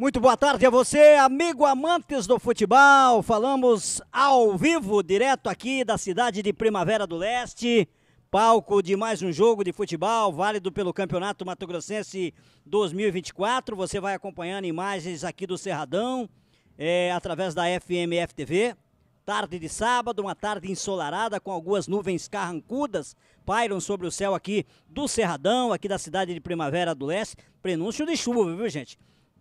Muito boa tarde a você, amigo amantes do futebol. Falamos ao vivo, direto aqui da cidade de Primavera do Leste, palco de mais um jogo de futebol, válido pelo Campeonato Mato Grossense 2024. Você vai acompanhando imagens aqui do Cerradão, é, através da FMF TV. Tarde de sábado, uma tarde ensolarada com algumas nuvens carrancudas pairam sobre o céu aqui do Cerradão, aqui da cidade de Primavera do Leste. Prenúncio de chuva, viu, gente?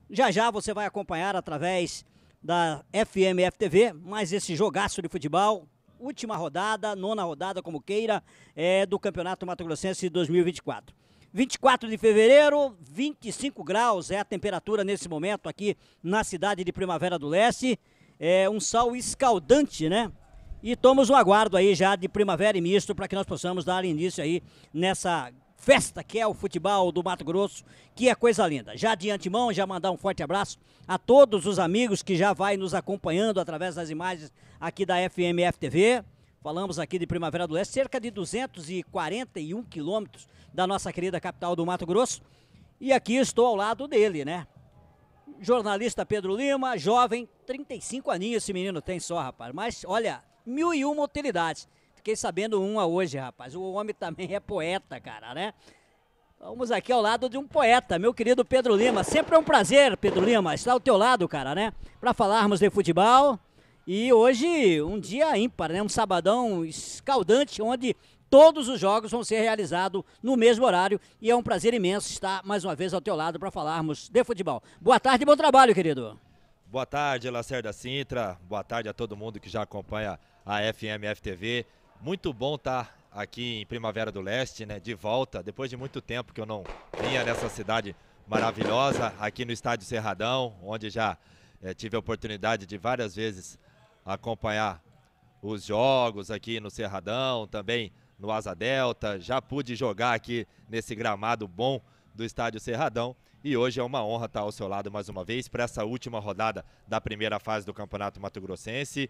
Já já você vai acompanhar através da FMF TV mais esse jogaço de futebol. Última rodada, nona rodada, como queira, é, do Campeonato Mato Grossense 2024. 24 de fevereiro, 25 graus é a temperatura nesse momento aqui na cidade de Primavera do Leste. É um sol escaldante, né? E estamos no aguardo aí já de primavera e misto para que nós possamos dar início aí nessa festa que é o futebol do Mato Grosso, que é coisa linda. Já de antemão, já mandar um forte abraço a todos os amigos que já vai nos acompanhando através das imagens aqui da FMF TV. Falamos aqui de Primavera do Leste, cerca de 241 quilômetros da nossa querida capital do Mato Grosso. E aqui estou ao lado dele, né? Jornalista Pedro Lima, jovem, 35 aninhos esse menino tem só, rapaz. Mas olha, mil e uma utilidades. Fiquei sabendo uma hoje, rapaz. O homem também é poeta, cara, né? Vamos aqui ao lado de um poeta, meu querido Pedro Lima. Sempre é um prazer, Pedro Lima, estar ao teu lado, cara, né? Para falarmos de futebol. E hoje, um dia ímpar, né? Um sabadão escaldante, onde todos os jogos vão ser realizados no mesmo horário. E é um prazer imenso estar mais uma vez ao teu lado para falarmos de futebol. Boa tarde e bom trabalho, querido. Boa tarde, Lacerda Sintra. Boa tarde a todo mundo que já acompanha a FMF TV. Muito bom estar tá aqui em Primavera do Leste, né? De volta, depois de muito tempo que eu não vinha nessa cidade maravilhosa, aqui no Estádio Cerradão, onde já é, tive a oportunidade de várias vezes acompanhar os jogos aqui no Cerradão, também no Asa Delta, já pude jogar aqui nesse gramado bom do Estádio Cerradão. E hoje é uma honra estar tá ao seu lado mais uma vez para essa última rodada da primeira fase do Campeonato Mato Grossense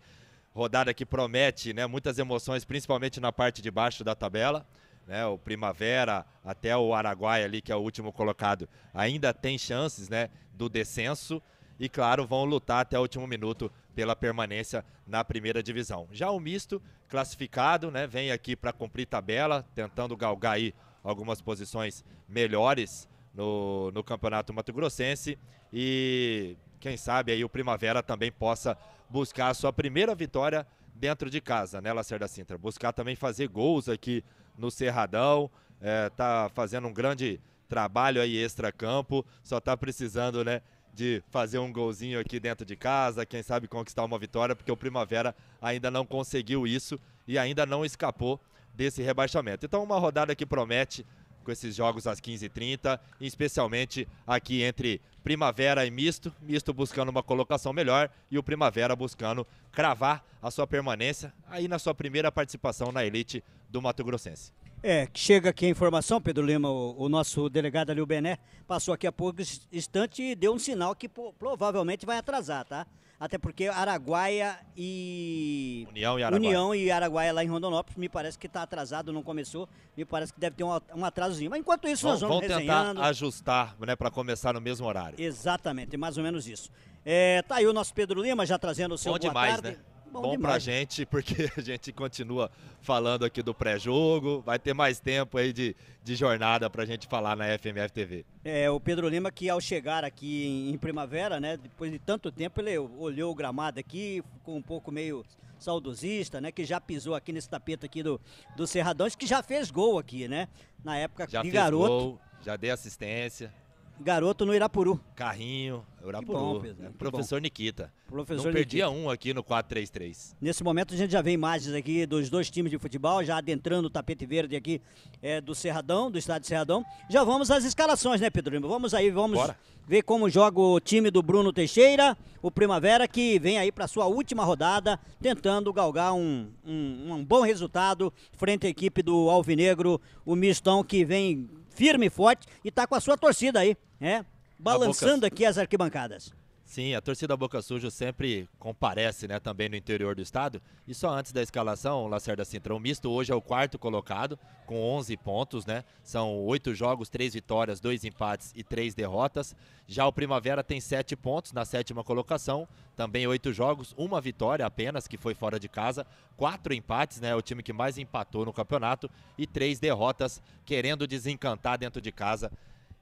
rodada que promete né, muitas emoções, principalmente na parte de baixo da tabela. Né, o Primavera até o Araguaia ali, que é o último colocado, ainda tem chances né, do descenso. E claro, vão lutar até o último minuto pela permanência na primeira divisão. Já o misto, classificado, né, vem aqui para cumprir tabela, tentando galgar aí algumas posições melhores no, no Campeonato Mato Grossense. E quem sabe aí o Primavera também possa buscar a sua primeira vitória dentro de casa, né, Lacerda Sintra? Buscar também fazer gols aqui no Cerradão, é, tá fazendo um grande trabalho aí extra-campo, só tá precisando, né, de fazer um golzinho aqui dentro de casa, quem sabe conquistar uma vitória, porque o Primavera ainda não conseguiu isso e ainda não escapou desse rebaixamento. Então, uma rodada que promete com esses jogos às 15h30, especialmente aqui entre Primavera e Misto. Misto buscando uma colocação melhor e o Primavera buscando cravar a sua permanência aí na sua primeira participação na elite do Mato Grossense. É, chega aqui a informação, Pedro Lima, o, o nosso delegado ali, o Bené, passou aqui há pouco instante e deu um sinal que provavelmente vai atrasar, tá? até porque Araguaia e. União e Araguaia. União e Araguaia lá em Rondonópolis, me parece que está atrasado, não começou, me parece que deve ter um, atrasozinho. Mas enquanto isso, Bom, nós vamos, vamos tentar ajustar, né, para começar no mesmo horário. Exatamente, é mais ou menos isso. É, tá aí o nosso Pedro Lima já trazendo o seu Bom boa demais, tarde. Né? Bom, Bom pra gente, porque a gente continua falando aqui do pré-jogo. Vai ter mais tempo aí de, de jornada pra gente falar na FMF TV. É, o Pedro Lima que ao chegar aqui em, primavera, né, depois de tanto tempo, ele olhou o gramado aqui, ficou um pouco meio saudosista, né, que já pisou aqui nesse tapete aqui do, do Serradões, que já fez gol aqui, né, na época já de garoto. Gol, já deu assistência garoto no Irapuru. Carrinho, Irapuru. Bom, Pedro, Professor Nikita. Professor Não perdia Nikita. um aqui no 433. Nesse momento a gente já vê imagens aqui dos dois times de futebol, já adentrando o tapete verde aqui é, do Serradão, do estádio Serradão. Já vamos às escalações, né, Pedro? Vamos aí, vamos Bora. ver como joga o time do Bruno Teixeira, o Primavera, que vem aí para sua última rodada, tentando galgar um, um, um bom resultado frente à equipe do Alvinegro, o Mistão, que vem firme e forte e tá com a sua torcida aí, né? Balançando aqui as arquibancadas. Sim, a torcida Boca Sujo sempre comparece né, também no interior do estado. E só antes da escalação, o Lacerda o misto hoje é o quarto colocado, com 11 pontos, né? São oito jogos, três vitórias, dois empates e três derrotas. Já o Primavera tem sete pontos na sétima colocação, também oito jogos, uma vitória apenas, que foi fora de casa, quatro empates, né? É o time que mais empatou no campeonato e três derrotas, querendo desencantar dentro de casa.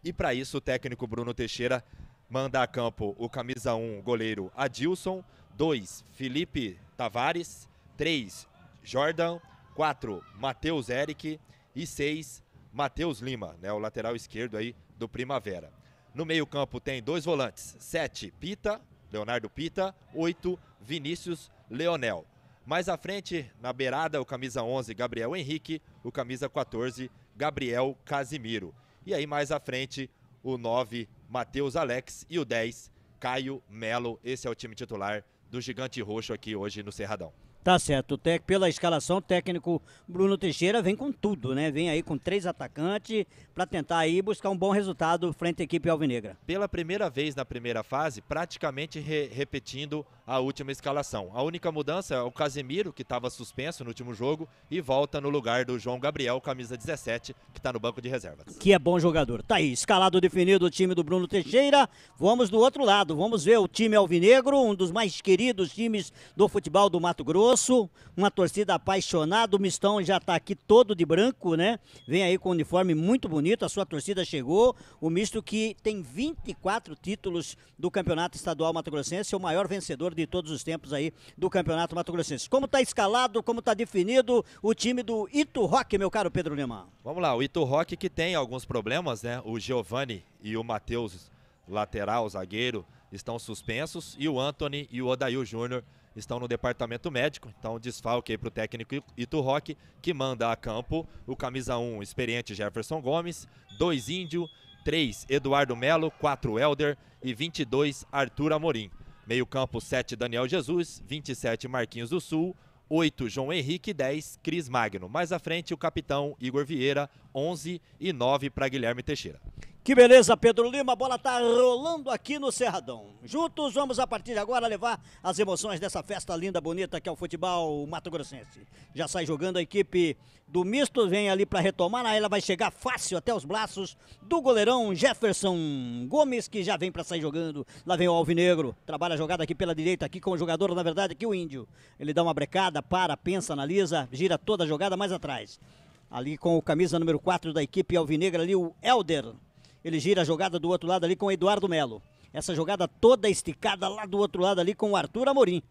E para isso, o técnico Bruno Teixeira manda a campo o camisa 1, goleiro Adilson. 2, Felipe Tavares. 3, Jordan. 4, Matheus Eric. E 6, Matheus Lima, né, o lateral esquerdo aí do Primavera. No meio-campo tem dois volantes: 7, Pita, Leonardo Pita. 8, Vinícius Leonel. Mais à frente, na beirada, o camisa 11, Gabriel Henrique. O camisa 14, Gabriel Casimiro. E aí mais à frente, o 9, Matheus Alex e o 10, Caio Melo. Esse é o time titular do Gigante Roxo aqui hoje no Cerradão. Tá certo, Tec, pela escalação, o técnico Bruno Teixeira vem com tudo, né? Vem aí com três atacantes para tentar aí buscar um bom resultado frente à equipe alvinegra. Pela primeira vez na primeira fase, praticamente re repetindo a última escalação. A única mudança é o Casemiro, que estava suspenso no último jogo, e volta no lugar do João Gabriel, camisa 17, que está no banco de reservas. Que é bom jogador. Tá aí, escalado definido o time do Bruno Teixeira. Vamos do outro lado, vamos ver o time Alvinegro, um dos mais queridos times do futebol do Mato Grosso. Uma torcida apaixonada, o Mistão já está aqui todo de branco, né? Vem aí com um uniforme muito bonito, a sua torcida chegou. O Misto que tem 24 títulos do Campeonato Estadual Mato Grossense, é o maior vencedor de todos os tempos aí do Campeonato Mato Grossense. Como está escalado, como está definido o time do Itu Rock, meu caro Pedro Lima? Vamos lá, o Itu Rock que tem alguns problemas, né? O Giovani e o Matheus, lateral, zagueiro, estão suspensos e o Anthony e o Odail Júnior estão no departamento médico, então desfalque aí para o técnico Itu Rock, que manda a campo o camisa 1, experiente Jefferson Gomes, 2 Índio, 3 Eduardo Melo, 4 Elder e 22 Arthur Amorim. Meio-campo 7 Daniel Jesus, 27 Marquinhos do Sul, 8 João Henrique, 10 Cris Magno. Mais à frente o capitão Igor Vieira, 11 e 9 para Guilherme Teixeira. Que beleza, Pedro Lima. A bola está rolando aqui no Cerradão. Juntos vamos a partir de agora levar as emoções dessa festa linda, bonita que é o futebol mato-grossense. Já sai jogando a equipe do misto, vem ali para retomar. Aí ela vai chegar fácil até os braços do goleirão Jefferson Gomes, que já vem para sair jogando. Lá vem o Alvinegro. Trabalha a jogada aqui pela direita, aqui com o jogador, na verdade, aqui o Índio. Ele dá uma brecada, para, pensa, analisa, gira toda a jogada mais atrás. Ali com o camisa número 4 da equipe alvinegra ali, o Helder. Ele gira a jogada do outro lado ali com o Eduardo Melo. Essa jogada toda esticada lá do outro lado ali com o Arthur Amorim.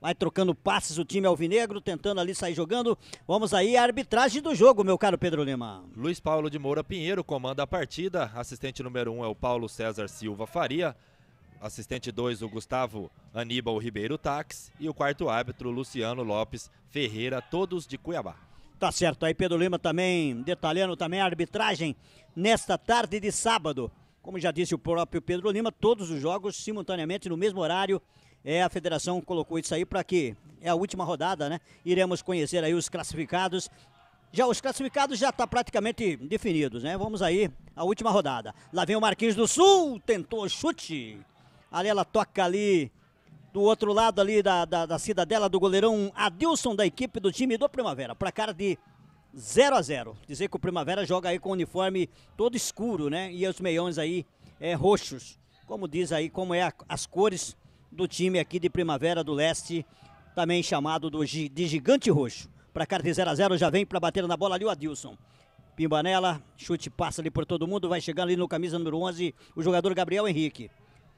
Vai trocando passes o time alvinegro, tentando ali sair jogando. Vamos aí à arbitragem do jogo, meu caro Pedro Lima. Luiz Paulo de Moura Pinheiro comanda a partida. Assistente número 1 um é o Paulo César Silva Faria. Assistente 2, o Gustavo Aníbal Ribeiro Tax. E o quarto árbitro, Luciano Lopes Ferreira, todos de Cuiabá. Tá certo. Aí Pedro Lima também detalhando também a arbitragem nesta tarde de sábado. Como já disse o próprio Pedro Lima, todos os jogos simultaneamente no mesmo horário. É, a federação colocou isso aí para que é a última rodada, né? Iremos conhecer aí os classificados. Já os classificados já está praticamente definidos, né? Vamos aí a última rodada. Lá vem o Marquinhos do Sul, tentou chute. Ali ela toca ali do outro lado ali da, da, da cidadela do goleirão Adilson da equipe do time do Primavera. cara de 0 a 0 Dizer que o Primavera joga aí com o uniforme todo escuro, né? E os meiões aí é, roxos. Como diz aí, como é a, as cores do time aqui de Primavera do Leste, também chamado do, de Gigante Roxo. Para cara de 0 a 0 já vem para bater na bola ali o Adilson. Pimbanela, chute passa ali por todo mundo, vai chegando ali no camisa número 11, o jogador Gabriel Henrique.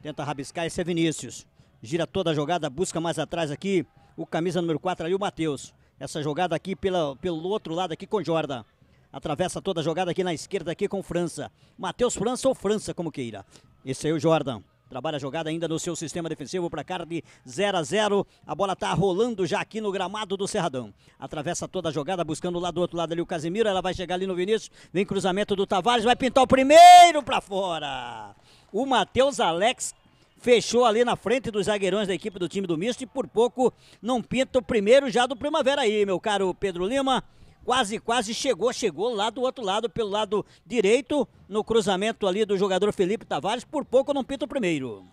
Tenta rabiscar, esse é Vinícius gira toda a jogada, busca mais atrás aqui o camisa número 4 ali, o Matheus. Essa jogada aqui pela, pelo outro lado aqui com Jordan. Atravessa toda a jogada aqui na esquerda aqui com França. Matheus França ou França, como queira. Esse aí é o Jordan. Trabalha a jogada ainda no seu sistema defensivo para cara de 0 a 0. A bola está rolando já aqui no gramado do Cerradão. Atravessa toda a jogada, buscando lá do outro lado ali o Casimiro. Ela vai chegar ali no Vinícius. Vem cruzamento do Tavares, vai pintar o primeiro para fora. O Matheus Alex fechou ali na frente dos zagueirões da equipe do time do Misto e por pouco não pinta o primeiro já do Primavera aí, meu caro Pedro Lima. Quase, quase chegou, chegou lá do outro lado, pelo lado direito, no cruzamento ali do jogador Felipe Tavares, por pouco não pinta o primeiro.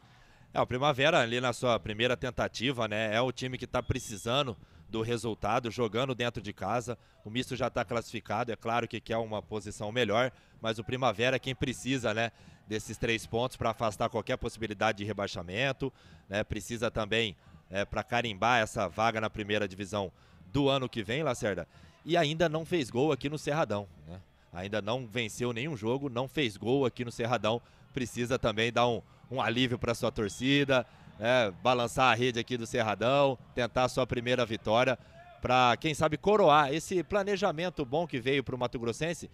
É, o Primavera ali na sua primeira tentativa, né? É o time que está precisando do resultado, jogando dentro de casa. O misto já está classificado, é claro que quer uma posição melhor, mas o Primavera é quem precisa, né? Desses três pontos para afastar qualquer possibilidade de rebaixamento, né? Precisa também é, para carimbar essa vaga na primeira divisão do ano que vem, Lacerda. E ainda não fez gol aqui no Cerradão, né? Ainda não venceu nenhum jogo, não fez gol aqui no Cerradão. Precisa também dar um, um alívio para sua torcida, né, balançar a rede aqui do Cerradão, tentar a sua primeira vitória para, quem sabe, coroar esse planejamento bom que veio para o Mato Grossense.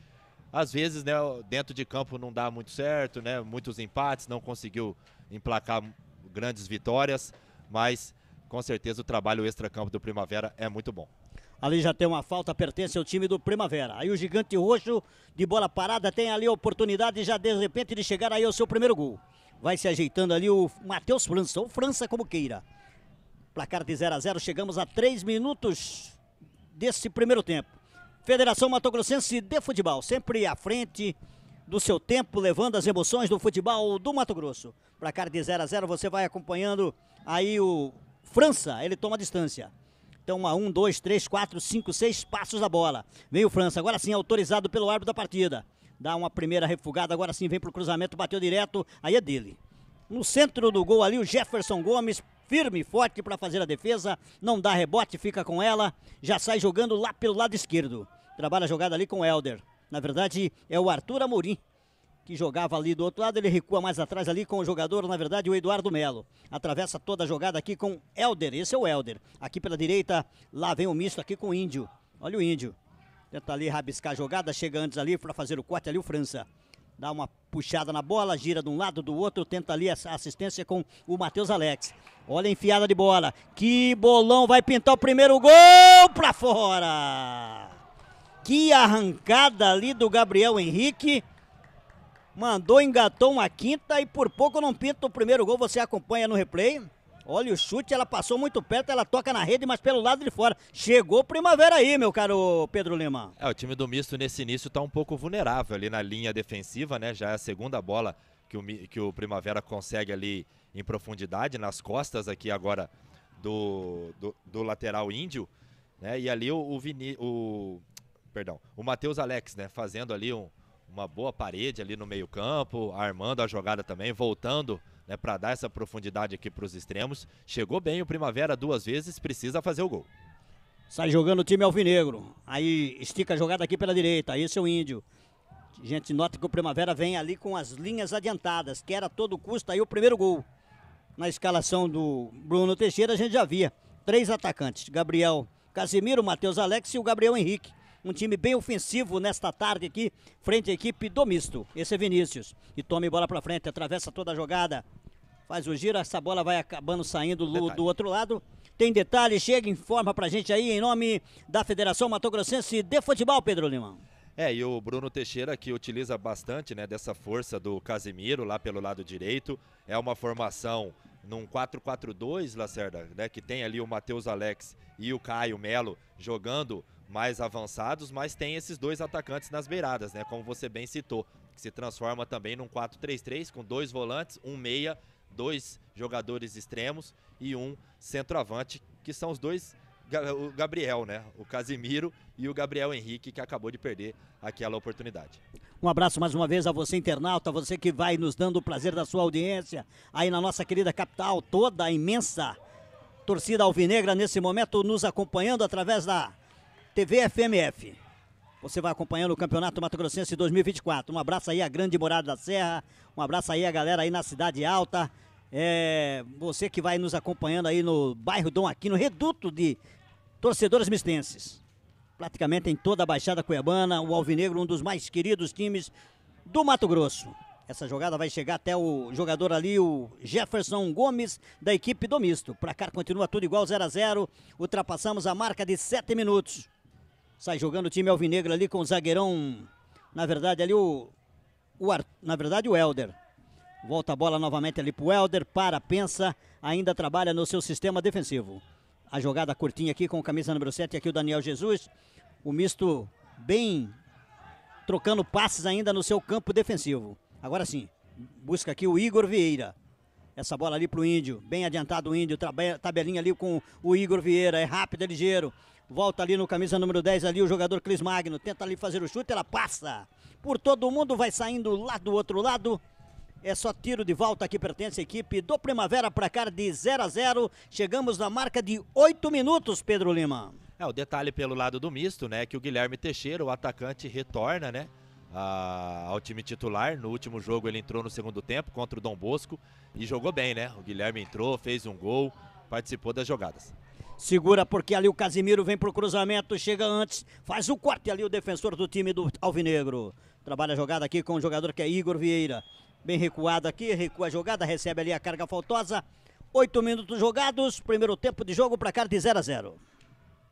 Às vezes, né, dentro de campo não dá muito certo, né, muitos empates, não conseguiu emplacar grandes vitórias, mas com certeza o trabalho extra-campo do Primavera é muito bom. Ali já tem uma falta, pertence ao time do Primavera. Aí o gigante roxo de bola parada tem ali a oportunidade já de repente de chegar aí ao seu primeiro gol. Vai se ajeitando ali o Matheus França, ou França como queira. Placar de 0 a 0, chegamos a 3 minutos desse primeiro tempo. Federação Mato Grossense de Futebol, sempre à frente do seu tempo, levando as emoções do futebol do Mato Grosso. Placar de 0 a 0, você vai acompanhando aí o França, ele toma distância. Então, a 1, 2, 3, 4, 5, 6 passos da bola. Vem o França, agora sim autorizado pelo árbitro da partida dá uma primeira refugada, agora sim vem pro cruzamento, bateu direto, aí é dele. No centro do gol ali, o Jefferson Gomes, firme, forte para fazer a defesa, não dá rebote, fica com ela, já sai jogando lá pelo lado esquerdo. Trabalha a jogada ali com o Helder. Na verdade, é o Arthur Amorim que jogava ali do outro lado, ele recua mais atrás ali com o jogador, na verdade, o Eduardo Melo. Atravessa toda a jogada aqui com Helder, esse é o Helder. Aqui pela direita, lá vem o misto aqui com o Índio. Olha o Índio. Tenta tá ali rabiscar a jogada, chega antes ali para fazer o corte ali o França. Dá uma puxada na bola, gira de um lado do outro, tenta ali essa assistência com o Matheus Alex. Olha a enfiada de bola. Que bolão vai pintar o primeiro gol para fora. Que arrancada ali do Gabriel Henrique. Mandou, engatou uma quinta e por pouco não pinta o primeiro gol. Você acompanha no replay. Olha o chute, ela passou muito perto, ela toca na rede, mas pelo lado de fora. Chegou primavera aí, meu caro Pedro Lima. É, o time do misto nesse início está um pouco vulnerável ali na linha defensiva, né? Já é a segunda bola que o, que o Primavera consegue ali em profundidade, nas costas aqui agora do, do, do lateral índio. Né? E ali o, o, Vini, o perdão, o Matheus Alex, né? Fazendo ali um, uma boa parede ali no meio-campo, armando a jogada também, voltando né, para dar essa profundidade aqui para os extremos. Chegou bem o Primavera duas vezes, precisa fazer o gol. Sai jogando o time alvinegro. Aí estica a jogada aqui pela direita. Esse é o índio. A gente nota que o Primavera vem ali com as linhas adiantadas, que era a todo custo aí o primeiro gol. Na escalação do Bruno Teixeira a gente já via três atacantes: Gabriel Casimiro, Matheus Alex e o Gabriel Henrique um time bem ofensivo nesta tarde aqui, frente à equipe do misto. Esse é Vinícius. E tome bola para frente, atravessa toda a jogada. Faz o giro, essa bola vai acabando saindo do, do outro lado. Tem detalhe, chega, informa pra gente aí em nome da Federação Mato Grossense de Futebol, Pedro Limão. É, e o Bruno Teixeira que utiliza bastante né, dessa força do Casimiro lá pelo lado direito. É uma formação num 4-4-2, Lacerda, né, que tem ali o Matheus Alex e o Caio Melo jogando mais avançados, mas tem esses dois atacantes nas beiradas, né? Como você bem citou, que se transforma também num 4-3-3 com dois volantes, um meia, dois jogadores extremos e um centroavante, que são os dois o Gabriel, né? O Casimiro e o Gabriel Henrique, que acabou de perder aquela oportunidade. Um abraço mais uma vez a você, internauta, você que vai nos dando o prazer da sua audiência aí na nossa querida capital, toda a imensa torcida alvinegra nesse momento nos acompanhando através da TV FMF. Você vai acompanhando o Campeonato Mato Grossense 2024. Um abraço aí à grande morada da Serra, um abraço aí à galera aí na Cidade Alta. É, você que vai nos acompanhando aí no bairro Dom Aquino, reduto de torcedores mistenses. Praticamente em toda a Baixada Cuiabana, o Alvinegro, um dos mais queridos times do Mato Grosso. Essa jogada vai chegar até o jogador ali, o Jefferson Gomes, da equipe do misto. Pra cá continua tudo igual, 0 a 0 Ultrapassamos a marca de 7 minutos. Sai jogando o time alvinegro ali com o zagueirão. Na verdade, ali o. o na verdade, o Helder. Volta a bola novamente ali pro Helder. Para, pensa. Ainda trabalha no seu sistema defensivo. A jogada curtinha aqui com camisa número 7. Aqui o Daniel Jesus. O misto bem. Trocando passes ainda no seu campo defensivo. Agora sim. Busca aqui o Igor Vieira. Essa bola ali pro Índio. Bem adiantado o Índio. Tabelinha ali com o Igor Vieira. É rápido, é ligeiro. Volta ali no camisa número 10 ali o jogador Cris Magno. Tenta ali fazer o chute, ela passa. Por todo mundo, vai saindo lá do outro lado. É só tiro de volta que pertence à equipe do Primavera para cá de 0 a 0. Chegamos na marca de 8 minutos, Pedro Lima. É, o detalhe pelo lado do misto, né, que o Guilherme Teixeira, o atacante, retorna, né, a, ao time titular. No último jogo ele entrou no segundo tempo contra o Dom Bosco e jogou bem, né? O Guilherme entrou, fez um gol, participou das jogadas. Segura porque ali o Casimiro vem pro cruzamento, chega antes, faz o corte ali o defensor do time do Alvinegro. Trabalha a jogada aqui com o jogador que é Igor Vieira. Bem recuado aqui, recua a jogada, recebe ali a carga faltosa. Oito minutos jogados, primeiro tempo de jogo para cá de 0 a 0.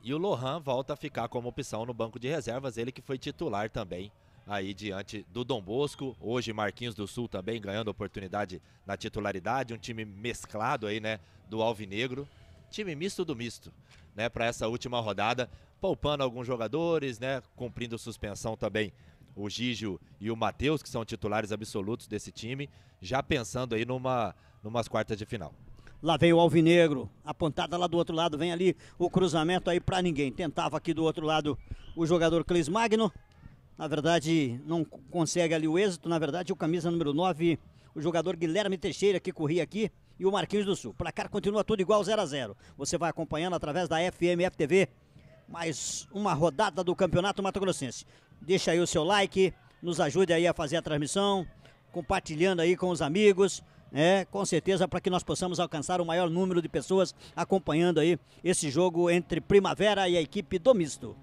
E o Lohan volta a ficar como opção no banco de reservas, ele que foi titular também aí diante do Dom Bosco. Hoje Marquinhos do Sul também ganhando oportunidade na titularidade, um time mesclado aí, né, do Alvinegro time misto do misto, né, para essa última rodada, poupando alguns jogadores, né, cumprindo suspensão também o Gígio e o Matheus, que são titulares absolutos desse time, já pensando aí numa numas quartas de final. Lá vem o Alvinegro, apontada lá do outro lado, vem ali o cruzamento aí para ninguém. Tentava aqui do outro lado o jogador Clis Magno. Na verdade, não consegue ali o êxito. Na verdade, o camisa número 9, o jogador Guilherme Teixeira, que corria aqui, e o Marquinhos do Sul. O placar continua tudo igual 0 a 0 Você vai acompanhando através da FMF TV mais uma rodada do Campeonato Mato Grossense. Deixa aí o seu like, nos ajude aí a fazer a transmissão, compartilhando aí com os amigos. né com certeza para que nós possamos alcançar o maior número de pessoas acompanhando aí esse jogo entre Primavera e a equipe do Misto.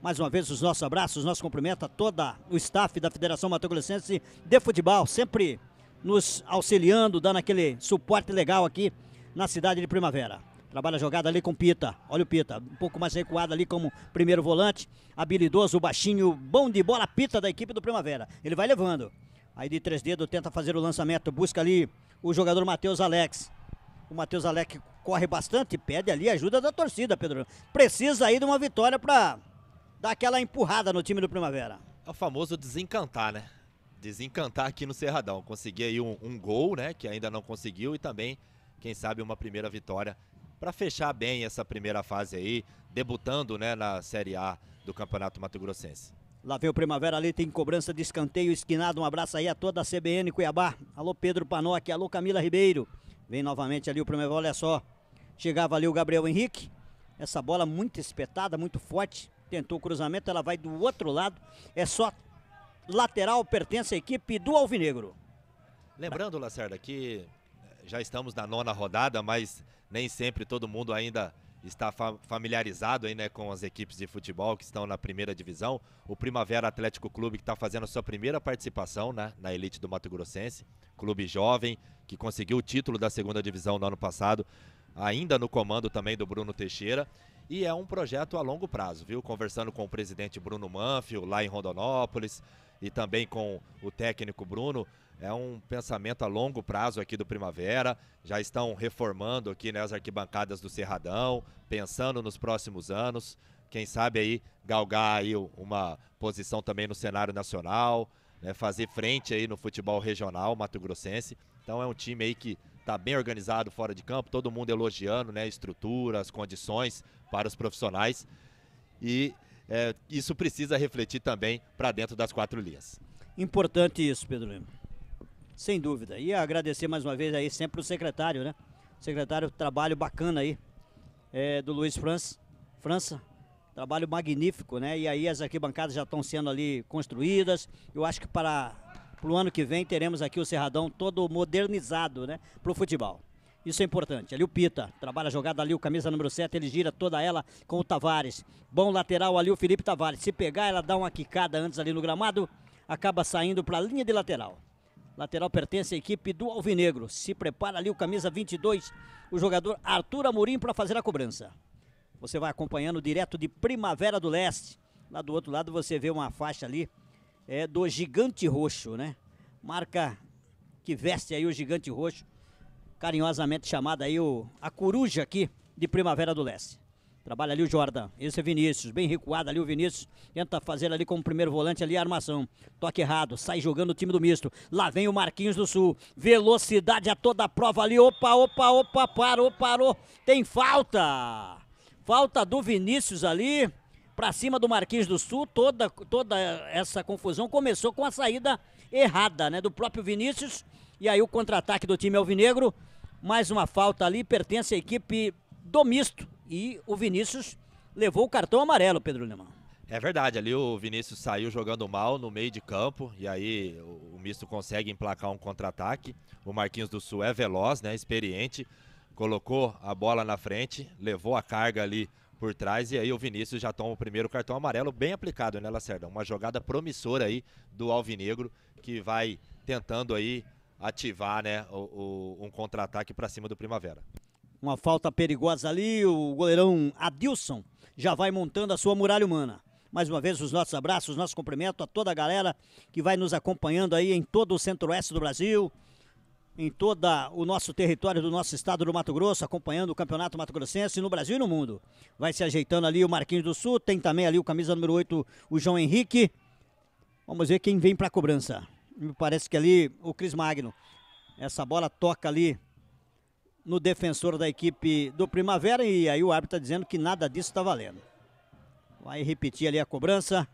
Mais uma vez os nossos abraços, nossos cumprimentos a toda o staff da Federação Mato Grossense de Futebol, sempre nos auxiliando, dando aquele suporte legal aqui na cidade de Primavera. Trabalha a jogada ali com Pita. Olha o Pita, um pouco mais recuado ali como primeiro volante. Habilidoso, baixinho, bom de bola, Pita da equipe do Primavera. Ele vai levando. Aí de três dedos tenta fazer o lançamento, busca ali o jogador Matheus Alex. O Matheus Alex corre bastante, pede ali ajuda da torcida, Pedro. Precisa aí de uma vitória para dar aquela empurrada no time do Primavera. É o famoso desencantar, né? desencantar aqui no Cerradão. Conseguir aí um, um gol, né? Que ainda não conseguiu e também, quem sabe, uma primeira vitória para fechar bem essa primeira fase aí, debutando né, na Série A do Campeonato Mato Grossense. Lá vem o Primavera ali, tem cobrança de escanteio esquinado. Um abraço aí a toda a CBN Cuiabá. Alô Pedro Panoc, alô Camila Ribeiro. Vem novamente ali o Primavera, olha só. Chegava ali o Gabriel Henrique. Essa bola muito espetada, muito forte. Tentou o cruzamento, ela vai do outro lado. É só lateral pertence à equipe do Alvinegro. Lembrando, Lacerda, que eh, já estamos na nona rodada, mas nem sempre todo mundo ainda está familiarizado aí, né, com as equipes de futebol que estão na primeira divisão. O Primavera Atlético Clube que está fazendo a sua primeira participação né, na elite do Mato Grossense. Clube jovem que conseguiu o título da segunda divisão no ano passado, ainda no comando também do Bruno Teixeira. E é um projeto a longo prazo, viu? Conversando com o presidente Bruno Manfio, lá em Rondonópolis, e também com o técnico Bruno, é um pensamento a longo prazo aqui do Primavera. Já estão reformando aqui né, as arquibancadas do Cerradão, pensando nos próximos anos. Quem sabe aí galgar aí uma posição também no cenário nacional, né, fazer frente aí no futebol regional mato-grossense. Então é um time aí que está bem organizado fora de campo, todo mundo elogiando né, a estrutura, as condições para os profissionais. E é, isso precisa refletir também para dentro das quatro linhas. Importante isso, Pedro Lima. Sem dúvida. E agradecer mais uma vez aí sempre o secretário, né? Secretário, trabalho bacana aí é, do Luiz França. França, trabalho magnífico, né? E aí as arquibancadas já estão sendo ali construídas. Eu acho que para, para o ano que vem teremos aqui o Cerradão todo modernizado, né? Para o futebol. Isso é importante. Ali o Pita trabalha a jogada ali, o camisa número 7, ele gira toda ela com o Tavares. Bom lateral ali o Felipe Tavares. Se pegar, ela dá uma quicada antes ali no gramado, acaba saindo para a linha de lateral. Lateral pertence à equipe do Alvinegro. Se prepara ali o camisa 22, o jogador Arthur Amorim para fazer a cobrança. Você vai acompanhando direto de Primavera do Leste. Lá do outro lado você vê uma faixa ali é do Gigante Roxo, né? Marca que veste aí o Gigante Roxo carinhosamente chamada aí o, a coruja aqui de Primavera do Leste. Trabalha ali o Jordan. Esse é Vinícius. Bem recuado ali o Vinícius. Tenta fazer ali como primeiro volante ali a armação. Toque errado. Sai jogando o time do misto. Lá vem o Marquinhos do Sul. Velocidade a toda a prova ali. Opa, opa, opa. Parou, parou. Tem falta. Falta do Vinícius ali. Pra cima do Marquinhos do Sul. Toda, toda essa confusão começou com a saída errada, né? Do próprio Vinícius. E aí o contra-ataque do time alvinegro, mais uma falta ali, pertence à equipe do misto. E o Vinícius levou o cartão amarelo, Pedro Lemão. É verdade, ali o Vinícius saiu jogando mal no meio de campo e aí o, o misto consegue emplacar um contra-ataque. O Marquinhos do Sul é veloz, né, experiente, colocou a bola na frente, levou a carga ali por trás e aí o Vinícius já toma o primeiro cartão amarelo bem aplicado, né, Lacerda? Uma jogada promissora aí do Alvinegro que vai tentando aí ativar né, o, o, um contra-ataque para cima do Primavera. Uma falta perigosa ali, o goleirão Adilson já vai montando a sua muralha humana. Mais uma vez, os nossos abraços, nosso cumprimento a toda a galera que vai nos acompanhando aí em todo o centro-oeste do Brasil, em todo o nosso território do nosso estado do Mato Grosso, acompanhando o Campeonato Mato Grossense no Brasil e no mundo. Vai se ajeitando ali o Marquinhos do Sul, tem também ali o camisa número 8, o João Henrique. Vamos ver quem vem para a cobrança me parece que ali o Cris Magno. Essa bola toca ali no defensor da equipe do Primavera e aí o árbitro está dizendo que nada disso está valendo. Vai repetir ali a cobrança.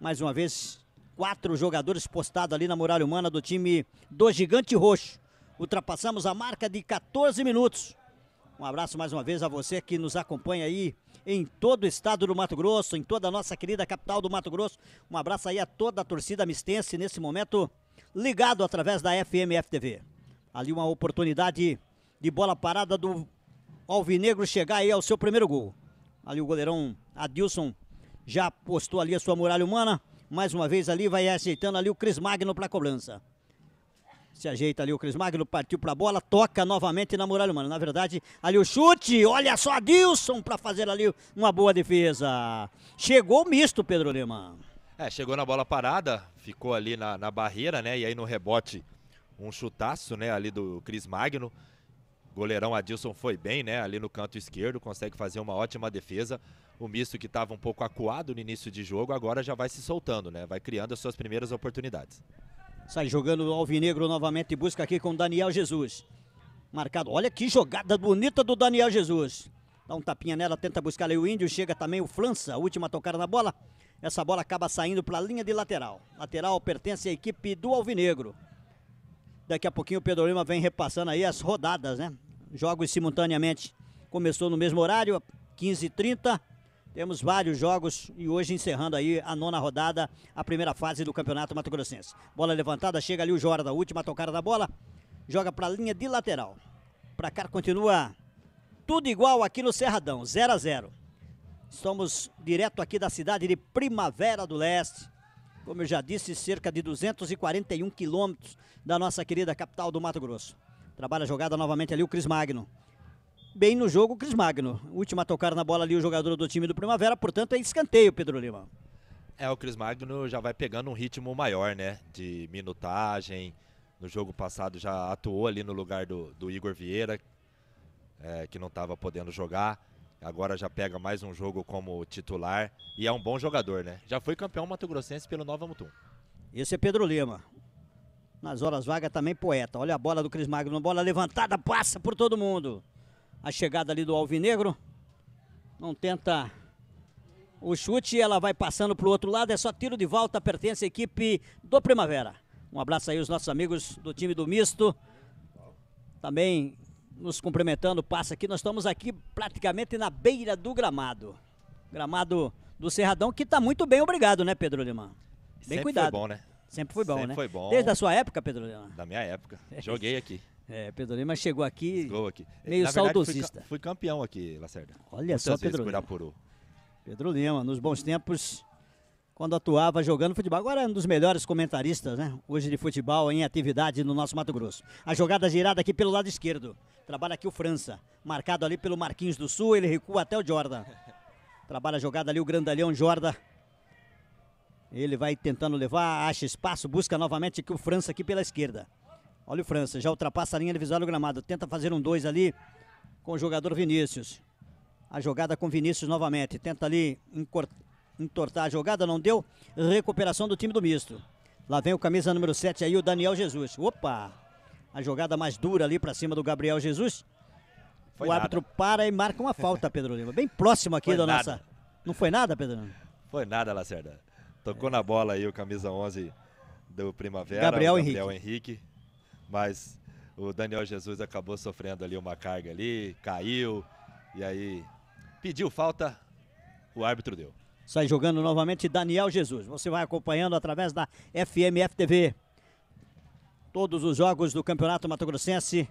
Mais uma vez, quatro jogadores postados ali na muralha humana do time do Gigante Roxo. Ultrapassamos a marca de 14 minutos. Um abraço mais uma vez a você que nos acompanha aí em todo o estado do Mato Grosso, em toda a nossa querida capital do Mato Grosso. Um abraço aí a toda a torcida amistense nesse momento ligado através da FMFTV. Ali uma oportunidade de bola parada do Alvinegro chegar aí ao seu primeiro gol. Ali o goleirão Adilson já postou ali a sua muralha humana. Mais uma vez ali vai aceitando ali o Cris Magno para cobrança. Se ajeita ali o Cris Magno, partiu para a bola, toca novamente na muralha humana. Na verdade, ali o chute, olha só Dilson para fazer ali uma boa defesa. Chegou o misto, Pedro Lima. É, chegou na bola parada, ficou ali na, na barreira, né? E aí no rebote, um chutaço, né? Ali do Cris Magno. Goleirão Adilson foi bem, né? Ali no canto esquerdo, consegue fazer uma ótima defesa. O misto que estava um pouco acuado no início de jogo, agora já vai se soltando, né? Vai criando as suas primeiras oportunidades. Sai jogando o Alvinegro novamente e busca aqui com Daniel Jesus. Marcado. Olha que jogada bonita do Daniel Jesus. Dá um tapinha nela, tenta buscar ali o índio. Chega também o Flança. Última tocada na bola. Essa bola acaba saindo para a linha de lateral. Lateral pertence à equipe do Alvinegro. Daqui a pouquinho o Pedro Lima vem repassando aí as rodadas, né? Jogos simultaneamente. Começou no mesmo horário, 15h30. Temos vários jogos e hoje encerrando aí a nona rodada, a primeira fase do Campeonato Mato Grossense. Bola levantada, chega ali o Jora da última tocada da bola, joga para a linha de lateral. Para cá continua tudo igual aqui no Cerradão, 0 a 0. Estamos direto aqui da cidade de Primavera do Leste. Como eu já disse, cerca de 241 quilômetros da nossa querida capital do Mato Grosso. Trabalha a jogada novamente ali o Cris Magno bem no jogo o Cris Magno. Última a tocar na bola ali o jogador do time do Primavera, portanto é escanteio, Pedro Lima. É, o Cris Magno já vai pegando um ritmo maior, né? De minutagem. No jogo passado já atuou ali no lugar do, do Igor Vieira, é, que não estava podendo jogar. Agora já pega mais um jogo como titular. E é um bom jogador, né? Já foi campeão mato-grossense pelo Nova Mutum. Esse é Pedro Lima. Nas horas vagas também poeta. Olha a bola do Cris Magno. Bola levantada, passa por todo mundo a chegada ali do Alvinegro. Não tenta o chute, ela vai passando para o outro lado, é só tiro de volta, pertence à equipe do Primavera. Um abraço aí aos nossos amigos do time do Misto. Também nos cumprimentando, passa aqui. Nós estamos aqui praticamente na beira do gramado. Gramado do Cerradão, que está muito bem, obrigado, né, Pedro Lima? Bem Sempre cuidado. Foi bom, né? Sempre foi bom, Sempre né? Foi bom. Desde a sua época, Pedro Lima? Da minha época. Joguei aqui. É, Pedro Lima chegou aqui, aqui. É, meio Na saudosista. Foi fui, campeão aqui, Lacerda. Olha Muitas só, Pedro Lima. Pedro Lima, nos bons tempos, quando atuava jogando futebol. Agora é um dos melhores comentaristas, né? Hoje de futebol em atividade no nosso Mato Grosso. A jogada girada aqui pelo lado esquerdo. Trabalha aqui o França. Marcado ali pelo Marquinhos do Sul, ele recua até o Jordan. Trabalha a jogada ali o grandalhão Jordan. Ele vai tentando levar, acha espaço, busca novamente aqui o França aqui pela esquerda. Olha o França, já ultrapassa a linha divisória do gramado. Tenta fazer um dois ali com o jogador Vinícius. A jogada com Vinícius novamente. Tenta ali entortar a jogada, não deu. Recuperação do time do misto. Lá vem o camisa número 7 aí, o Daniel Jesus. Opa! A jogada mais dura ali para cima do Gabriel Jesus. Foi o nada. árbitro para e marca uma falta, Pedro Lima. Bem próximo aqui foi da nada. nossa. Não foi nada, Pedro? Lima? Foi nada, Lacerda. Tocou é. na bola aí o camisa 11 do Primavera, Gabriel, Gabriel Henrique. Henrique mas o Daniel Jesus acabou sofrendo ali uma carga ali, caiu, e aí pediu falta, o árbitro deu. Sai jogando novamente Daniel Jesus. Você vai acompanhando através da FMF TV. Todos os jogos do Campeonato Mato Grossense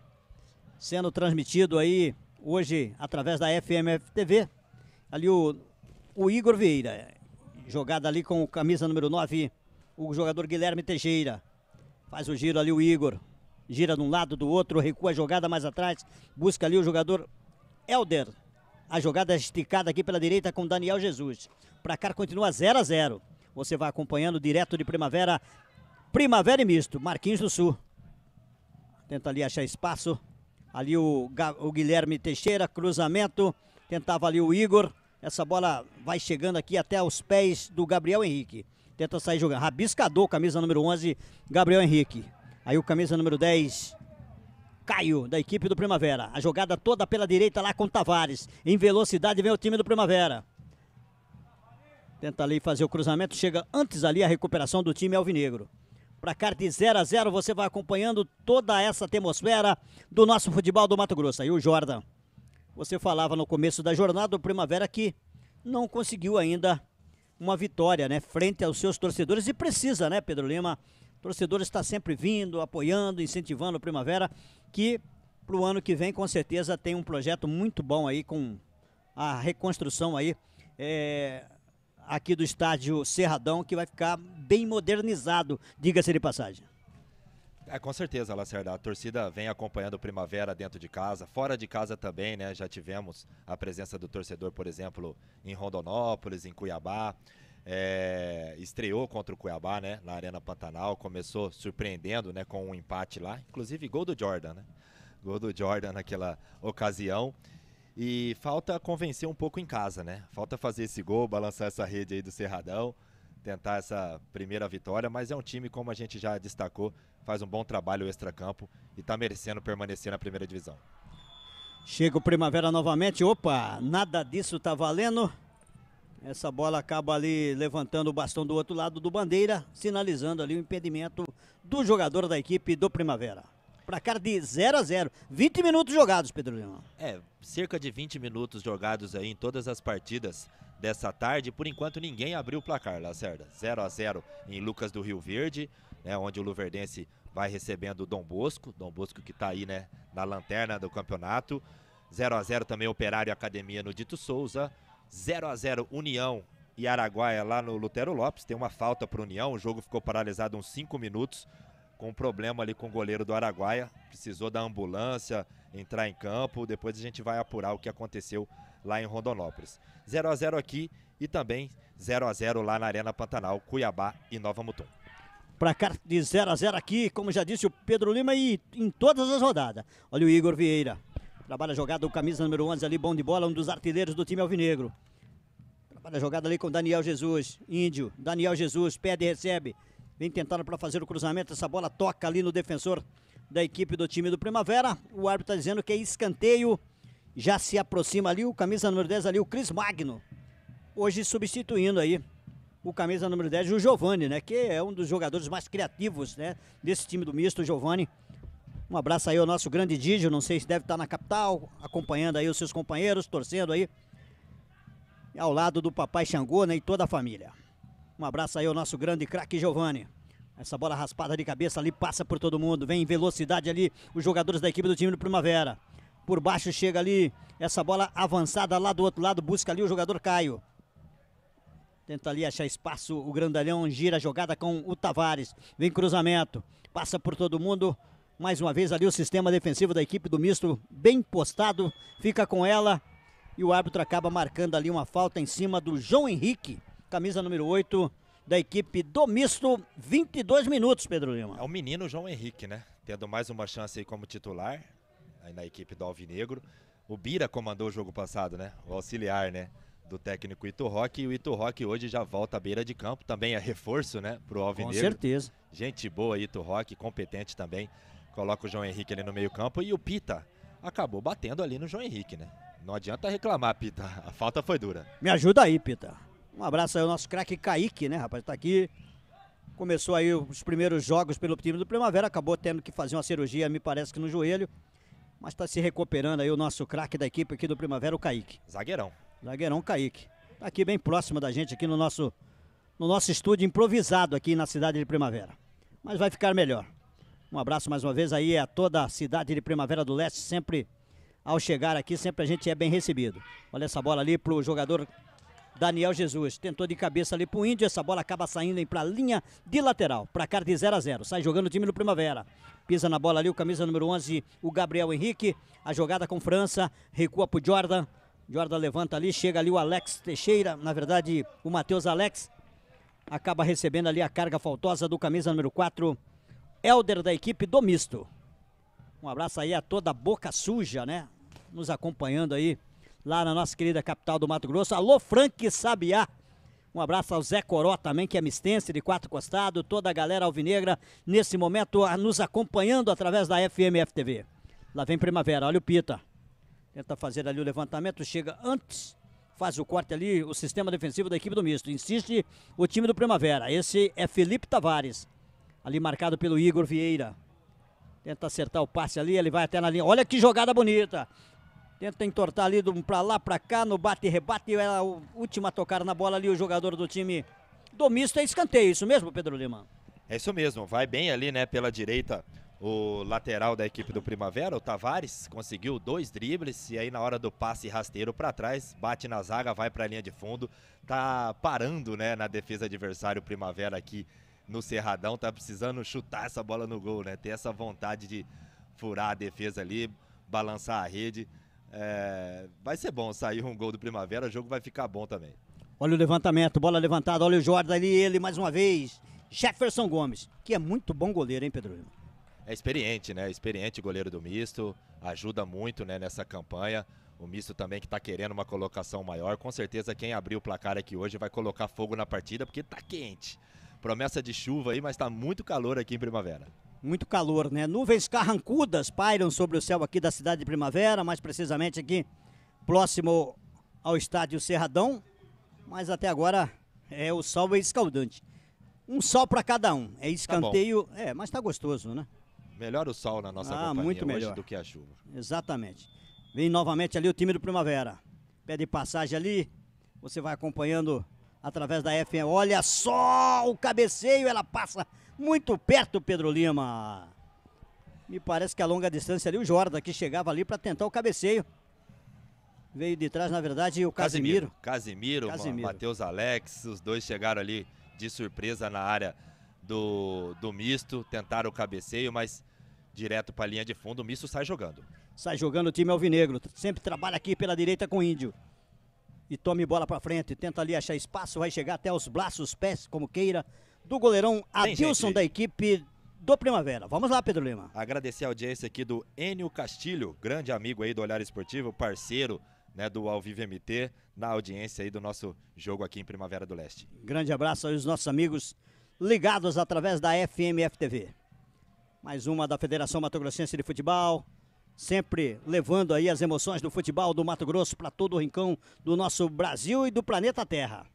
sendo transmitido aí hoje através da FMF TV. Ali o, o Igor Vieira, jogada ali com camisa número 9, o jogador Guilherme Teixeira. Faz o giro ali o Igor gira de um lado, do outro, recua a jogada mais atrás, busca ali o jogador Elder. A jogada é esticada aqui pela direita com Daniel Jesus. pra cá continua 0 a 0. Você vai acompanhando direto de Primavera. Primavera e misto, Marquinhos do Sul. Tenta ali achar espaço. Ali o, o Guilherme Teixeira, cruzamento. Tentava ali o Igor. Essa bola vai chegando aqui até os pés do Gabriel Henrique. Tenta sair jogando. Rabiscador, camisa número 11, Gabriel Henrique. Aí o camisa número 10, Caio, da equipe do Primavera. A jogada toda pela direita lá com Tavares. Em velocidade vem o time do Primavera. Tenta ali fazer o cruzamento, chega antes ali a recuperação do time alvinegro. cá de 0 a 0, você vai acompanhando toda essa atmosfera do nosso futebol do Mato Grosso. Aí o Jordan, você falava no começo da jornada, o Primavera que não conseguiu ainda uma vitória, né, frente aos seus torcedores e precisa, né, Pedro Lima, torcedor está sempre vindo, apoiando, incentivando o Primavera, que para o ano que vem com certeza tem um projeto muito bom aí com a reconstrução aí é, aqui do estádio Serradão, que vai ficar bem modernizado, diga-se de passagem. É, com certeza, Lacerda. A torcida vem acompanhando o Primavera dentro de casa, fora de casa também, né? Já tivemos a presença do torcedor, por exemplo, em Rondonópolis, em Cuiabá. É, estreou contra o Cuiabá, né? Na Arena Pantanal. Começou surpreendendo, né? Com um empate lá. Inclusive gol do Jordan, né? Gol do Jordan naquela ocasião. E falta convencer um pouco em casa, né? Falta fazer esse gol, balançar essa rede aí do Cerradão, tentar essa primeira vitória, mas é um time, como a gente já destacou, faz um bom trabalho extra-campo e está merecendo permanecer na primeira divisão. Chega o Primavera novamente, opa, nada disso tá valendo. Essa bola acaba ali levantando o bastão do outro lado do Bandeira, sinalizando ali o impedimento do jogador da equipe do Primavera. Pra cara de 0 a 0 20 minutos jogados, Pedro Leão. É, cerca de 20 minutos jogados aí em todas as partidas dessa tarde. Por enquanto, ninguém abriu o placar, Lacerda. 0 a 0 em Lucas do Rio Verde, né, onde o Luverdense vai recebendo o Dom Bosco. Dom Bosco que tá aí, né, na lanterna do campeonato. 0 a 0 também Operário Academia no Dito Souza. 0 a 0 União e Araguaia lá no Lutero Lopes. Tem uma falta para União, o jogo ficou paralisado uns 5 minutos com um problema ali com o goleiro do Araguaia, precisou da ambulância entrar em campo. Depois a gente vai apurar o que aconteceu lá em Rondonópolis. 0 a 0 aqui e também 0 a 0 lá na Arena Pantanal, Cuiabá e Nova Mutum. Para cá de 0 a 0 aqui, como já disse o Pedro Lima e em todas as rodadas. Olha o Igor Vieira. Trabalha a jogada o camisa número 11 ali, bom de bola, um dos artilheiros do time alvinegro. Trabalha a jogada ali com Daniel Jesus, índio. Daniel Jesus pede e recebe. Vem tentando para fazer o cruzamento, essa bola toca ali no defensor da equipe do time do Primavera. O árbitro está dizendo que é escanteio. Já se aproxima ali o camisa número 10 ali, o Cris Magno. Hoje substituindo aí o camisa número 10, o Giovani, né? Que é um dos jogadores mais criativos, né? Desse time do misto, o Giovani um abraço aí ao nosso grande Didi não sei se deve estar na capital, acompanhando aí os seus companheiros, torcendo aí. ao lado do papai Xangô, né, e toda a família. Um abraço aí ao nosso grande craque Giovani. Essa bola raspada de cabeça ali passa por todo mundo, vem em velocidade ali os jogadores da equipe do time do Primavera. Por baixo chega ali essa bola avançada lá do outro lado, busca ali o jogador Caio. Tenta ali achar espaço, o grandalhão gira a jogada com o Tavares. Vem cruzamento, passa por todo mundo. Mais uma vez ali o sistema defensivo da equipe do misto bem postado, fica com ela e o árbitro acaba marcando ali uma falta em cima do João Henrique, camisa número 8 da equipe do misto, 22 minutos, Pedro Lima. É o menino João Henrique, né? Tendo mais uma chance aí como titular aí na equipe do Alvinegro. O Bira comandou o jogo passado, né? O auxiliar, né? do técnico Ito Rock. E o Ito Rock hoje já volta à beira de campo, também é reforço, né, pro Alvinegro. Com certeza. Gente boa, Ito Rock, competente também coloca o João Henrique ali no meio-campo e o Pita acabou batendo ali no João Henrique, né? Não adianta reclamar, Pita. A falta foi dura. Me ajuda aí, Pita. Um abraço aí ao nosso craque Kaique, né, rapaz? Tá aqui. Começou aí os primeiros jogos pelo time do Primavera, acabou tendo que fazer uma cirurgia, me parece que no joelho. Mas tá se recuperando aí o nosso craque da equipe aqui do Primavera, o Kaique. Zagueirão. Zagueirão Kaique. Tá aqui bem próximo da gente, aqui no nosso, no nosso estúdio improvisado aqui na cidade de Primavera. Mas vai ficar melhor. Um abraço mais uma vez aí a toda a cidade de Primavera do Leste, sempre ao chegar aqui, sempre a gente é bem recebido. Olha essa bola ali pro jogador Daniel Jesus. Tentou de cabeça ali pro Índio, essa bola acaba saindo para a linha de lateral. para cá de 0 a 0 Sai jogando o time do Primavera. Pisa na bola ali o camisa número 11, o Gabriel Henrique. A jogada com França, recua pro Jordan. Jordan levanta ali, chega ali o Alex Teixeira, na verdade o Matheus Alex. Acaba recebendo ali a carga faltosa do camisa número 4, Helder da equipe do Misto. Um abraço aí a toda a boca suja, né? Nos acompanhando aí lá na nossa querida capital do Mato Grosso. Alô, Frank Sabiá. Um abraço ao Zé Coró também, que é mistense de quatro costados. toda a galera alvinegra nesse momento nos acompanhando através da FMF TV. Lá vem primavera, olha o Pita. Tenta fazer ali o levantamento, chega antes, faz o corte ali, o sistema defensivo da equipe do misto. Insiste o time do Primavera. Esse é Felipe Tavares ali marcado pelo Igor Vieira. Tenta acertar o passe ali, ele vai até na linha. Olha que jogada bonita. Tenta entortar ali para lá, para cá, no bate e rebate. É a última tocar na bola ali o jogador do time do misto. É escanteio, isso mesmo, Pedro Lima? É isso mesmo, vai bem ali, né, pela direita. O lateral da equipe do Primavera, o Tavares, conseguiu dois dribles e aí na hora do passe rasteiro para trás, bate na zaga, vai para a linha de fundo, tá parando, né, na defesa adversário Primavera aqui no Cerradão, tá precisando chutar essa bola no gol, né? Ter essa vontade de furar a defesa ali, balançar a rede. É, vai ser bom sair um gol do Primavera, o jogo vai ficar bom também. Olha o levantamento, bola levantada, olha o Jorge ali, ele mais uma vez. Jefferson Gomes, que é muito bom goleiro, hein, Pedro? É experiente, né? Experiente goleiro do misto, ajuda muito né, nessa campanha. O misto também que tá querendo uma colocação maior. Com certeza quem abrir o placar aqui hoje vai colocar fogo na partida, porque tá quente promessa de chuva aí, mas está muito calor aqui em primavera. Muito calor, né? Nuvens carrancudas pairam sobre o céu aqui da cidade de Primavera, mais precisamente aqui próximo ao estádio Serradão. Mas até agora é o sol é escaldante. Um sol para cada um. É tá escanteio, tá é, mas tá gostoso, né? Melhor o sol na nossa ah, muito melhor. do que a chuva. Exatamente. Vem novamente ali o time do Primavera. Pede passagem ali. Você vai acompanhando através da FM. Olha só o cabeceio, ela passa muito perto, Pedro Lima. Me parece que a longa distância ali, o Jorda, que chegava ali para tentar o cabeceio. Veio de trás, na verdade, o Casimiro. Casimiro, Casimiro. Matheus Alex, os dois chegaram ali de surpresa na área do, do misto, tentaram o cabeceio, mas direto para a linha de fundo, o misto sai jogando. Sai jogando o time alvinegro, sempre trabalha aqui pela direita com o Índio e tome bola para frente. Tenta ali achar espaço, vai chegar até os braços, pés, como queira, do goleirão Adilson da equipe do Primavera. Vamos lá, Pedro Lima. Agradecer a audiência aqui do Enio Castilho, grande amigo aí do Olhar Esportivo, parceiro né, do Ao Vivo MT, na audiência aí do nosso jogo aqui em Primavera do Leste. Grande abraço aos nossos amigos ligados através da FMF TV. Mais uma da Federação Mato Grossense de Futebol, sempre levando aí as emoções do futebol do Mato Grosso para todo o rincão do nosso Brasil e do planeta Terra.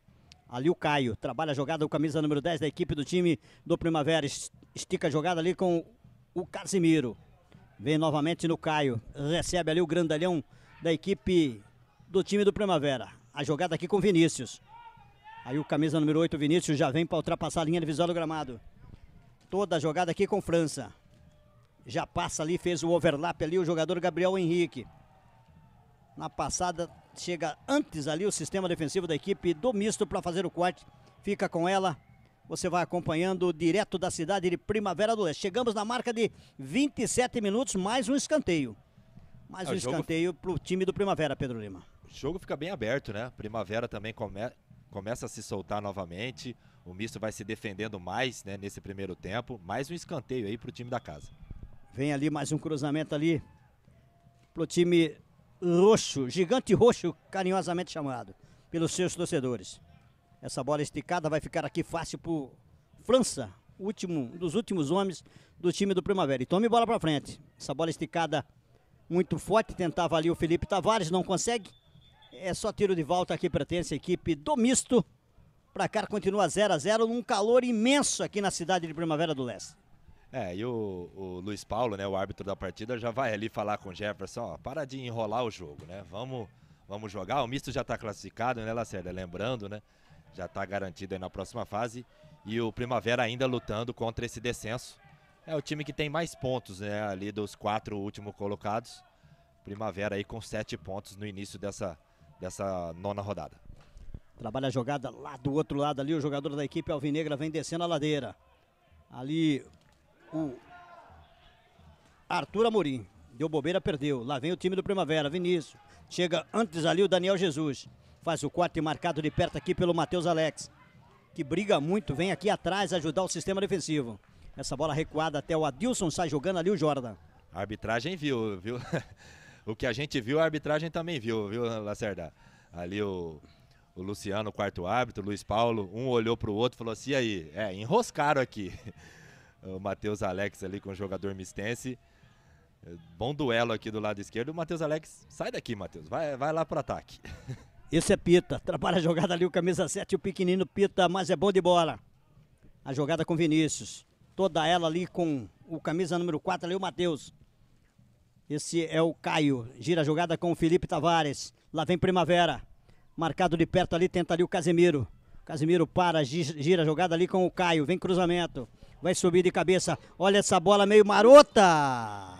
Ali o Caio trabalha a jogada, o camisa número 10 da equipe do time do Primavera. Estica a jogada ali com o Casimiro. Vem novamente no Caio. Recebe ali o grandalhão da equipe do time do Primavera. A jogada aqui com Vinícius. Aí o camisa número 8, Vinícius, já vem para ultrapassar a linha divisória do gramado. Toda a jogada aqui com França. Já passa ali, fez o overlap ali o jogador Gabriel Henrique. Na passada, chega antes ali o sistema defensivo da equipe do misto para fazer o corte. Fica com ela. Você vai acompanhando direto da cidade de Primavera do Leste. Chegamos na marca de 27 minutos, mais um escanteio. Mais é, um jogo... escanteio para o time do Primavera, Pedro Lima. O jogo fica bem aberto, né? Primavera também come... começa a se soltar novamente. O misto vai se defendendo mais né, nesse primeiro tempo. Mais um escanteio aí para o time da casa. Vem ali mais um cruzamento ali pro time roxo, gigante roxo, carinhosamente chamado pelos seus torcedores. Essa bola esticada vai ficar aqui fácil pro França, último dos últimos homens do time do Primavera. E tome bola para frente. Essa bola esticada muito forte, tentava ali o Felipe Tavares, não consegue. É só tiro de volta aqui pertence a equipe do misto. cá continua 0 a 0 num calor imenso aqui na cidade de Primavera do Leste. É, e o, o Luiz Paulo, né, o árbitro da partida, já vai ali falar com o Jefferson, ó, para de enrolar o jogo, né? Vamos, vamos jogar. O misto já está classificado, né, Lacerda? Lembrando, né? Já está garantido aí na próxima fase. E o Primavera ainda lutando contra esse descenso. É o time que tem mais pontos, né? Ali dos quatro últimos colocados. Primavera aí com sete pontos no início dessa, dessa nona rodada. Trabalha a jogada lá do outro lado ali. O jogador da equipe Alvinegra vem descendo a ladeira. Ali o Arthur Amorim. Deu bobeira, perdeu. Lá vem o time do Primavera, Vinícius. Chega antes ali o Daniel Jesus. Faz o corte marcado de perto aqui pelo Matheus Alex. Que briga muito, vem aqui atrás ajudar o sistema defensivo. Essa bola recuada até o Adilson, sai jogando ali o Jordan. A arbitragem viu, viu? o que a gente viu, a arbitragem também viu, viu, Lacerda? Ali o, o Luciano, quarto árbitro, Luiz Paulo, um olhou para o outro e falou assim: e aí, é, enroscaram aqui. o Matheus Alex ali com o jogador mistense. É, bom duelo aqui do lado esquerdo. O Matheus Alex, sai daqui, Matheus. Vai, vai lá pro ataque. Esse é Pita. Trabalha a jogada ali, o camisa 7, o pequenino Pita, mas é bom de bola. A jogada com Vinícius. Toda ela ali com o camisa número 4 ali, o Matheus. Esse é o Caio. Gira a jogada com o Felipe Tavares. Lá vem Primavera. Marcado de perto ali, tenta ali o Casemiro. Casemiro para, gira a jogada ali com o Caio. Vem cruzamento vai subir de cabeça. Olha essa bola meio marota.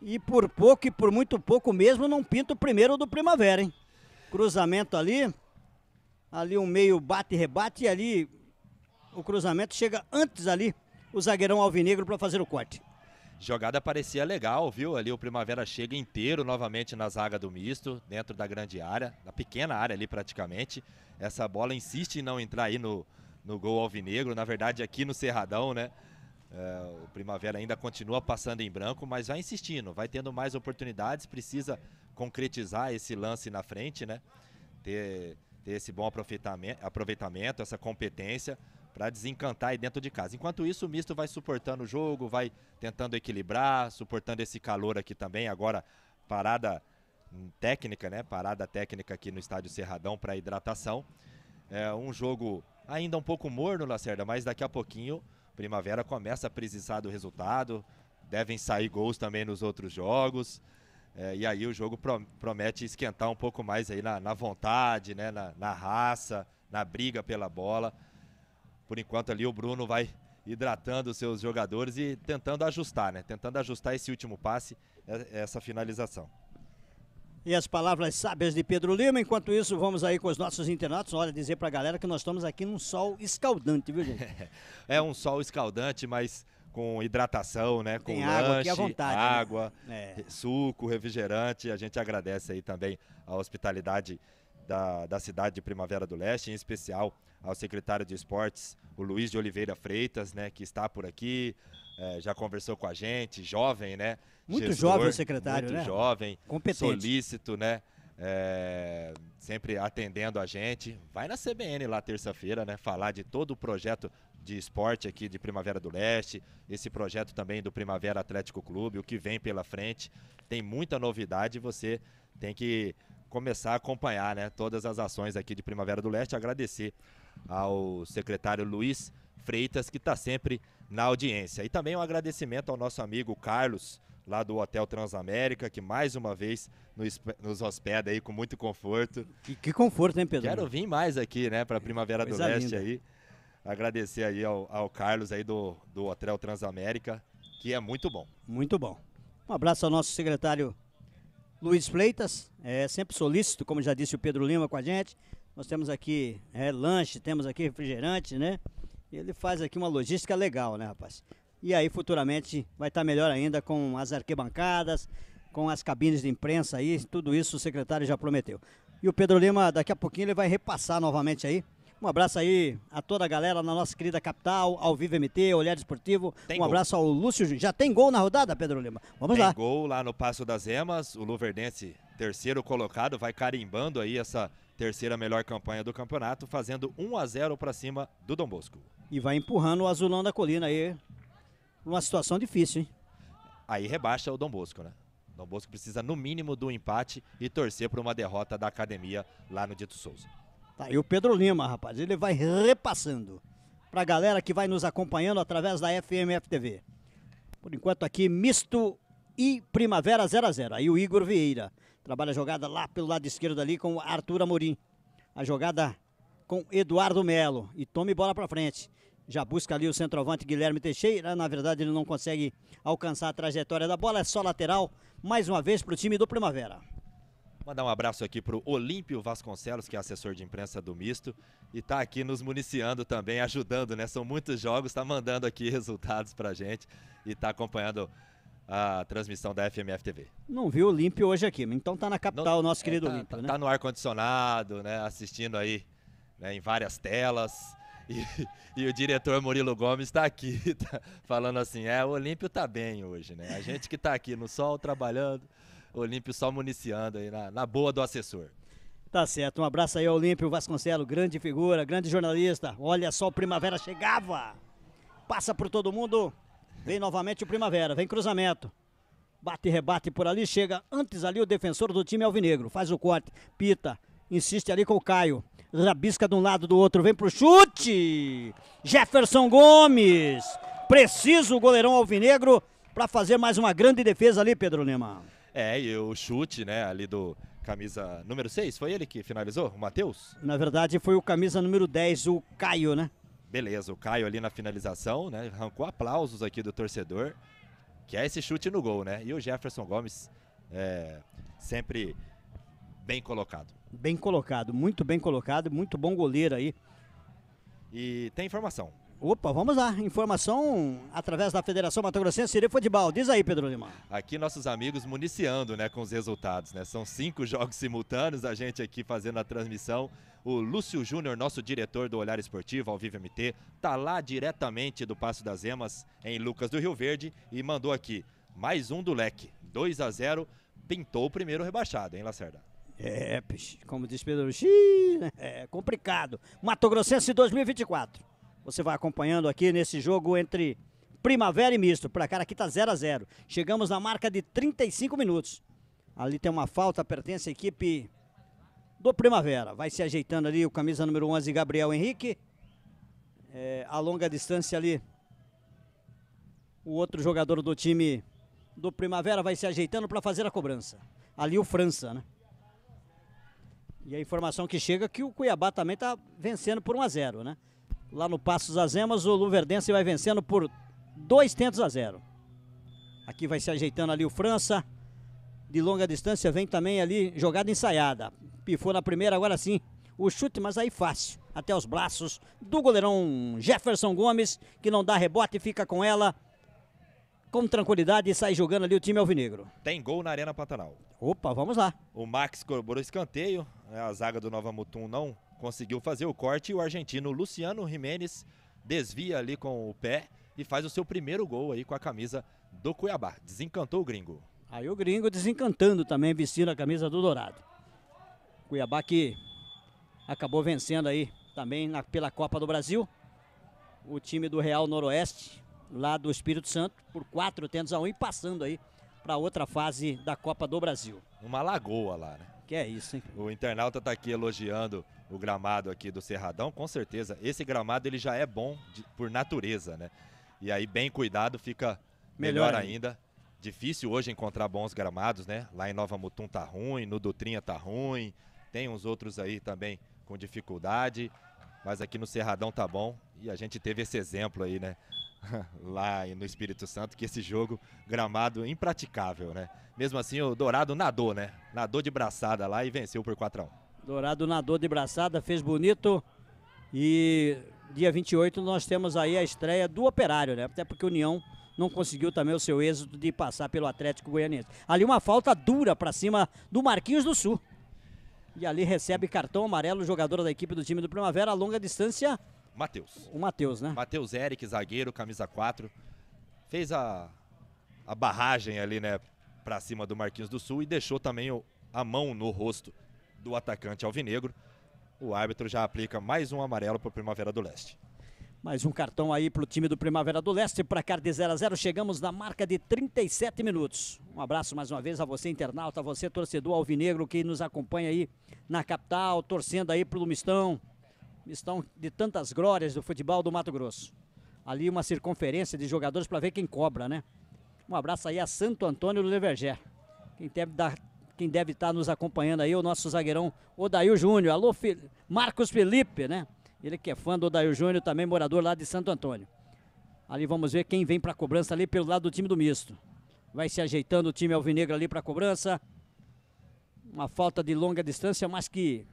E por pouco e por muito pouco mesmo não pinta o primeiro do Primavera, hein? Cruzamento ali. Ali um meio bate-rebate e ali o cruzamento chega antes ali o zagueirão alvinegro para fazer o corte. Jogada parecia legal, viu? Ali o Primavera chega inteiro novamente na zaga do misto, dentro da grande área, na pequena área ali praticamente. Essa bola insiste em não entrar aí no, no gol alvinegro. Na verdade, aqui no Cerradão, né? É, o Primavera ainda continua passando em branco, mas vai insistindo, vai tendo mais oportunidades, precisa concretizar esse lance na frente, né? Ter, ter esse bom aproveitamento, aproveitamento essa competência para desencantar aí dentro de casa. Enquanto isso, o misto vai suportando o jogo, vai tentando equilibrar, suportando esse calor aqui também. Agora, parada técnica, né? Parada técnica aqui no estádio Cerradão para hidratação. É um jogo Ainda um pouco morno, Lacerda, mas daqui a pouquinho Primavera começa a precisar do resultado. Devem sair gols também nos outros jogos. É, e aí o jogo pro, promete esquentar um pouco mais aí na, na vontade, né? Na, na, raça, na briga pela bola. Por enquanto ali o Bruno vai hidratando os seus jogadores e tentando ajustar, né? Tentando ajustar esse último passe, é, essa finalização. E as palavras sábias de Pedro Lima. Enquanto isso, vamos aí com os nossos internautas, Olha, dizer para a galera que nós estamos aqui num sol escaldante, viu, gente? é um sol escaldante, mas com hidratação, né? Com Tem lanche, água, aqui à vontade, né? água né? suco, refrigerante. A gente agradece aí também a hospitalidade da, da cidade de Primavera do Leste, em especial ao secretário de Esportes, o Luiz de Oliveira Freitas, né? Que está por aqui, é, já conversou com a gente, jovem, né? Muito Gestor, jovem o secretário, muito né? Muito jovem, competente. Solícito, né? É, sempre atendendo a gente. Vai na CBN lá terça-feira, né? Falar de todo o projeto de esporte aqui de Primavera do Leste, esse projeto também do Primavera Atlético Clube, o que vem pela frente. Tem muita novidade, você tem que começar a acompanhar né, todas as ações aqui de Primavera do Leste. Agradecer ao secretário Luiz Freitas, que está sempre na audiência. E também um agradecimento ao nosso amigo Carlos, lá do Hotel Transamérica, que mais uma vez nos, nos hospeda aí com muito conforto. Que, que conforto, hein, Pedro? Quero vir mais aqui, né, para a é, Primavera Coisa do Leste linda. aí. Agradecer aí ao, ao Carlos aí do, do Hotel Transamérica, que é muito bom. Muito bom. Um abraço ao nosso secretário Luiz Freitas, é sempre solícito, como já disse o Pedro Lima com a gente. Nós temos aqui é, lanche, temos aqui refrigerante, né? Ele faz aqui uma logística legal, né, rapaz? E aí futuramente vai estar melhor ainda com as arquibancadas, com as cabines de imprensa aí, tudo isso o secretário já prometeu. E o Pedro Lima, daqui a pouquinho, ele vai repassar novamente aí. Um abraço aí a toda a galera na nossa querida capital, ao Vivo MT, Olhar Esportivo. Tem um abraço ao Lúcio. Já tem gol na rodada, Pedro Lima? Vamos tem lá. Tem gol lá no Passo das Emas. O Luverdense, terceiro colocado, vai carimbando aí essa terceira melhor campanha do campeonato, fazendo 1 a 0 para cima do Dom Bosco. E vai empurrando o azulão da colina aí. Uma situação difícil, hein? Aí rebaixa o Dom Bosco, né? O Dom Bosco precisa, no mínimo, do empate e torcer para uma derrota da academia lá no Dito Souza. Tá aí o Pedro Lima, rapaz. Ele vai repassando para a galera que vai nos acompanhando através da FMF TV. Por enquanto, aqui, misto e primavera 0 a 0 Aí o Igor Vieira. Trabalha a jogada lá pelo lado esquerdo ali com Arthur Amorim. A jogada com Eduardo Melo. E tome bola para frente. Já busca ali o centroavante Guilherme Teixeira. Na verdade, ele não consegue alcançar a trajetória da bola. É só lateral. Mais uma vez para o time do Primavera. Mandar um abraço aqui para o Olímpio Vasconcelos, que é assessor de imprensa do Misto, e está aqui nos municiando também, ajudando, né? São muitos jogos, está mandando aqui resultados para gente e está acompanhando a transmissão da FMF TV. Não viu o Olímpio hoje aqui, então tá na capital o nosso é, querido é, tá, Olímpio, tá, né? Tá no ar-condicionado, né? Assistindo aí né, em várias telas. E, e, o diretor Murilo Gomes está aqui tá, falando assim: é, o Olímpio tá bem hoje, né? A gente que tá aqui no sol trabalhando, o Olímpio só municiando aí na, na boa do assessor. Tá certo, um abraço aí ao Olímpio Vasconcelo, grande figura, grande jornalista. Olha só, primavera chegava! Passa por todo mundo. Vem novamente o Primavera, vem cruzamento. Bate e rebate por ali, chega antes ali o defensor do time Alvinegro. Faz o corte, pita, insiste ali com o Caio. Rabisca de um lado do outro, vem pro chute! Jefferson Gomes! Preciso o goleirão Alvinegro para fazer mais uma grande defesa ali, Pedro Lima. É, e o chute, né, ali do camisa número 6, foi ele que finalizou, o Matheus? Na verdade, foi o camisa número 10, o Caio, né? beleza, o Caio ali na finalização, né? Arrancou aplausos aqui do torcedor. Que é esse chute no gol, né? E o Jefferson Gomes é, sempre bem colocado. Bem colocado, muito bem colocado, muito bom goleiro aí. E tem informação. Opa, vamos lá. Informação através da Federação Mato Grossense de Futebol. Diz aí, Pedro Lima. Aqui nossos amigos municiando, né, com os resultados, né? São cinco jogos simultâneos, a gente aqui fazendo a transmissão o Lúcio Júnior, nosso diretor do Olhar Esportivo ao Vivo MT, tá lá diretamente do Passo das Emas, em Lucas do Rio Verde, e mandou aqui mais um do leque. 2 a 0 pintou o primeiro rebaixado, hein, Lacerda? É, como diz Pedro, né? é complicado. Mato Grossense 2024. Você vai acompanhando aqui nesse jogo entre Primavera e Misto. Pra cara aqui tá 0 a 0 Chegamos na marca de 35 minutos. Ali tem uma falta, pertence à equipe do Primavera. Vai se ajeitando ali o camisa número 11, Gabriel Henrique. É, a longa distância ali, o outro jogador do time do Primavera vai se ajeitando para fazer a cobrança. Ali o França, né? E a informação que chega é que o Cuiabá também está vencendo por 1 a 0 né? Lá no Passos Azemas, o Luverdense vai vencendo por dois tentos a zero. Aqui vai se ajeitando ali o França de longa distância vem também ali, jogada ensaiada. Pifou na primeira, agora sim, o chute, mas aí fácil. Até os braços do goleirão Jefferson Gomes, que não dá rebote, e fica com ela com tranquilidade e sai jogando ali o time alvinegro. Tem gol na Arena Pantanal. Opa, vamos lá. O Max corroborou escanteio, né, a zaga do Nova Mutum não conseguiu fazer o corte e o argentino Luciano Jimenez desvia ali com o pé e faz o seu primeiro gol aí com a camisa do Cuiabá. Desencantou o gringo. Aí o gringo desencantando também, vestindo a camisa do Dourado. Cuiabá que acabou vencendo aí também na, pela Copa do Brasil. O time do Real Noroeste, lá do Espírito Santo, por quatro tentos a um e passando aí para outra fase da Copa do Brasil. Uma lagoa lá, né? Que é isso, hein? O internauta está aqui elogiando o gramado aqui do Cerradão, com certeza. Esse gramado ele já é bom de, por natureza, né? E aí bem cuidado fica melhor, melhor ainda. ainda Difícil hoje encontrar bons gramados, né? Lá em Nova Mutum tá ruim, no Dutrinha tá ruim, tem uns outros aí também com dificuldade, mas aqui no Cerradão tá bom. E a gente teve esse exemplo aí, né? Lá no Espírito Santo, que esse jogo gramado impraticável, né? Mesmo assim, o Dourado nadou, né? Nadou de braçada lá e venceu por 4 a 1 Dourado nadou de braçada, fez bonito. E dia 28 nós temos aí a estreia do Operário, né? Até porque União não conseguiu também o seu êxito de passar pelo Atlético Goianiense. Ali uma falta dura para cima do Marquinhos do Sul. E ali recebe cartão amarelo o jogador da equipe do time do Primavera, a longa distância. Matheus. O Matheus, né? Matheus Eric, zagueiro, camisa 4. Fez a, a barragem ali, né? Pra cima do Marquinhos do Sul e deixou também o, a mão no rosto do atacante alvinegro. O árbitro já aplica mais um amarelo para o Primavera do Leste. Mais um cartão aí para o time do Primavera do Leste, para de 0 a 0 chegamos na marca de 37 minutos. Um abraço mais uma vez a você, internauta, a você, torcedor alvinegro, que nos acompanha aí na capital, torcendo aí para o Mistão, Mistão de tantas glórias do futebol do Mato Grosso. Ali uma circunferência de jogadores para ver quem cobra, né? Um abraço aí a Santo Antônio do Levergé. Quem deve dar quem deve estar tá nos acompanhando aí, o nosso zagueirão Odail Júnior. Alô, Marcos Felipe, né? Ele que é fã do Odair Júnior, também morador lá de Santo Antônio. Ali vamos ver quem vem para a cobrança ali pelo lado do time do misto. Vai se ajeitando o time alvinegro ali para a cobrança. Uma falta de longa distância, mas que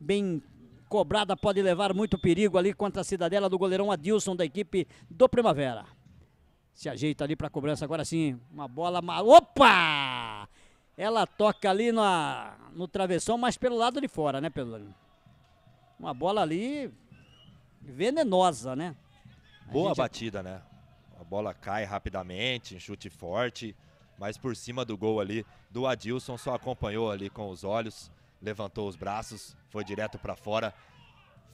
bem cobrada pode levar muito perigo ali contra a cidadela do goleirão Adilson da equipe do Primavera. Se ajeita ali para a cobrança agora sim. Uma bola. Mal... Opa! Ela toca ali na, no travessão, mas pelo lado de fora, né, Pedro? Uma bola ali venenosa, né? A Boa gente... batida, né? A bola cai rapidamente, chute forte, mas por cima do gol ali do Adilson só acompanhou ali com os olhos, levantou os braços, foi direto para fora.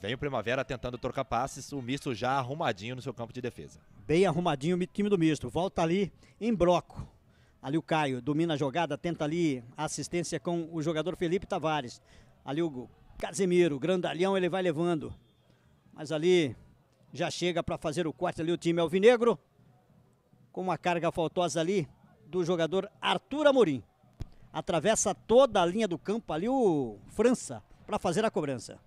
Vem o Primavera tentando trocar passes, o misto já arrumadinho no seu campo de defesa. Bem arrumadinho o time do misto, volta ali em bloco. Ali o Caio domina a jogada, tenta ali a assistência com o jogador Felipe Tavares. Ali o Casemiro, grandalhão, ele vai levando. Mas ali já chega para fazer o corte ali o time alvinegro. Com uma carga faltosa ali do jogador Arthur Amorim. Atravessa toda a linha do campo ali o França para fazer a cobrança.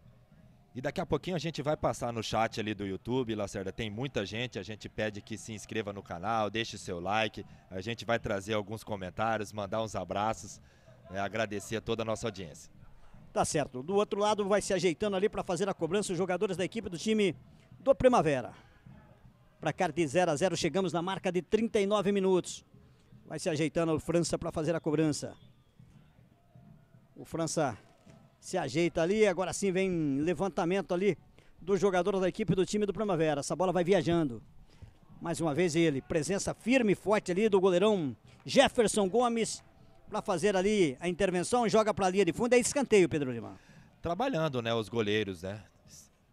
E daqui a pouquinho a gente vai passar no chat ali do YouTube, Lacerda. Tem muita gente, a gente pede que se inscreva no canal, deixe seu like. A gente vai trazer alguns comentários, mandar uns abraços, né, agradecer a toda a nossa audiência. Tá certo. Do outro lado, vai se ajeitando ali para fazer a cobrança os jogadores da equipe do time do Primavera. Para cá de 0 a 0, chegamos na marca de 39 minutos. Vai se ajeitando o França para fazer a cobrança. O França se ajeita ali, agora sim vem levantamento ali do jogador da equipe do time do Primavera. Essa bola vai viajando. Mais uma vez ele, presença firme e forte ali do goleirão Jefferson Gomes para fazer ali a intervenção, joga para a linha de fundo, é escanteio, Pedro Lima. Trabalhando, né, os goleiros, né?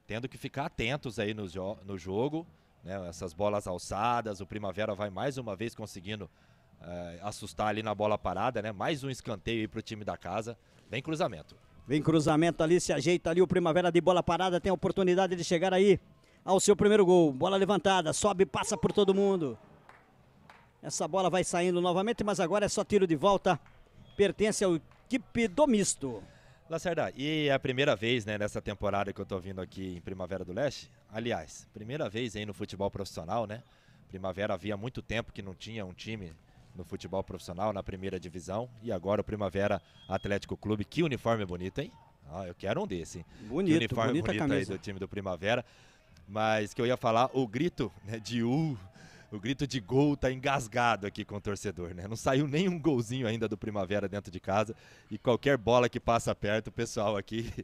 Tendo que ficar atentos aí no, jo no jogo, né? Essas bolas alçadas, o Primavera vai mais uma vez conseguindo eh, assustar ali na bola parada, né? Mais um escanteio aí o time da casa. Vem cruzamento. Vem cruzamento ali, se ajeita ali o Primavera de bola parada, tem a oportunidade de chegar aí ao seu primeiro gol. Bola levantada, sobe, passa por todo mundo. Essa bola vai saindo novamente, mas agora é só tiro de volta. Pertence ao equipe do misto. Lacerda, e é a primeira vez né, nessa temporada que eu estou vindo aqui em Primavera do Leste, aliás, primeira vez aí no futebol profissional, né? Primavera havia muito tempo que não tinha um time no futebol profissional, na primeira divisão, e agora o Primavera Atlético Clube, que uniforme bonito, hein? Ah, eu quero um desse, hein? Bonito, que uniforme bonito aí do time do Primavera. Mas que eu ia falar, o grito né, de U o grito de gol tá engasgado aqui com o torcedor, né? Não saiu nenhum golzinho ainda do Primavera dentro de casa e qualquer bola que passa perto, o pessoal aqui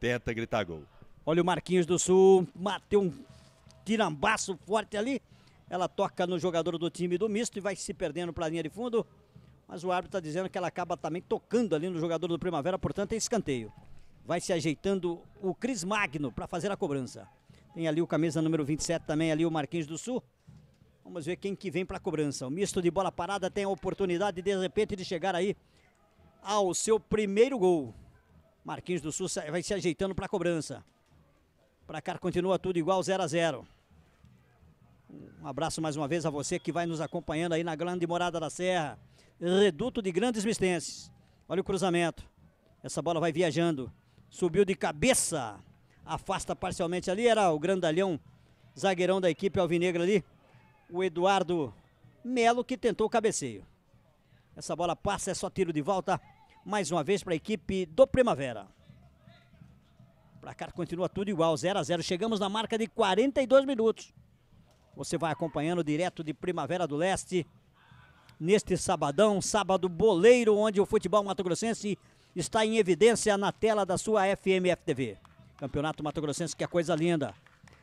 tenta gritar gol. Olha o Marquinhos do Sul, bateu um tirambaço forte ali. Ela toca no jogador do time do misto e vai se perdendo para a linha de fundo. Mas o árbitro está dizendo que ela acaba também tocando ali no jogador do Primavera, portanto é escanteio. Vai se ajeitando o Cris Magno para fazer a cobrança. Tem ali o camisa número 27 também, ali o Marquinhos do Sul. Vamos ver quem que vem para a cobrança. O misto de bola parada tem a oportunidade de repente de chegar aí ao seu primeiro gol. Marquinhos do Sul vai se ajeitando para a cobrança. Para cá continua tudo igual 0 a 0. Um abraço mais uma vez a você que vai nos acompanhando aí na Grande Morada da Serra. Reduto de grandes mistenses. Olha o cruzamento. Essa bola vai viajando. Subiu de cabeça. Afasta parcialmente ali. Era o grandalhão zagueirão da equipe alvinegra ali o Eduardo Melo que tentou o cabeceio. Essa bola passa, é só tiro de volta. Mais uma vez para a equipe do Primavera. Para cá continua tudo igual, 0 a 0. Chegamos na marca de 42 minutos. Você vai acompanhando direto de Primavera do Leste. Neste sabadão, sábado boleiro, onde o futebol mato-grossense está em evidência na tela da sua FMFTV. Campeonato Mato Grossense, que é coisa linda.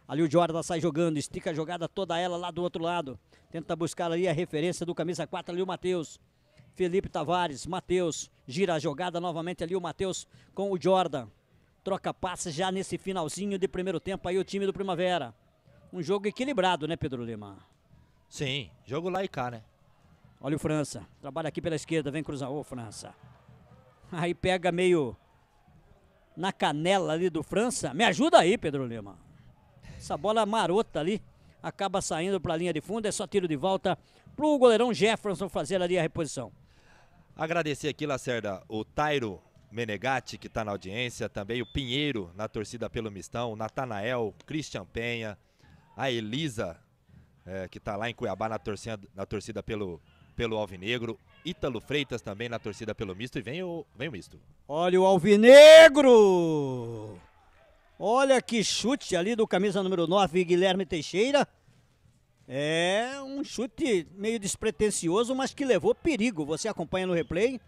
Ali o Jordan sai jogando, estica a jogada toda ela lá do outro lado. Tenta buscar ali a referência do camisa 4 ali o Matheus. Felipe Tavares, Matheus, gira a jogada novamente ali o Matheus com o Jordan. Troca passes já nesse finalzinho de primeiro tempo aí o time do Primavera. Um jogo equilibrado, né, Pedro Lima? Sim, jogo lá e cá, né? Olha o França, trabalha aqui pela esquerda, vem cruzar. Ô, França. Aí pega meio na canela ali do França. Me ajuda aí, Pedro Lima. Essa bola marota ali acaba saindo para a linha de fundo, é só tiro de volta para o goleirão Jefferson fazer ali a reposição. Agradecer aqui, Lacerda, o Tairo Menegatti, que está na audiência, também o Pinheiro, na torcida pelo Mistão, o Natanael, Christian Penha, a Elisa, é, que está lá em Cuiabá na torcida, na torcida pelo, pelo Alvinegro, Ítalo Freitas também na torcida pelo Misto, e vem o, vem o Misto. Olha o Alvinegro! Olha que chute ali do camisa número 9, Guilherme Teixeira. É um chute meio despretensioso, mas que levou perigo. Você acompanha no replay.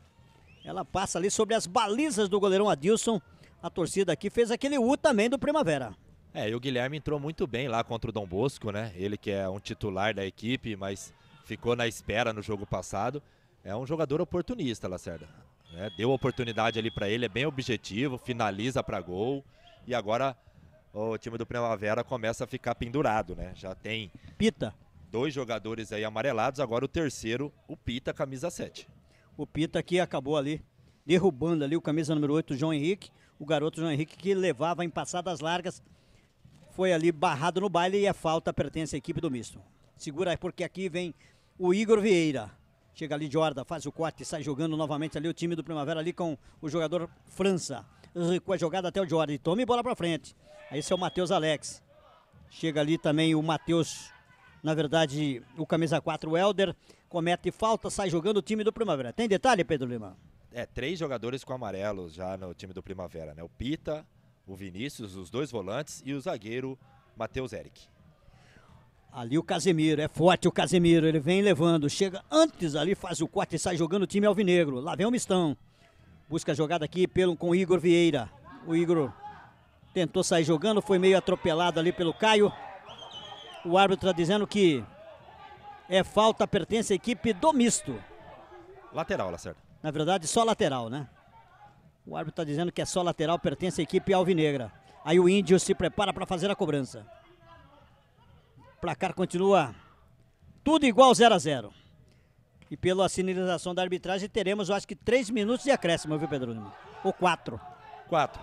Ela passa ali sobre as balizas do goleirão Adilson. A torcida aqui fez aquele U também do Primavera. É, e o Guilherme entrou muito bem lá contra o Dom Bosco, né? Ele que é um titular da equipe, mas ficou na espera no jogo passado. É um jogador oportunista, Lacerda. É, deu oportunidade ali para ele, é bem objetivo, finaliza para gol. E agora o time do Primavera começa a ficar pendurado, né? Já tem. Pita. Dois jogadores aí amarelados, agora o terceiro, o Pita, camisa 7. O Pita que acabou ali, derrubando ali o camisa número 8, o João Henrique. O garoto João Henrique que levava em passadas largas, foi ali barrado no baile e a falta pertence à equipe do misto. Segura aí, porque aqui vem o Igor Vieira. Chega ali de horda, faz o corte, sai jogando novamente ali o time do Primavera ali com o jogador França recua a é jogada até o toma E tome bola para frente. Esse é o Matheus Alex. Chega ali também o Matheus, na verdade, o camisa 4, o Helder. Comete falta, sai jogando o time do Primavera. Tem detalhe, Pedro Lima? É, três jogadores com amarelo já no time do Primavera, né? O Pita, o Vinícius, os dois volantes e o zagueiro Matheus Eric. Ali o Casemiro, é forte o Casemiro, ele vem levando, chega antes ali, faz o corte e sai jogando o time alvinegro. Lá vem o Mistão. Busca a jogada aqui pelo, com o Igor Vieira. O Igor tentou sair jogando, foi meio atropelado ali pelo Caio. O árbitro está dizendo que é falta, pertence à equipe do misto. Lateral, Lacerda. Na verdade, só lateral, né? O árbitro está dizendo que é só lateral, pertence à equipe alvinegra. Aí o Índio se prepara para fazer a cobrança. O placar continua tudo igual 0 a 0 e pela sinalização da arbitragem, teremos, eu acho que, três minutos de acréscimo, viu, Pedro Lima? Ou quatro. Quatro.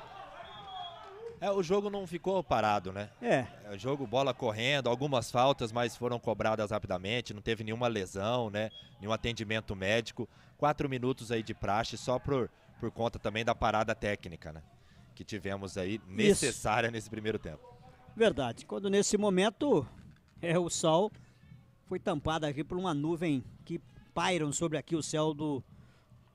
É, o jogo não ficou parado, né? É. é. Jogo, bola correndo, algumas faltas, mas foram cobradas rapidamente, não teve nenhuma lesão, né? Nenhum atendimento médico. Quatro minutos aí de praxe, só por, por conta também da parada técnica, né? Que tivemos aí, necessária Isso. nesse primeiro tempo. Verdade. Quando nesse momento, é o sol foi tampado aqui por uma nuvem pairam sobre aqui o céu do,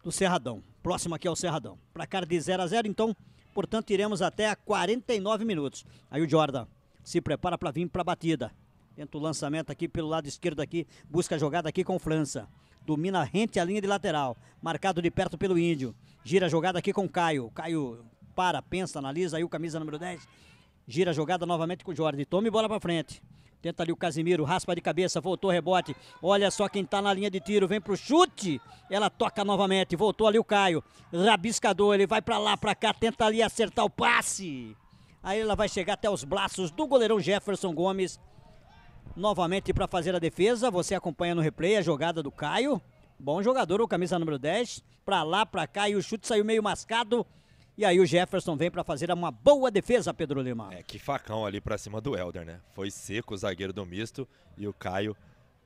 do Cerradão. Próximo aqui ao é Cerradão. cara de 0 a 0 então, portanto, iremos até a 49 minutos. Aí o Jordan se prepara para vir para a batida. Tenta o lançamento aqui pelo lado esquerdo aqui, busca a jogada aqui com França. Domina rente a linha de lateral, marcado de perto pelo Índio. Gira a jogada aqui com Caio. Caio para, pensa, analisa aí o camisa número 10. Gira a jogada novamente com o Jordan. Tome bola para frente. Tenta ali o Casimiro, raspa de cabeça, voltou rebote. Olha só quem tá na linha de tiro, vem pro chute. Ela toca novamente, voltou ali o Caio. Rabiscador, ele vai para lá, para cá, tenta ali acertar o passe. Aí ela vai chegar até os braços do goleirão Jefferson Gomes. Novamente para fazer a defesa, você acompanha no replay a jogada do Caio. Bom jogador, o camisa número 10. Para lá, para cá e o chute saiu meio mascado. E aí o Jefferson vem para fazer uma boa defesa, Pedro Lima. É, que facão ali para cima do Helder, né? Foi seco o zagueiro do misto e o Caio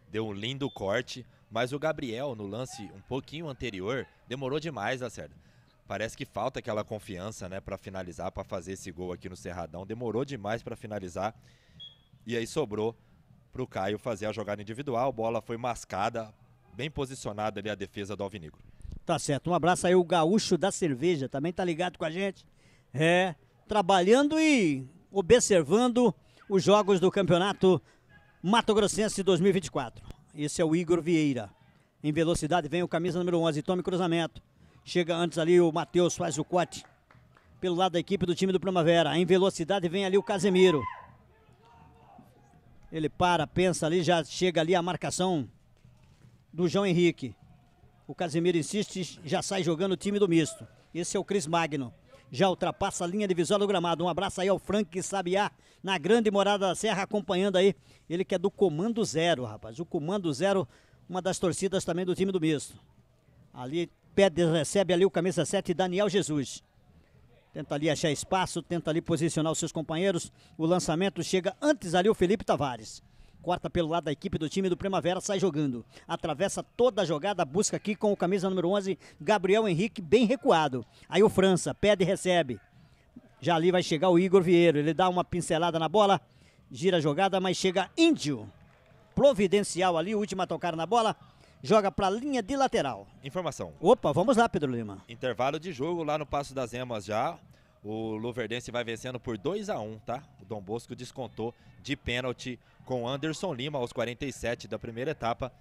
deu um lindo corte, mas o Gabriel, no lance um pouquinho anterior, demorou demais, acerta. Parece que falta aquela confiança, né, para finalizar, para fazer esse gol aqui no Cerradão. Demorou demais para finalizar. E aí sobrou para o Caio fazer a jogada individual. bola foi mascada, bem posicionada ali a defesa do Alvinegro. Tá certo. Um abraço aí, o Gaúcho da Cerveja, também tá ligado com a gente. É, trabalhando e observando os jogos do Campeonato Mato Grossense 2024. Esse é o Igor Vieira. Em velocidade vem o camisa número 11, tome cruzamento. Chega antes ali o Matheus, faz o corte. Pelo lado da equipe do time do Primavera. Em velocidade vem ali o Casemiro. Ele para, pensa ali, já chega ali a marcação do João Henrique. O Casimiro insiste, já sai jogando o time do misto. Esse é o Cris Magno. Já ultrapassa a linha divisória do gramado. Um abraço aí ao Frank Sabiá, na grande morada da Serra, acompanhando aí. Ele que é do Comando Zero, rapaz. O Comando Zero, uma das torcidas também do time do misto. Ali, pede, recebe ali o camisa 7, Daniel Jesus. Tenta ali achar espaço, tenta ali posicionar os seus companheiros. O lançamento chega antes ali o Felipe Tavares. Corta pelo lado da equipe do time do Primavera, sai jogando. Atravessa toda a jogada, busca aqui com o camisa número 11, Gabriel Henrique, bem recuado. Aí o França pede e recebe. Já ali vai chegar o Igor Vieiro. Ele dá uma pincelada na bola, gira a jogada, mas chega Índio. Providencial ali, última a tocar na bola. Joga para a linha de lateral. Informação. Opa, vamos lá, Pedro Lima. Intervalo de jogo lá no Passo das Emas já. O Luverdense vai vencendo por 2 a 1 um, tá? O Dom Bosco descontou de pênalti com Anderson Lima aos 47 da primeira etapa.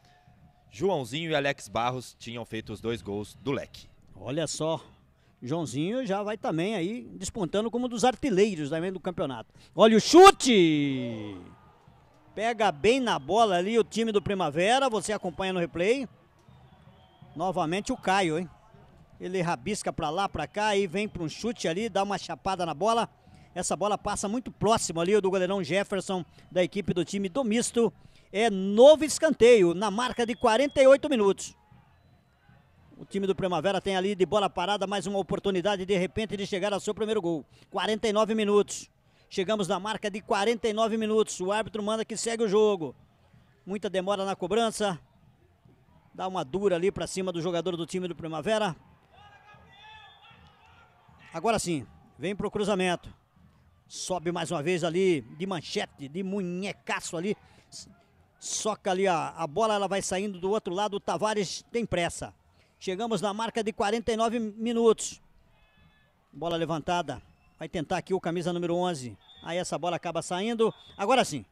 Joãozinho e Alex Barros tinham feito os dois gols do leque. Olha só, Joãozinho já vai também aí despontando como um dos artilheiros também do campeonato. Olha o chute! Pega bem na bola ali o time do Primavera, você acompanha no replay. Novamente o Caio, hein? Ele rabisca para lá, para cá e vem para um chute ali, dá uma chapada na bola. Essa bola passa muito próximo ali do goleirão Jefferson da equipe do time do misto. É novo escanteio na marca de 48 minutos. O time do Primavera tem ali de bola parada mais uma oportunidade de repente de chegar ao seu primeiro gol. 49 minutos. Chegamos na marca de 49 minutos. O árbitro manda que segue o jogo. Muita demora na cobrança. Dá uma dura ali para cima do jogador do time do Primavera. Agora sim, vem para o cruzamento. Sobe mais uma vez ali de manchete, de munhecaço ali. Soca ali a, a bola, ela vai saindo do outro lado. O Tavares tem pressa. Chegamos na marca de 49 minutos. Bola levantada. Vai tentar aqui o camisa número 11. Aí essa bola acaba saindo. Agora sim.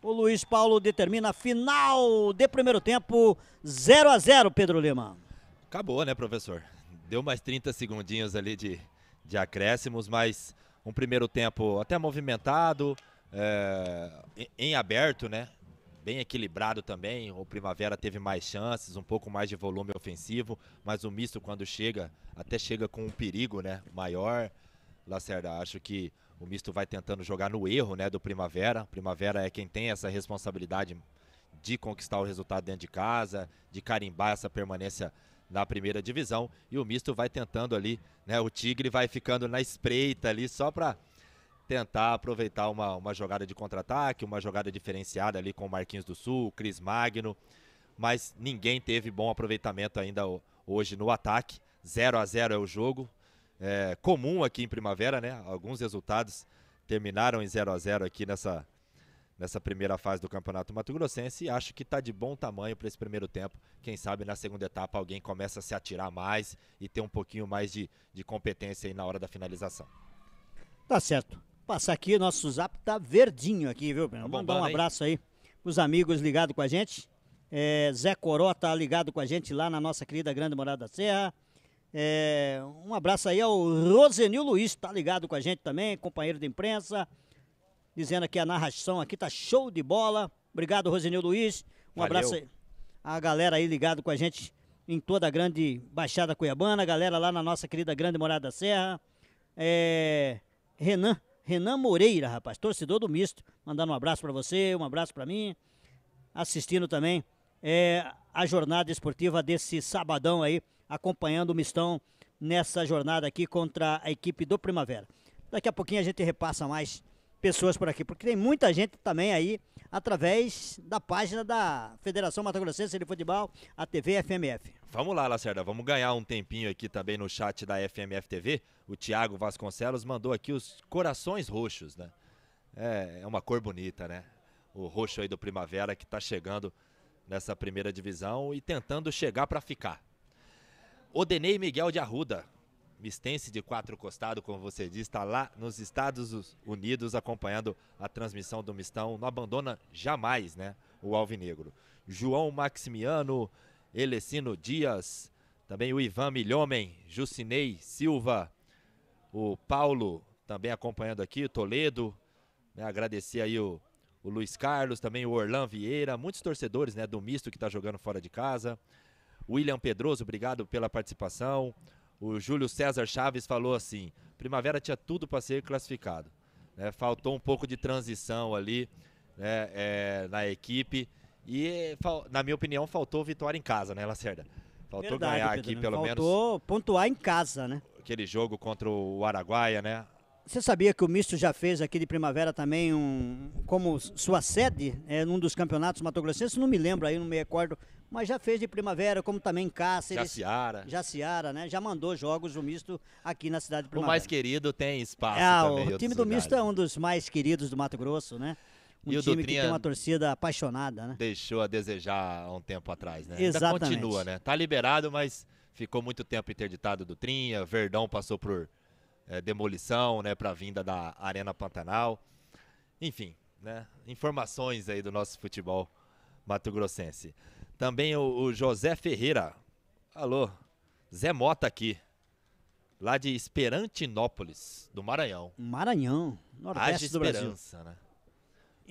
O Luiz Paulo determina a final de primeiro tempo. 0 a 0 Pedro Lima. Acabou, né, professor? Deu mais 30 segundinhos ali de, de acréscimos, mas um primeiro tempo até movimentado, é, em aberto, né? Bem equilibrado também. O Primavera teve mais chances, um pouco mais de volume ofensivo, mas o misto quando chega, até chega com um perigo, né? Maior. Lacerda, acho que o misto vai tentando jogar no erro, né, do Primavera. Primavera é quem tem essa responsabilidade de conquistar o resultado dentro de casa, de carimbar essa permanência na primeira divisão e o misto vai tentando ali, né? O Tigre vai ficando na espreita ali só para tentar aproveitar uma, uma jogada de contra-ataque, uma jogada diferenciada ali com o Marquinhos do Sul, Cris Magno, mas ninguém teve bom aproveitamento ainda hoje no ataque. 0 a 0 é o jogo. É comum aqui em primavera, né? Alguns resultados terminaram em 0 a 0 aqui nessa nessa primeira fase do Campeonato Mato Grossense e acho que está de bom tamanho para esse primeiro tempo. Quem sabe na segunda etapa alguém começa a se atirar mais e ter um pouquinho mais de, de competência aí na hora da finalização. Tá certo. Passar aqui, nosso zap tá verdinho aqui, viu? Tá Mandar um abraço aí os amigos ligados com a gente. É, Zé Coró tá ligado com a gente lá na nossa querida Grande Morada da Serra. É, um abraço aí ao Rosenil Luiz, tá ligado com a gente também, companheiro de imprensa dizendo aqui a narração aqui tá show de bola. Obrigado, Rosineu Luiz. Um Valeu. abraço a galera aí ligado com a gente em toda a grande Baixada Cuiabana, a galera lá na nossa querida Grande Morada da Serra. É, Renan, Renan Moreira, rapaz, torcedor do misto, mandando um abraço para você, um abraço para mim, assistindo também é, a jornada esportiva desse sabadão aí, acompanhando o Mistão nessa jornada aqui contra a equipe do Primavera. Daqui a pouquinho a gente repassa mais pessoas por aqui, porque tem muita gente também aí através da página da Federação Mato Grossense de Futebol, a TV FMF. Vamos lá, Lacerda, vamos ganhar um tempinho aqui também no chat da FMF TV. O Tiago Vasconcelos mandou aqui os corações roxos, né? É, é uma cor bonita, né? O roxo aí do Primavera que está chegando nessa primeira divisão e tentando chegar para ficar. Odenei Miguel de Arruda Mistense de quatro costado, como você diz, está lá nos Estados Unidos acompanhando a transmissão do Mistão. Não abandona jamais, né, o Alvinegro. João Maximiano, Elecino Dias, também o Ivan Milhomem, Jucinei Silva, o Paulo também acompanhando aqui, Toledo, né, agradecer aí o, o Luiz Carlos, também o Orlan Vieira, muitos torcedores né, do misto que está jogando fora de casa. William Pedroso, obrigado pela participação. O Júlio César Chaves falou assim: Primavera tinha tudo para ser classificado. Né? Faltou um pouco de transição ali né? é, na equipe. E, na minha opinião, faltou vitória em casa, né, Lacerda? Faltou Verdade, ganhar Pedro, aqui, né? pelo faltou menos. Faltou pontuar em casa, né? Aquele jogo contra o Araguaia, né? Você sabia que o Misto já fez aqui de Primavera também um, como sua sede é, num dos campeonatos matogrossenses? Não me lembro aí, não me recordo mas já fez de Primavera, como também Cáceres. Jaciara. Jaciara, né? Já mandou jogos o misto aqui na cidade de Primavera. O mais querido tem espaço é, também. O time do misto é um dos mais queridos do Mato Grosso, né? Um e time Dutrinha que tem uma torcida apaixonada, né? Deixou a desejar há um tempo atrás, né? Exatamente. Ainda continua, né? Tá liberado, mas ficou muito tempo interditado do Trinha. Verdão passou por é, demolição, né? Pra vinda da Arena Pantanal. Enfim, né? Informações aí do nosso futebol mato-grossense. Também o, o José Ferreira. Alô, Zé Mota aqui. Lá de Esperantinópolis, do Maranhão. Maranhão, nordeste Haja do esperança, Brasil. né?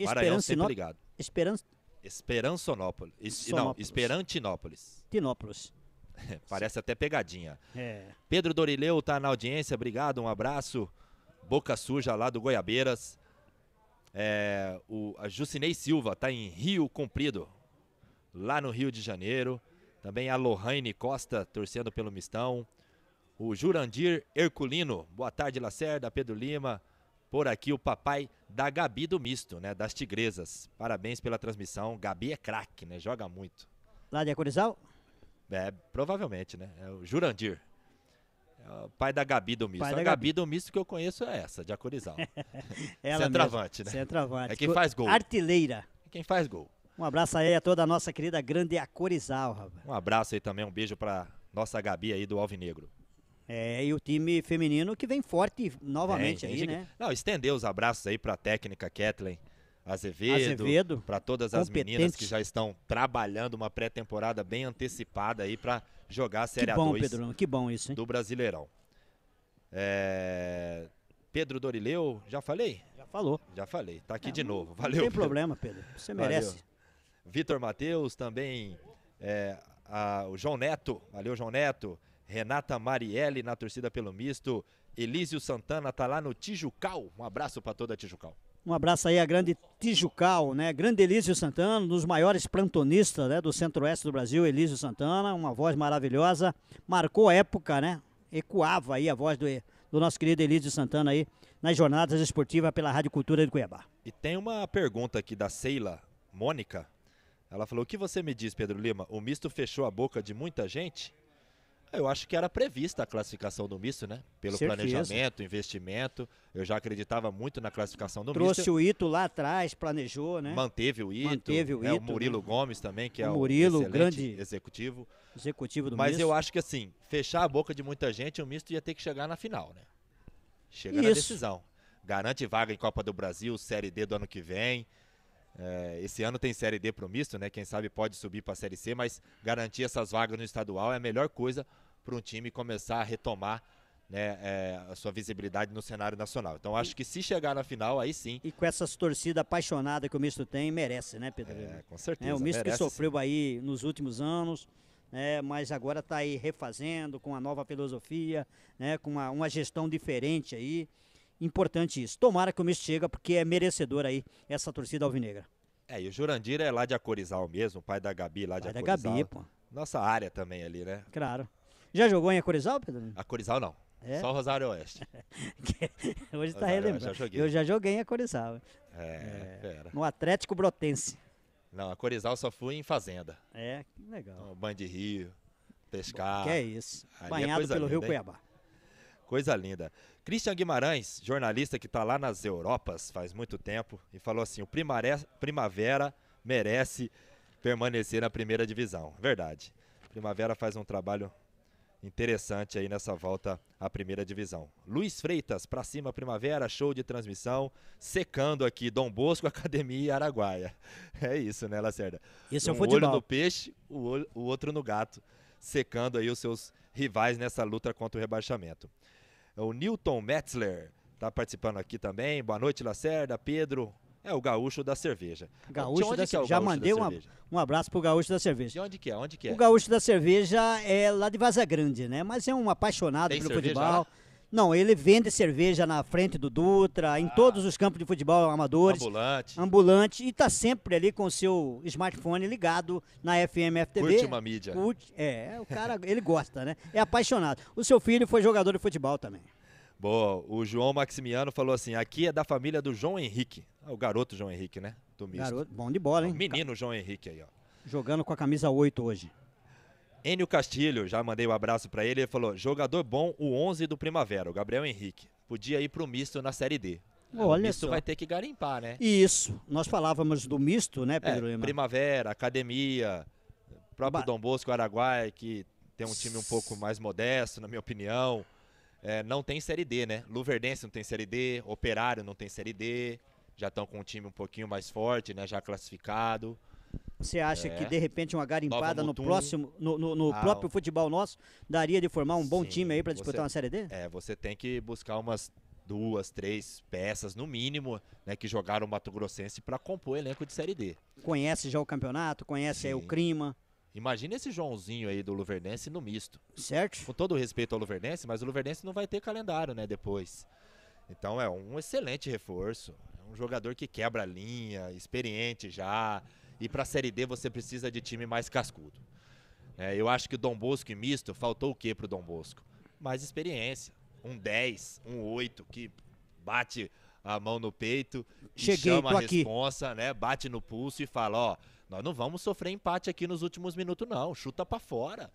Maranhão Esperança sempre ligado. Esperança... Esperançonópolis. Es... Não, Esperantinópolis. Tinópolis. Parece até pegadinha. É. Pedro Dorileu tá na audiência, obrigado, um abraço. Boca Suja lá do Goiabeiras. É, o, a Jucinei Silva tá em Rio Comprido lá no Rio de Janeiro. Também a Lohane Costa, torcendo pelo Mistão. O Jurandir Herculino, boa tarde Lacerda, Pedro Lima. Por aqui o papai da Gabi do Misto, né, das Tigresas. Parabéns pela transmissão. Gabi é craque, né? Joga muito. Lá de Acurizal? É, provavelmente, né? É o Jurandir. É o pai da Gabi do Misto. Pai a Gabi. Gabi do Misto que eu conheço é essa, de Acurizal. Centroavante, né? Centroavante. É quem faz gol. Artilheira. É quem faz gol. Um abraço aí a toda a nossa querida grande Acorizal, rapaz. Um abraço aí também, um beijo pra nossa Gabi aí do Alvinegro. É, e o time feminino que vem forte novamente é, aí, né? Que... Não, estender os abraços aí pra técnica Kathleen Azevedo, Azevedo para todas as competente. meninas que já estão trabalhando uma pré-temporada bem antecipada aí para jogar a Série que bom, A2 Pedro, que bom isso, hein? do Brasileirão. É... Pedro Dorileu, já falei? Já falou. Já falei, tá aqui é, de novo. Valeu. Não tem Pedro. problema, Pedro. Você merece. Valeu. Vitor Matheus, também é, a, o João Neto, valeu João Neto, Renata Marielle na torcida pelo misto, Elísio Santana tá lá no Tijucal, um abraço para toda a Tijucal. Um abraço aí a grande Tijucal, né? Grande Elísio Santana, um dos maiores plantonistas né? do centro-oeste do Brasil, Elísio Santana, uma voz maravilhosa, marcou a época, né? Ecoava aí a voz do, do nosso querido Elísio Santana aí nas jornadas esportivas pela Rádio Cultura de Cuiabá. E tem uma pergunta aqui da Seila Mônica, ela falou: O que você me diz, Pedro Lima? O misto fechou a boca de muita gente? Eu acho que era prevista a classificação do misto, né? Pelo Certeza. planejamento, investimento. Eu já acreditava muito na classificação do Trouxe misto. Trouxe o Ito lá atrás, planejou, né? Manteve o Ito. Manteve o né? Ito. O Murilo né? Gomes também, que é o Murilo, grande executivo. Executivo do Mas misto. Mas eu acho que assim, fechar a boca de muita gente, o misto ia ter que chegar na final, né? chegar na decisão. Garante vaga em Copa do Brasil, Série D do ano que vem. É, esse ano tem Série D promisso, né? Quem sabe pode subir para a Série C, mas garantir essas vagas no estadual é a melhor coisa para um time começar a retomar né, é, a sua visibilidade no cenário nacional. Então acho que se chegar na final, aí sim. E com essas torcidas apaixonadas que o misto tem, merece, né, Pedro? É, com certeza. É, o misto merece, que sofreu sim. aí nos últimos anos. Né, mas agora está aí refazendo com uma nova filosofia, né, com uma, uma gestão diferente aí. Importante isso. Tomara que o Mist chega, porque é merecedor aí essa torcida alvinegra. É, e o Jurandir é lá de Acorizal mesmo, pai da Gabi lá pai de Acorizal. Pai da Gabi, pô. Nossa área também ali, né? Claro. Já jogou em Acorizal, Pedro? Acorizal não. É? Só Rosário Oeste. Hoje tá está relembrando. Já eu já joguei em Acorizal. É, é No Atlético Brotense. Não, Acorizal só fui em Fazenda. É, que legal. No Banho de Rio, pescar. Que é isso. É Banhado é pelo linda, Rio hein? Cuiabá. Coisa linda. Christian Guimarães, jornalista que está lá nas Europas faz muito tempo, e falou assim: o Primavera merece permanecer na primeira divisão. Verdade. Primavera faz um trabalho interessante aí nessa volta à primeira divisão. Luiz Freitas, para cima Primavera, show de transmissão, secando aqui Dom Bosco, Academia e Araguaia. É isso, né, Lacerda? Isso é um é o futebol. olho no peixe, o, olho, o outro no gato, secando aí os seus rivais nessa luta contra o rebaixamento. É o Newton Metzler está participando aqui também. Boa noite, Lacerda, Pedro. É o gaúcho da cerveja. Gaúcho da, é já mandei uma, um abraço pro gaúcho da cerveja. De onde que é? Onde que é? O gaúcho da cerveja é lá de Vaza Grande, né? Mas é um apaixonado Tem pelo futebol. Lá? Não, ele vende cerveja na frente do Dutra, ah. em todos os campos de futebol amadores. Ambulante. Ambulante e está sempre ali com o seu smartphone ligado na FM FTV. Última mídia. Curte, é, o cara, ele gosta, né? É apaixonado. O seu filho foi jogador de futebol também. Boa, o João Maximiano falou assim: aqui é da família do João Henrique. Ah, o garoto João Henrique, né? Do misto. Garoto, bom de bola, é hein? O menino João Henrique aí, ó. Jogando com a camisa 8 hoje. Enio Castilho, já mandei um abraço para ele, ele falou: jogador bom, o 11 do Primavera, o Gabriel Henrique. Podia ir pro misto na Série D. Olha isso. misto vai ter que garimpar, né? Isso. Nós falávamos do misto, né, Pedro é, Lima? Primavera, academia, próprio ba... Dom Bosco, Araguai, que tem um time um pouco mais modesto, na minha opinião. É, não tem Série D, né? Luverdense não tem Série D, Operário não tem Série D. Já estão com um time um pouquinho mais forte, né? Já classificado. Você acha é. que de repente uma garimpada no próximo, no, no, no ah, próprio futebol nosso, daria de formar um bom sim, time aí para disputar você, uma série D? É, você tem que buscar umas duas, três peças no mínimo, né, que jogaram o Mato Grossense para compor o elenco de série D. Conhece já o campeonato, conhece aí, o clima. Imagina esse Joãozinho aí do Luverdense no misto. Certo? Com todo o respeito ao Luverdense, mas o Luverdense não vai ter calendário, né, depois. Então é um excelente reforço. É um jogador que quebra a linha, experiente já. E para a Série D você precisa de time mais cascudo. É, eu acho que o Dom Bosco e misto, faltou o que para o Dom Bosco? Mais experiência. Um 10, um 8, que bate a mão no peito, Cheguei, chama a responsa, né? Bate no pulso e fala, ó, nós não vamos sofrer empate aqui nos últimos minutos, não. Chuta para fora.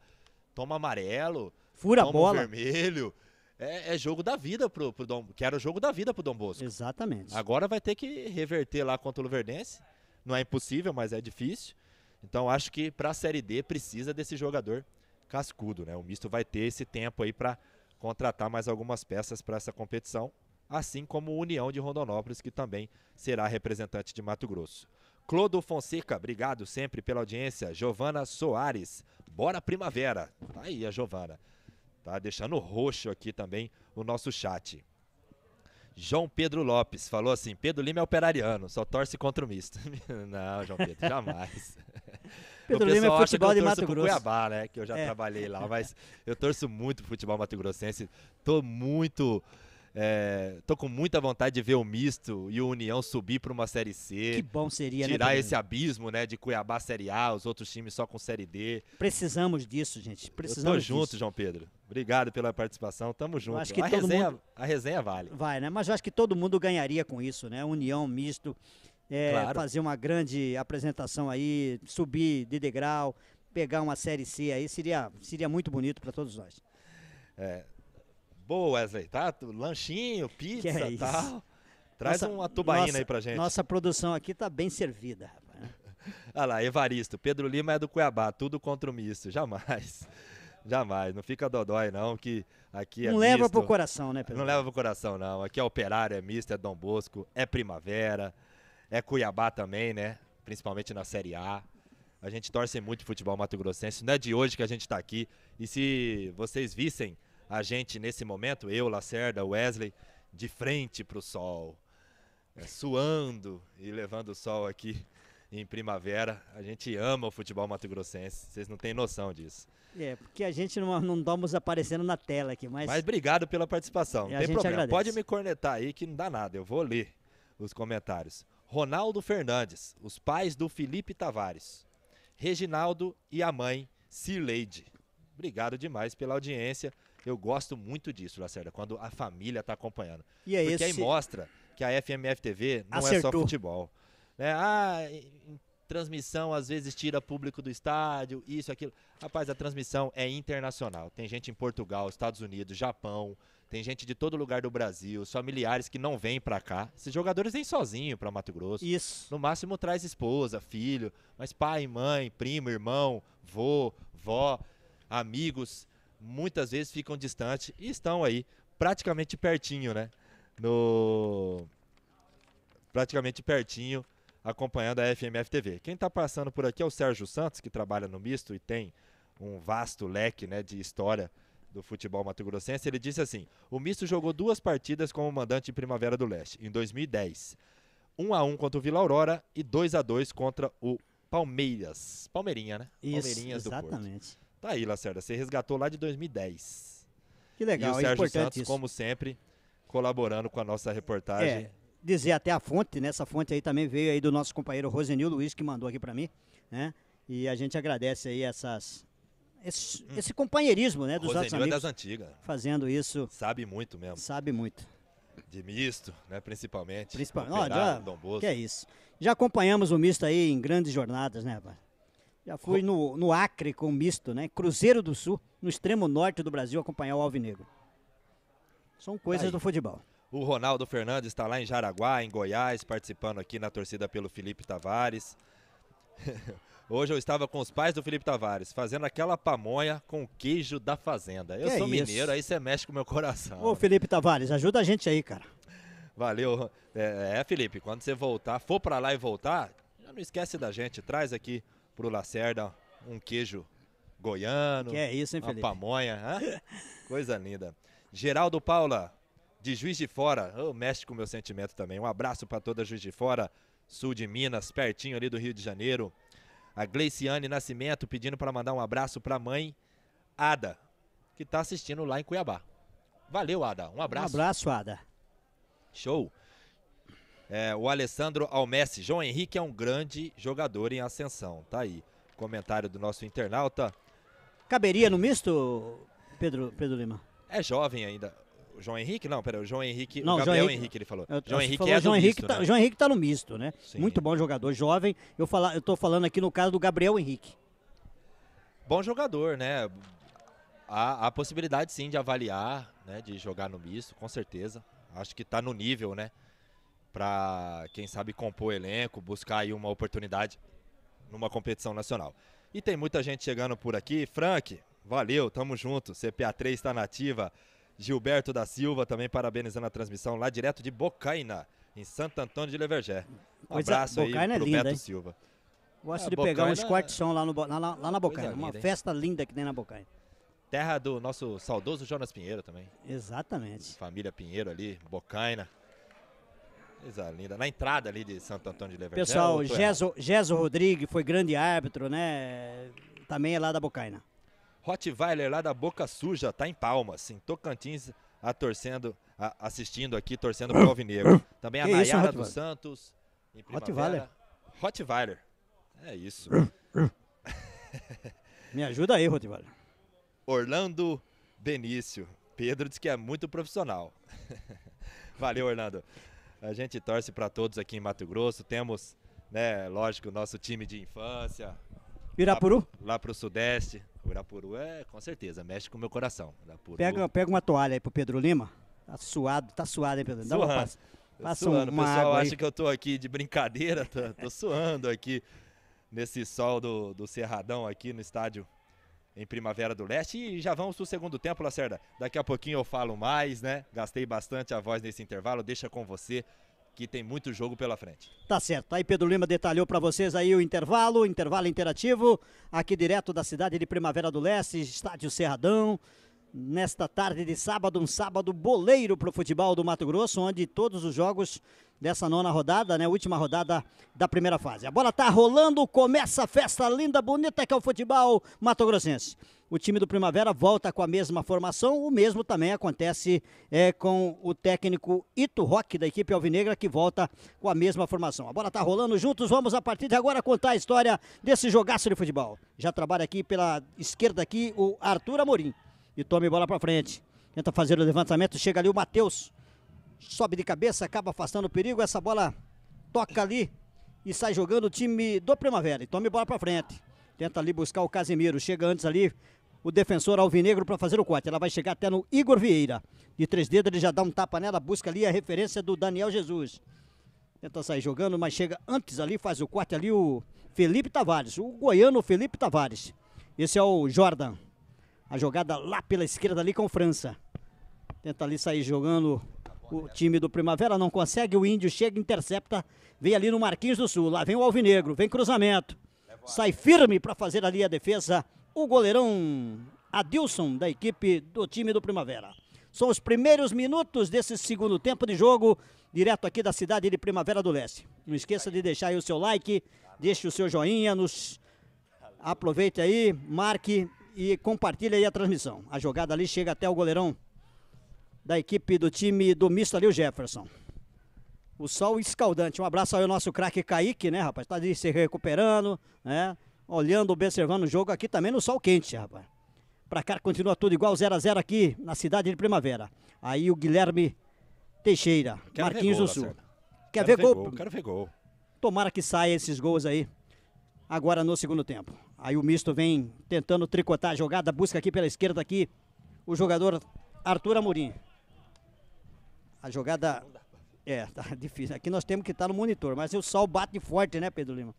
Toma amarelo. Fura toma a bola. vermelho. É, é, jogo da vida pro, pro Dom... Que era o jogo da vida pro Dom Bosco. Exatamente. Agora vai ter que reverter lá contra o Luverdense. Não é impossível, mas é difícil. Então acho que para a Série D precisa desse jogador cascudo, né? O Misto vai ter esse tempo aí para contratar mais algumas peças para essa competição, assim como o União de Rondonópolis, que também será representante de Mato Grosso. Clodo Fonseca, obrigado sempre pela audiência. Giovana Soares, bora primavera. Tá aí a Giovana. Tá deixando roxo aqui também o nosso chat. João Pedro Lopes falou assim: Pedro Lima é operariano, só torce contra o misto. não, João Pedro, jamais. Pedro Lima é futebol de Mato Grosso. Cuiabá, né? Que eu já é. trabalhei lá, mas eu torço muito pro futebol mato-grossense. Tô muito. É, tô com muita vontade de ver o misto e o União subir para uma série C. Que bom seria, né, tirar né, esse abismo, né, de Cuiabá série A, os outros times só com série D. Precisamos disso, gente. Precisamos. Eu tô junto, disso. João Pedro. Obrigado pela participação, tamo junto. Acho que a, resenha, mundo... a resenha vale. Vai, né? Mas eu acho que todo mundo ganharia com isso, né? União, misto, é, claro. fazer uma grande apresentação aí, subir de degrau, pegar uma série C aí, seria, seria muito bonito para todos nós. É. Boa, Wesley, tá? Lanchinho, é pizza e é tal. Traz nossa, uma tubaína nossa, aí pra gente. Nossa produção aqui tá bem servida, rapaz. Olha lá, Evaristo, Pedro Lima é do Cuiabá, tudo contra o misto, jamais. Jamais, não fica dodói não, que aqui é Não misto, leva pro coração, né, Pedro? Não leva pro coração não, aqui é Operário, é Misto, é Dom Bosco, é Primavera, é Cuiabá também, né, principalmente na Série A. A gente torce muito o futebol mato-grossense, não é de hoje que a gente tá aqui, e se vocês vissem a gente nesse momento, eu, Lacerda, Wesley, de frente pro sol, é, suando e levando o sol aqui em primavera. A gente ama o futebol mato-grossense, vocês não têm noção disso. É, porque a gente não, não estamos aparecendo na tela aqui, mas... Mas obrigado pela participação, não tem problema. Agradece. Pode me cornetar aí que não dá nada, eu vou ler os comentários. Ronaldo Fernandes, os pais do Felipe Tavares. Reginaldo e a mãe, Sirleide. Obrigado demais pela audiência. Eu gosto muito disso, Lacerda, quando a família está acompanhando. E é Porque esse... aí mostra que a FMF TV não Acertou. é só futebol. Né? Ah, transmissão às vezes tira público do estádio, isso, aquilo. Rapaz, a transmissão é internacional. Tem gente em Portugal, Estados Unidos, Japão, tem gente de todo lugar do Brasil, familiares que não vêm para cá. Esses jogadores vêm sozinho para Mato Grosso. Isso. No máximo traz esposa, filho, mas pai, mãe, primo, irmão, vô, vó, amigos, muitas vezes ficam distantes e estão aí praticamente pertinho, né? No praticamente pertinho acompanhando a FMF TV. Quem está passando por aqui é o Sérgio Santos, que trabalha no Misto e tem um vasto leque né, de história do futebol mato-grossense. Ele disse assim: o Misto jogou duas partidas como mandante de Primavera do Leste, em 2010. 1 a 1 contra o Vila Aurora e 2 a 2 contra o Palmeiras. Palmeirinha, né? Isso, Palmeirinhas exatamente. Tá aí, Lacerda, você resgatou lá de 2010. Que legal, e o é Sérgio é Santos, isso. como sempre, colaborando com a nossa reportagem. É dizer até a fonte, né? Essa fonte aí também veio aí do nosso companheiro Rosenil Luiz, que mandou aqui para mim, né? E a gente agradece aí essas, esse, hum. esse companheirismo, né? Dos Rosenil é amigos, é das antigas. Fazendo isso. Sabe muito mesmo. Sabe muito. De misto, né? Principalmente. Principalmente. Operário, já, Dom Bosco. Que é isso. Já acompanhamos o misto aí em grandes jornadas, né, rapaz? Já fui no, no Acre com o misto, né? Cruzeiro do Sul, no extremo norte do Brasil, acompanhar o Alvinegro. São coisas tá aí. do futebol. O Ronaldo Fernandes está lá em Jaraguá, em Goiás, participando aqui na torcida pelo Felipe Tavares. Hoje eu estava com os pais do Felipe Tavares, fazendo aquela pamonha com queijo da fazenda. Eu que sou é mineiro, aí você mexe com o meu coração. Ô, Felipe Tavares, ajuda a gente aí, cara. Valeu. É, é Felipe, quando você voltar, for para lá e voltar, não esquece da gente. Traz aqui pro Lacerda um queijo goiano. Que é isso, hein, Felipe? Uma pamonha. Coisa linda. Geraldo Paula, de Juiz de Fora. Oh, mexe com o meu sentimento também. Um abraço para toda Juiz de Fora, sul de Minas, pertinho ali do Rio de Janeiro. A Gleiciane Nascimento pedindo para mandar um abraço para a mãe Ada, que está assistindo lá em Cuiabá. Valeu, Ada. Um abraço. Um abraço, Ada. Show. É, o Alessandro Almessi. João Henrique é um grande jogador em ascensão. Tá aí. Comentário do nosso internauta. Caberia no misto, Pedro, Pedro Lima? É jovem ainda. João Henrique? Não, pera, o João Henrique. Não, o Gabriel João Henrique, Henrique ele falou. Eu, João Henrique falou, é João Henrique, misto, tá, né? João Henrique tá no misto, né? Sim. Muito bom jogador, jovem. Eu, fala, eu tô falando aqui no caso do Gabriel Henrique. Bom jogador, né? Há, possibilidade sim de avaliar, né? De jogar no misto, com certeza. Acho que está no nível, né? Para quem sabe compor elenco, buscar aí uma oportunidade numa competição nacional. E tem muita gente chegando por aqui. Frank, valeu, tamo junto. CPA3 está nativa. Na Gilberto da Silva também parabenizando a transmissão lá direto de Bocaina, em Santo Antônio de Levergé. Um abraço aí é pro é linda, Beto hein? Silva. Gosto ah, é, de Bocaina, pegar uns quartos som lá, no, lá, lá na Bocaina, uma festa linda que tem na Bocaina. Terra do nosso saudoso Jonas Pinheiro também. Exatamente. Família Pinheiro ali, Bocaina. Coisa linda. Na entrada ali de Santo Antônio de Levergé. Pessoal, Geso, Geso Rodrigues foi grande árbitro, né? Também é lá da Bocaina. Rottweiler lá da Boca Suja, tá em Palmas, em assim, Tocantins, a torcendo, a, assistindo aqui, torcendo pro Alvinegro. Também a Nayara dos Santos, em Rottweiler. Rottweiler. É isso. Me ajuda aí, Rottweiler. Orlando Benício. Pedro diz que é muito profissional. Valeu, Orlando. A gente torce para todos aqui em Mato Grosso. Temos, né, lógico, nosso time de infância. Irapuru? Lá, lá para o Sudeste. O Irapuru é, com certeza, mexe com o meu coração. Irapuru... Pega, pega uma toalha aí pro Pedro Lima. Tá suado, tá suado, hein, Pedro? Dá Suando. uma passa. Passa suando. Uma o pessoal acha que eu tô aqui de brincadeira, tô, tô suando aqui nesse sol do, do Cerradão aqui no estádio em Primavera do Leste. E já vamos pro segundo tempo, Lacerda. Daqui a pouquinho eu falo mais, né? Gastei bastante a voz nesse intervalo, deixa com você que tem muito jogo pela frente. Tá certo. Aí Pedro Lima detalhou para vocês aí o intervalo, intervalo interativo, aqui direto da cidade de Primavera do Leste, estádio Cerradão nesta tarde de sábado, um sábado boleiro para o futebol do Mato Grosso, onde todos os jogos dessa nona rodada, né, última rodada da primeira fase. A bola tá rolando, começa a festa linda, bonita que é o futebol mato-grossense. O time do Primavera volta com a mesma formação, o mesmo também acontece é, com o técnico Ito Roque da equipe alvinegra que volta com a mesma formação. A bola tá rolando juntos, vamos a partir de agora contar a história desse jogaço de futebol. Já trabalha aqui pela esquerda aqui o Arthur Amorim e tome bola para frente. Tenta fazer o levantamento, chega ali o Matheus. Sobe de cabeça, acaba afastando o perigo. Essa bola toca ali e sai jogando o time do Primavera. E tome bola para frente. Tenta ali buscar o Casimiro. Chega antes ali o defensor Alvinegro para fazer o corte. Ela vai chegar até no Igor Vieira. De três dedos ele já dá um tapa nela, busca ali a referência do Daniel Jesus. Tenta sair jogando, mas chega antes ali, faz o corte ali o Felipe Tavares. O goiano Felipe Tavares. Esse é o Jordan. A jogada lá pela esquerda ali com França. Tenta ali sair jogando o time do Primavera, não consegue. O Índio chega, intercepta. Vem ali no Marquinhos do Sul. Lá vem o Alvinegro, vem cruzamento. Sai firme para fazer ali a defesa. O goleirão Adilson, da equipe do time do Primavera. São os primeiros minutos desse segundo tempo de jogo, direto aqui da cidade de Primavera do Leste. Não esqueça de deixar aí o seu like, deixe o seu joinha, nos aproveite aí, marque e compartilha aí a transmissão. A jogada ali chega até o goleirão da equipe do time do misto ali, o Jefferson. O sol escaldante. Um abraço aí ao nosso craque Kaique, né, rapaz? Tá ali se recuperando, né? Olhando, observando o jogo aqui também no sol quente, rapaz. Pra cá continua tudo igual, 0 a 0 aqui na cidade de Primavera. Aí o Guilherme Teixeira, quero Marquinhos gol, do Sul. Quer quero ver, ver gol? gol? Quero ver gol. Tomara que saia esses gols aí agora no segundo tempo. Aí o misto vem tentando tricotar a jogada, busca aqui pela esquerda aqui o jogador Arthur Amorim. A jogada é, tá difícil. Aqui nós temos que estar tá no monitor, mas o sol bate forte, né, Pedro Lima?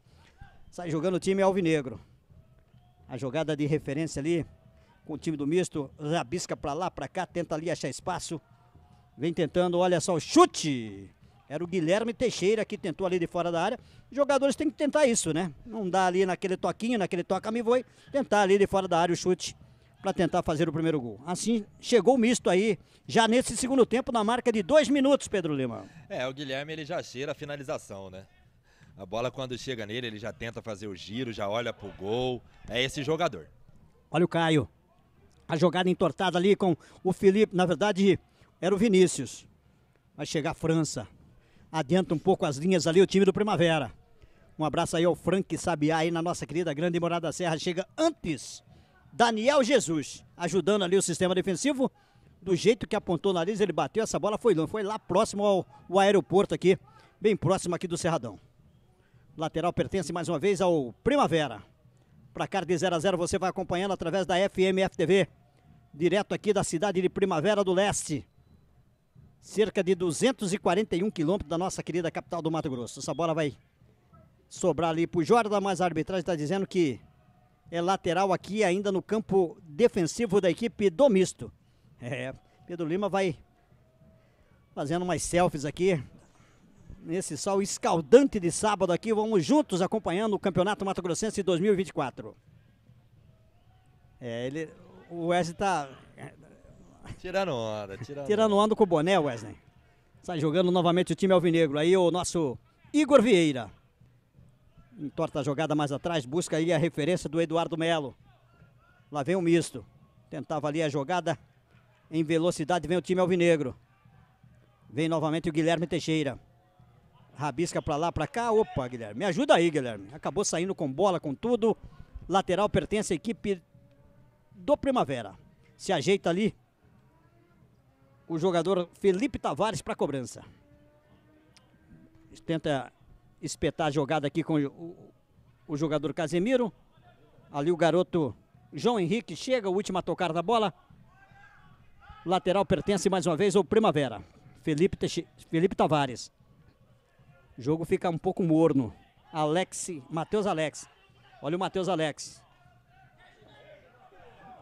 Sai jogando o time alvinegro. A jogada de referência ali com o time do misto, rabisca para lá, para cá, tenta ali achar espaço. Vem tentando, olha só o chute. Era o Guilherme Teixeira que tentou ali de fora da área. Os jogadores têm que tentar isso, né? Não dá ali naquele toquinho, naquele toca me voe, tentar ali de fora da área o chute para tentar fazer o primeiro gol. Assim chegou o misto aí, já nesse segundo tempo, na marca de dois minutos, Pedro Lima. É, o Guilherme ele já cheira a finalização, né? A bola quando chega nele, ele já tenta fazer o giro, já olha pro gol. É esse jogador. Olha o Caio. A jogada entortada ali com o Felipe, na verdade, era o Vinícius. Vai chegar a França adianta um pouco as linhas ali o time do Primavera. Um abraço aí ao Frank Sabiá aí na nossa querida Grande Morada Serra. Chega antes Daniel Jesus, ajudando ali o sistema defensivo. Do jeito que apontou o nariz, ele bateu essa bola, foi Foi lá próximo ao, aeroporto aqui, bem próximo aqui do Cerradão. Lateral pertence mais uma vez ao Primavera. cá de 0 a 0 você vai acompanhando através da FMFTV Direto aqui da cidade de Primavera do Leste cerca de 241 quilômetros da nossa querida capital do Mato Grosso. Essa bola vai sobrar ali para o Jordan, mas a arbitragem está dizendo que é lateral aqui ainda no campo defensivo da equipe do misto. É, Pedro Lima vai fazendo umas selfies aqui. Nesse sol escaldante de sábado aqui, vamos juntos acompanhando o Campeonato Mato Grossense 2024. É, ele, o Wesley está Tirando onda, tirando. Tirando onda com o boné, Wesley. Sai jogando novamente o time alvinegro. Aí o nosso Igor Vieira. Entorta a jogada mais atrás, busca aí a referência do Eduardo Melo. Lá vem o misto. Tentava ali a jogada. Em velocidade vem o time alvinegro. Vem novamente o Guilherme Teixeira. Rabisca para lá, para cá. Opa, Guilherme. Me ajuda aí, Guilherme. Acabou saindo com bola, com tudo. Lateral pertence à equipe do Primavera. Se ajeita ali o jogador Felipe Tavares para a cobrança. Tenta espetar a jogada aqui com o, o jogador Casemiro. Ali o garoto João Henrique chega, o último a tocar da bola. Lateral pertence mais uma vez ao Primavera. Felipe, Felipe Tavares. O jogo fica um pouco morno. Alex, Matheus Alex. Olha o Matheus Alex.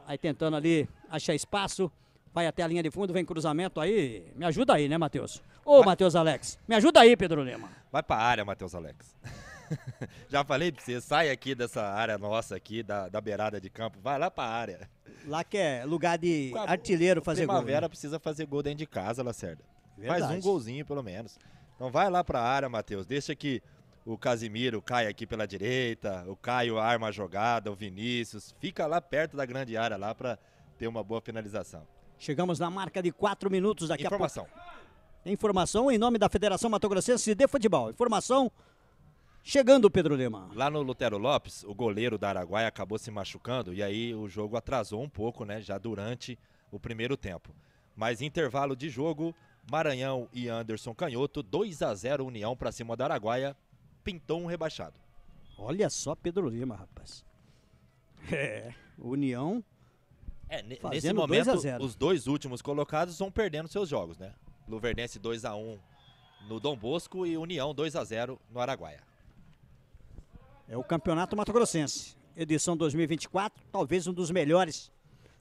Aí tentando ali achar espaço. Vai até a linha de fundo, vem cruzamento aí. Me ajuda aí, né, Matheus? Ô, Vai... Matheus Alex, me ajuda aí, Pedro Lima. Vai pra área, Matheus Alex. Já falei pra você, sai aqui dessa área nossa aqui, da, da beirada de campo. Vai lá pra área. Lá que é lugar de a, artilheiro fazer Primavera gol. Primavera né? precisa fazer gol dentro de casa, Lacerda. Verdade. Faz um golzinho, pelo menos. Então vai lá pra área, Matheus. Deixa que o Casimiro cai aqui pela direita, o Caio arma a jogada, o Vinícius. Fica lá perto da grande área lá pra ter uma boa finalização. Chegamos na marca de quatro minutos daqui Informação. a pouco. Informação em nome da Federação Mato Grossense de Futebol. Informação chegando, Pedro Lima. Lá no Lutero Lopes, o goleiro da Araguaia acabou se machucando e aí o jogo atrasou um pouco, né? Já durante o primeiro tempo. Mas intervalo de jogo, Maranhão e Anderson Canhoto, 2 a 0 União para cima da Araguaia, pintou um rebaixado. Olha só Pedro Lima, rapaz. É, União é, nesse momento, os dois últimos colocados vão perdendo seus jogos, né? Luverdense 2x1 no Dom Bosco e União 2x0 no Araguaia. É o Campeonato Mato Grossense, edição 2024, talvez um dos melhores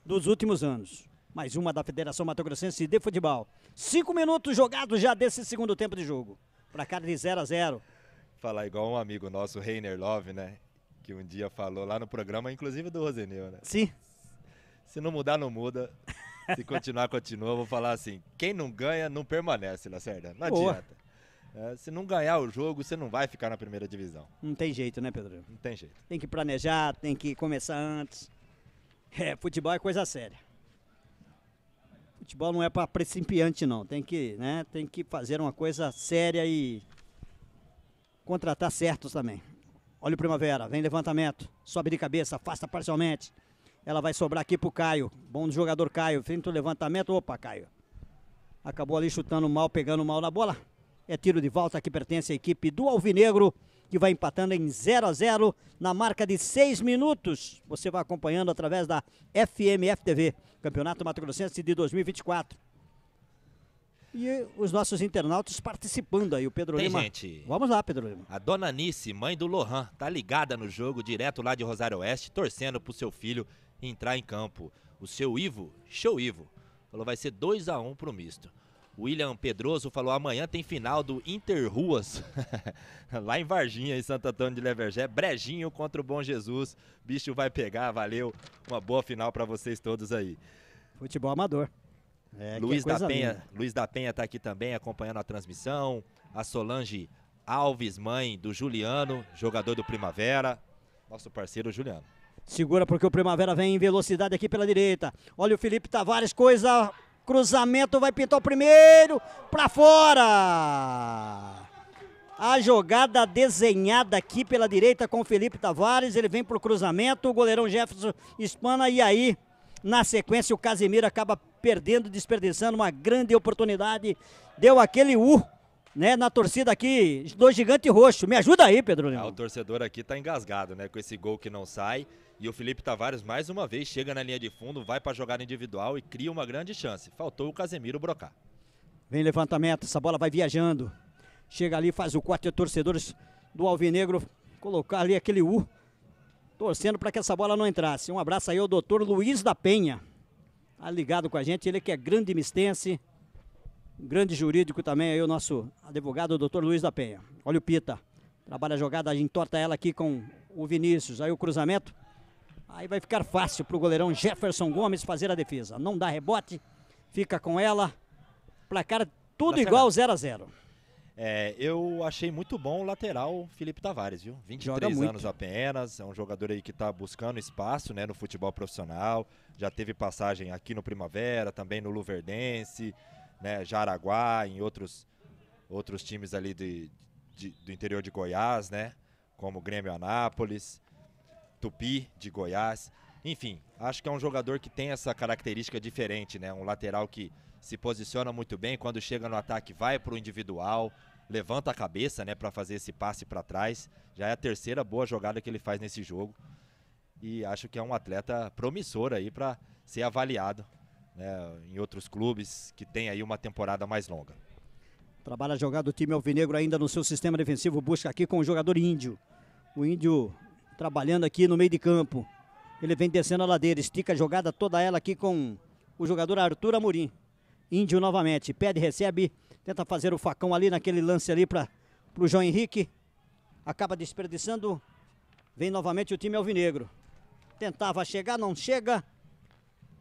dos últimos anos. Mais uma da Federação Mato Grossense de Futebol. Cinco minutos jogados já desse segundo tempo de jogo. Pra cara de 0 a 0 Falar igual um amigo nosso, Reiner Love, né? Que um dia falou lá no programa, inclusive do Roseneu, né? Sim. Se não mudar, não muda. Se continuar, continua. Vou falar assim: quem não ganha, não permanece, Lacerda. Não adianta. É, se não ganhar o jogo, você não vai ficar na primeira divisão. Não tem jeito, né, Pedro? Não tem jeito. Tem que planejar, tem que começar antes. É, futebol é coisa séria. Futebol não é para principiante, não. Tem que, né, tem que fazer uma coisa séria e contratar certos também. Olha o Primavera, vem levantamento, sobe de cabeça, afasta parcialmente. Ela vai sobrar aqui pro Caio. Bom jogador Caio. Feito o levantamento. Opa, Caio. Acabou ali chutando mal, pegando mal na bola. É tiro de volta que pertence à equipe do Alvinegro, que vai empatando em 0 a 0 na marca de 6 minutos. Você vai acompanhando através da FMF TV, Campeonato Mato Grossense de 2024. E os nossos internautas participando aí, o Pedro Tem Lima. Gente. Vamos lá, Pedro Lima. A dona Nice, mãe do Lohan, tá ligada no jogo direto lá de Rosário Oeste, torcendo pro seu filho entrar em campo. O seu Ivo, show Ivo, falou vai ser 2 a 1 um pro misto. William Pedroso falou: amanhã tem final do Interruas, lá em Varginha, em Santo Antônio de Levergé. Brejinho contra o Bom Jesus. Bicho vai pegar, valeu. Uma boa final para vocês todos aí. Futebol amador. É, é Luiz, da Penha, Luiz da Penha tá aqui também acompanhando a transmissão. A Solange Alves, mãe do Juliano, jogador do Primavera. Nosso parceiro Juliano. Segura porque o Primavera vem em velocidade aqui pela direita. Olha o Felipe Tavares, coisa. Cruzamento vai pintar o primeiro. Para fora! A jogada desenhada aqui pela direita com o Felipe Tavares. Ele vem para o cruzamento. O goleirão Jefferson espana. E aí, na sequência, o Casemiro acaba perdendo, desperdiçando uma grande oportunidade. Deu aquele U uh, né, na torcida aqui do Gigante Roxo. Me ajuda aí, Pedro Leão. Ah, o torcedor aqui tá engasgado, né, com esse gol que não sai. E o Felipe Tavares, mais uma vez, chega na linha de fundo, vai para jogada individual e cria uma grande chance. Faltou o Casemiro brocar. Vem levantamento, essa bola vai viajando. Chega ali, faz o quarto de é torcedores do Alvinegro colocar ali aquele U, torcendo para que essa bola não entrasse. Um abraço aí ao doutor Luiz da Penha. Tá ligado com a gente, ele que é grande mistense, grande jurídico também aí, o nosso advogado, o doutor Luiz da Penha. Olha o Pita. Trabalha a jogada, entorta ela aqui com o Vinícius. Aí o cruzamento. Aí vai ficar fácil para o goleirão Jefferson Gomes fazer a defesa. Não dá rebote, fica com ela. Placar tudo igual 0 a 0 é, eu achei muito bom o lateral Felipe Tavares, viu? 23 anos apenas, é um jogador aí que está buscando espaço né, no futebol profissional, já teve passagem aqui no Primavera, também no Luverdense, né, Jaraguá, em outros, outros times ali de, de, do interior de Goiás, né? Como Grêmio Anápolis. Tupi de Goiás. Enfim, acho que é um jogador que tem essa característica diferente, né? Um lateral que se posiciona muito bem, quando chega no ataque vai para o individual, levanta a cabeça, né, para fazer esse passe para trás. Já é a terceira boa jogada que ele faz nesse jogo. E acho que é um atleta promissor aí para ser avaliado, né, em outros clubes que tem aí uma temporada mais longa. Trabalha jogado o time alvinegro ainda no seu sistema defensivo, busca aqui com o jogador índio. O índio trabalhando aqui no meio de campo. Ele vem descendo a ladeira, estica a jogada toda ela aqui com o jogador Arthur Amorim. Índio novamente, pede, recebe, tenta fazer o facão ali naquele lance ali para o João Henrique. Acaba desperdiçando, vem novamente o time alvinegro. Tentava chegar, não chega.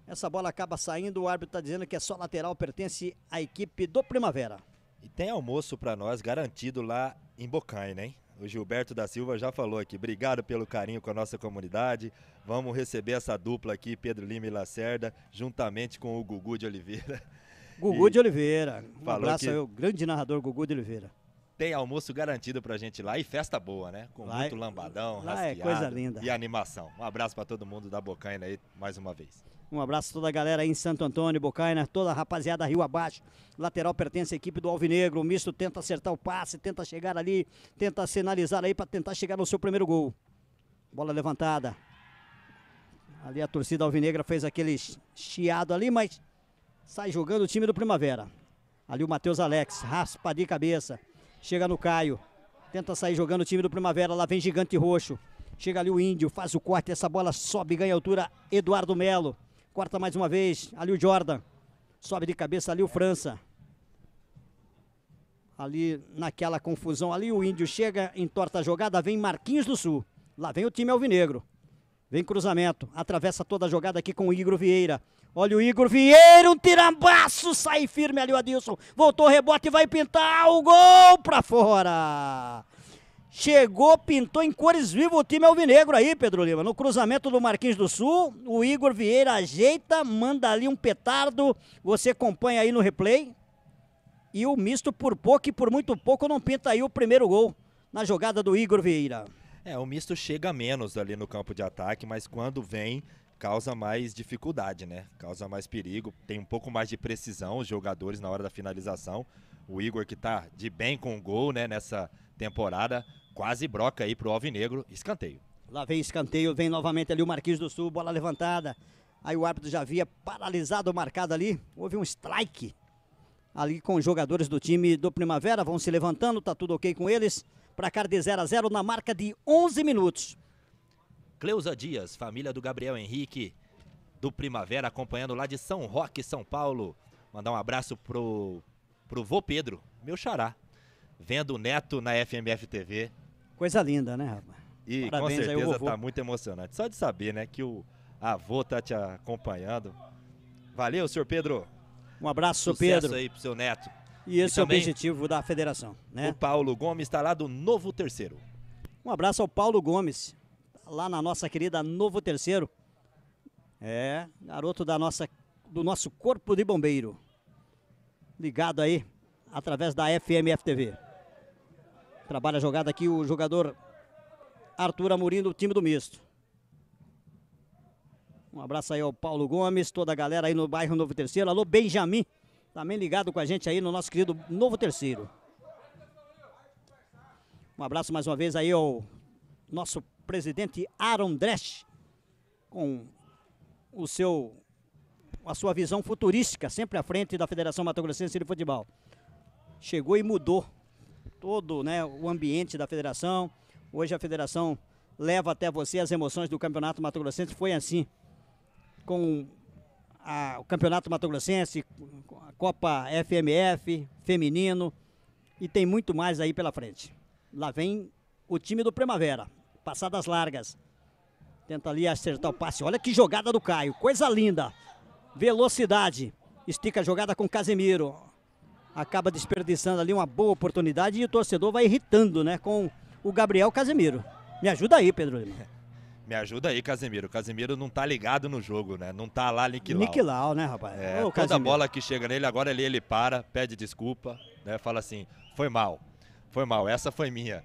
Essa bola acaba saindo, o árbitro está dizendo que é só lateral, pertence à equipe do Primavera. E tem almoço para nós garantido lá em Bocaina, hein? O Gilberto da Silva já falou aqui. Obrigado pelo carinho com a nossa comunidade. Vamos receber essa dupla aqui, Pedro Lima e Lacerda, juntamente com o Gugu de Oliveira. Gugu e de Oliveira. Um abraço ao grande narrador Gugu de Oliveira. Tem almoço garantido pra gente lá e festa boa, né? Com lá é muito é, lambadão, lá é coisa linda. e animação. Um abraço para todo mundo da Bocaina aí mais uma vez. Um abraço a toda a galera aí em Santo Antônio, Bocaina, toda a rapaziada Rio Abaixo. Lateral pertence à equipe do Alvinegro. O misto tenta acertar o passe, tenta chegar ali, tenta sinalizar aí para tentar chegar no seu primeiro gol. Bola levantada. Ali a torcida alvinegra fez aquele chiado ali, mas sai jogando o time do Primavera. Ali o Matheus Alex, raspa de cabeça. Chega no Caio. Tenta sair jogando o time do Primavera. Lá vem Gigante Roxo. Chega ali o Índio, faz o corte. Essa bola sobe, ganha altura. Eduardo Melo. Corta mais uma vez. Ali o Jordan. Sobe de cabeça ali o França. Ali naquela confusão ali, o Índio chega, entorta a jogada, vem Marquinhos do Sul. Lá vem o time alvinegro. Vem cruzamento. Atravessa toda a jogada aqui com o Igor Vieira. Olha o Igor Vieira, um tirambaço, sai firme ali o Adilson. Voltou o rebote, vai pintar o gol pra fora. Chegou, pintou em cores vivas o time alvinegro aí, Pedro Lima. No cruzamento do Marquinhos do Sul, o Igor Vieira ajeita, manda ali um petardo. Você acompanha aí no replay. E o misto, por pouco e por muito pouco, não pinta aí o primeiro gol na jogada do Igor Vieira. É, o misto chega menos ali no campo de ataque, mas quando vem, causa mais dificuldade, né? Causa mais perigo, tem um pouco mais de precisão os jogadores na hora da finalização. O Igor que tá de bem com o gol, né, nessa temporada, Quase broca aí pro Alvinegro, escanteio. Lá vem escanteio, vem novamente ali o Marquinhos do Sul, bola levantada. Aí o árbitro já havia paralisado, marcado ali. Houve um strike ali com os jogadores do time do Primavera. Vão se levantando, tá tudo ok com eles. cá de 0 a 0 na marca de 11 minutos. Cleusa Dias, família do Gabriel Henrique, do Primavera, acompanhando lá de São Roque, São Paulo. Mandar um abraço pro, pro vô Pedro, meu xará. Vendo o neto na FMF TV. Coisa linda, né, rapaz? E Parabéns, com certeza está muito emocionante. Só de saber, né, que o avô tá te acompanhando. Valeu, senhor Pedro. Um abraço, Sucesso Pedro. aí pro seu neto. E esse e é o objetivo da federação, né? O Paulo Gomes está lá do Novo Terceiro. Um abraço ao Paulo Gomes, lá na nossa querida Novo Terceiro. É, garoto da nossa, do nosso Corpo de Bombeiro. Ligado aí, através da FMF TV. Trabalha a jogada aqui o jogador Arthur Amorim do time do misto. Um abraço aí ao Paulo Gomes, toda a galera aí no bairro Novo Terceiro. Alô, Benjamin, também ligado com a gente aí no nosso querido Novo Terceiro. Um abraço mais uma vez aí ao nosso presidente Aaron Dresch, com o seu, a sua visão futurística, sempre à frente da Federação Mato Grossense de Futebol. Chegou e mudou todo né, o ambiente da federação. Hoje a federação leva até você as emoções do Campeonato Mato Grossense. Foi assim com a, o Campeonato Mato Grossense, a Copa FMF, feminino, e tem muito mais aí pela frente. Lá vem o time do Primavera, passadas largas. Tenta ali acertar o passe. Olha que jogada do Caio, coisa linda. Velocidade. Estica a jogada com Casemiro acaba desperdiçando ali uma boa oportunidade e o torcedor vai irritando, né, com o Gabriel Casemiro. Me ajuda aí, Pedro Lima. Me ajuda aí, Casemiro. O Casemiro não tá ligado no jogo, né? Não tá lá niquilau. Niquilau, né, rapaz? É, Ô, toda Casemiro. bola que chega nele, agora ele, ele para, pede desculpa, né? Fala assim, foi mal, foi mal, essa foi minha.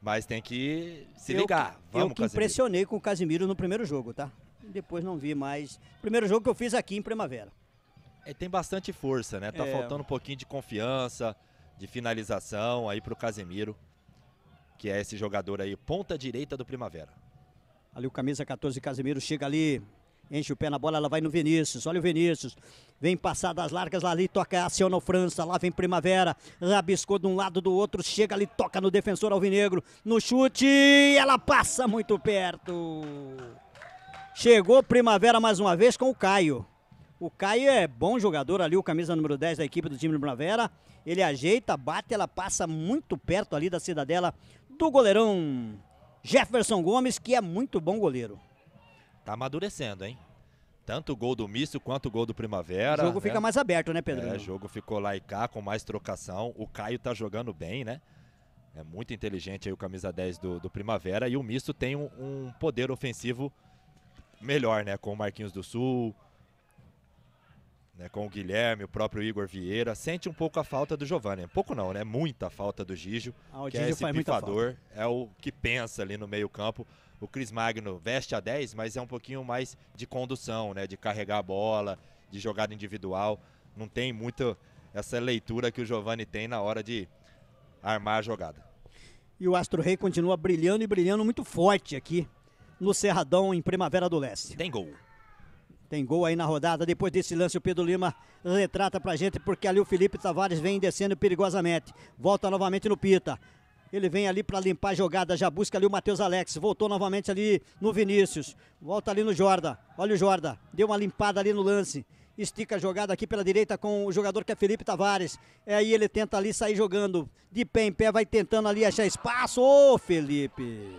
Mas tem que se eu ligar. vamos Vamos, eu que Casemiro. impressionei com o Casemiro no primeiro jogo, tá? Depois não vi mais. Primeiro jogo que eu fiz aqui em Primavera. É, tem bastante força, né? Tá é. faltando um pouquinho de confiança, de finalização aí pro Casemiro, que é esse jogador aí, ponta direita do Primavera. Ali o camisa 14 Casemiro chega ali, enche o pé na bola, ela vai no Vinícius. Olha o Vinícius. Vem passar das largas lá ali, toca aciona o França, lá vem Primavera, rabiscou de um lado do outro, chega ali, toca no defensor Alvinegro, no chute, ela passa muito perto. Chegou Primavera mais uma vez com o Caio. O Caio é bom jogador ali, o camisa número 10 da equipe do time do Primavera. Ele ajeita, bate, ela passa muito perto ali da cidadela do goleirão Jefferson Gomes, que é muito bom goleiro. Tá amadurecendo, hein? Tanto o gol do Mício quanto o gol do Primavera. O jogo né? fica mais aberto, né, Pedro? É, o jogo ficou lá e cá com mais trocação. O Caio tá jogando bem, né? É muito inteligente aí o camisa 10 do, do Primavera. E o Misto tem um, um poder ofensivo melhor, né? Com o Marquinhos do Sul, né, com o Guilherme, o próprio Igor Vieira, sente um pouco a falta do Giovanni. pouco não, né? Muita falta do Gijo, ah, que é esse pifador, é o que pensa ali no meio campo. O Cris Magno veste a 10, mas é um pouquinho mais de condução, né? De carregar a bola, de jogada individual. Não tem muito essa leitura que o Giovanni tem na hora de armar a jogada. E o Astro Rei continua brilhando e brilhando muito forte aqui no Cerradão, em Primavera do Leste. Tem gol. Tem gol aí na rodada. Depois desse lance, o Pedro Lima retrata pra gente, porque ali o Felipe Tavares vem descendo perigosamente. Volta novamente no Pita. Ele vem ali para limpar a jogada, já busca ali o Matheus Alex. Voltou novamente ali no Vinícius. Volta ali no Jorda. Olha o Jorda. Deu uma limpada ali no lance. Estica a jogada aqui pela direita com o jogador que é Felipe Tavares. É, aí ele tenta ali sair jogando. De pé em pé, vai tentando ali achar espaço. Ô, oh, Felipe!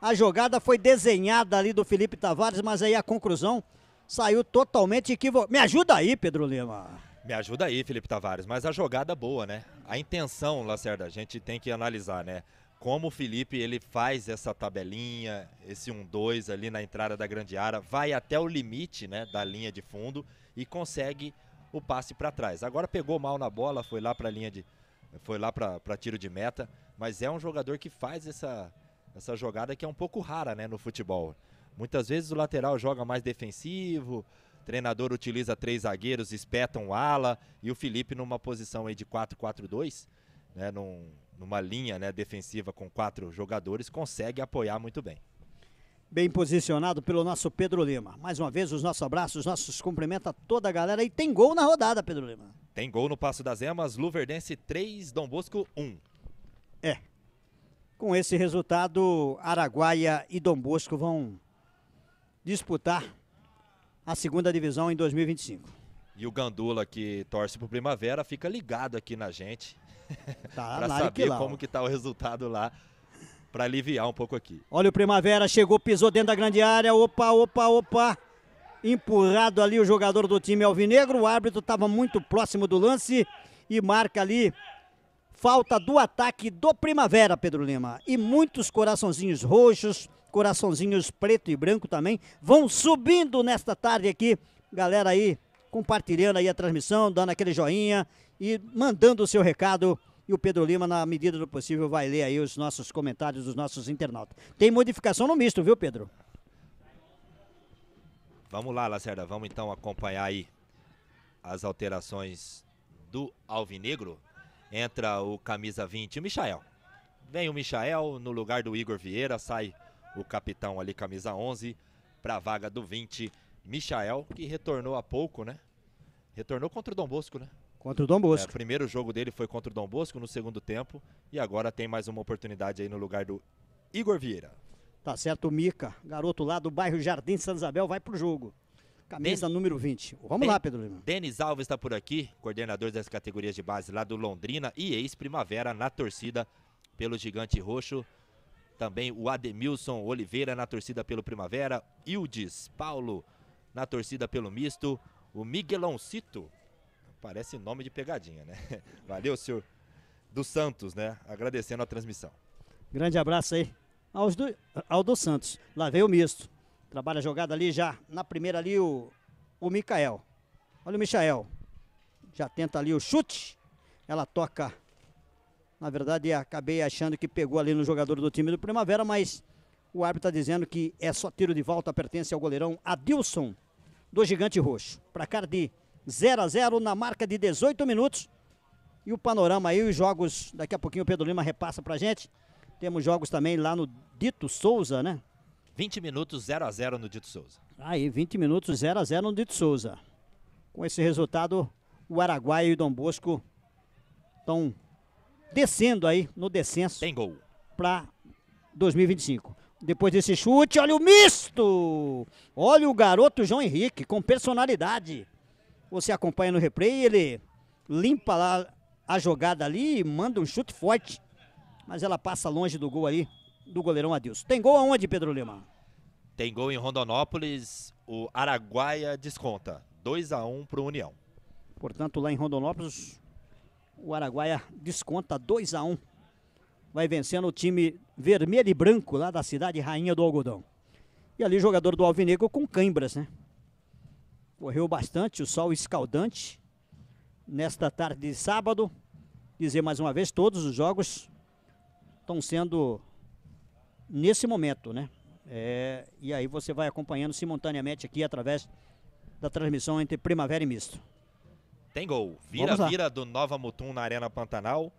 A jogada foi desenhada ali do Felipe Tavares, mas aí a conclusão saiu totalmente equivocado. Me ajuda aí, Pedro Lima. Me ajuda aí, Felipe Tavares, mas a jogada boa, né? A intenção, Lacerda, a gente tem que analisar, né? Como o Felipe ele faz essa tabelinha, esse 1-2 ali na entrada da grande área, vai até o limite, né, da linha de fundo e consegue o passe para trás. Agora pegou mal na bola, foi lá para linha de foi lá para tiro de meta, mas é um jogador que faz essa essa jogada que é um pouco rara, né, no futebol. Muitas vezes o lateral joga mais defensivo, o treinador utiliza três zagueiros, espeta um ala, e o Felipe numa posição aí de 4-4-2, né, num, numa linha né, defensiva com quatro jogadores, consegue apoiar muito bem. Bem posicionado pelo nosso Pedro Lima. Mais uma vez, os nossos abraços, nossos a toda a galera. E tem gol na rodada, Pedro Lima. Tem gol no Passo das Emas, Luverdense 3, Dom Bosco 1. É. Com esse resultado, Araguaia e Dom Bosco vão disputar a segunda divisão em 2025. E o Gandula que torce para Primavera fica ligado aqui na gente tá, para saber lá, como que tá o resultado lá para aliviar um pouco aqui. Olha o Primavera chegou, pisou dentro da grande área. Opa, opa, opa. Empurrado ali o jogador do time alvinegro. O árbitro estava muito próximo do lance e marca ali falta do ataque do Primavera, Pedro Lima. E muitos coraçãozinhos roxos coraçãozinhos preto e branco também, vão subindo nesta tarde aqui. Galera aí compartilhando aí a transmissão, dando aquele joinha e mandando o seu recado. E o Pedro Lima, na medida do possível, vai ler aí os nossos comentários dos nossos internautas. Tem modificação no misto, viu, Pedro? Vamos lá, Lacerda. Vamos então acompanhar aí as alterações do Alvinegro. Entra o camisa 20, o Michael. Vem o Michael no lugar do Igor Vieira, sai o capitão ali, camisa 11, para a vaga do 20, Michael, que retornou há pouco, né? Retornou contra o Dom Bosco, né? Contra o Dom Bosco. É, o primeiro jogo dele foi contra o Dom Bosco no segundo tempo e agora tem mais uma oportunidade aí no lugar do Igor Vieira. Tá certo, Mica, garoto lá do bairro Jardim Santa Isabel, vai pro jogo. Camisa Den... número 20. Vamos Den... lá, Pedro Lima. Denis Alves está por aqui, coordenador das categorias de base lá do Londrina e ex-primavera na torcida pelo Gigante Roxo também o Ademilson Oliveira na torcida pelo Primavera, Ildes Paulo na torcida pelo Misto, o Migueloncito, parece nome de pegadinha, né? Valeu, senhor dos Santos, né? Agradecendo a transmissão. Grande abraço aí aos do, ao do Santos. Lá veio o misto. Trabalha a jogada ali já. Na primeira ali o, o Mikael. Olha o Michael. Já tenta ali o chute. Ela toca na verdade, acabei achando que pegou ali no jogador do time do Primavera, mas o árbitro está dizendo que é só tiro de volta, pertence ao goleirão Adilson, do Gigante Roxo. Para cá de 0 a 0 na marca de 18 minutos. E o panorama aí, os jogos, daqui a pouquinho o Pedro Lima repassa para gente. Temos jogos também lá no Dito Souza, né? 20 minutos 0 a 0 no Dito Souza. Aí, 20 minutos 0 a 0 no Dito Souza. Com esse resultado, o Araguaia e o Dom Bosco estão descendo aí no descenso. Tem gol. Para 2025. Depois desse chute, olha o misto! Olha o garoto João Henrique, com personalidade. Você acompanha no replay, ele limpa lá a jogada ali e manda um chute forte. Mas ela passa longe do gol aí, do goleirão Adilson. Tem gol aonde, Pedro Lima? Tem gol em Rondonópolis, o Araguaia desconta. 2 a 1 para o União. Portanto, lá em Rondonópolis, o Araguaia desconta 2 a 1 um. Vai vencendo o time vermelho e branco lá da cidade Rainha do Algodão. E ali jogador do Alvinegro com cãibras, né? Correu bastante, o sol escaldante. Nesta tarde de sábado, dizer mais uma vez, todos os jogos estão sendo nesse momento, né? É, e aí você vai acompanhando simultaneamente aqui através da transmissão entre Primavera e Misto. Tem gol. Vira-vira do Nova Mutum na Arena Pantanal.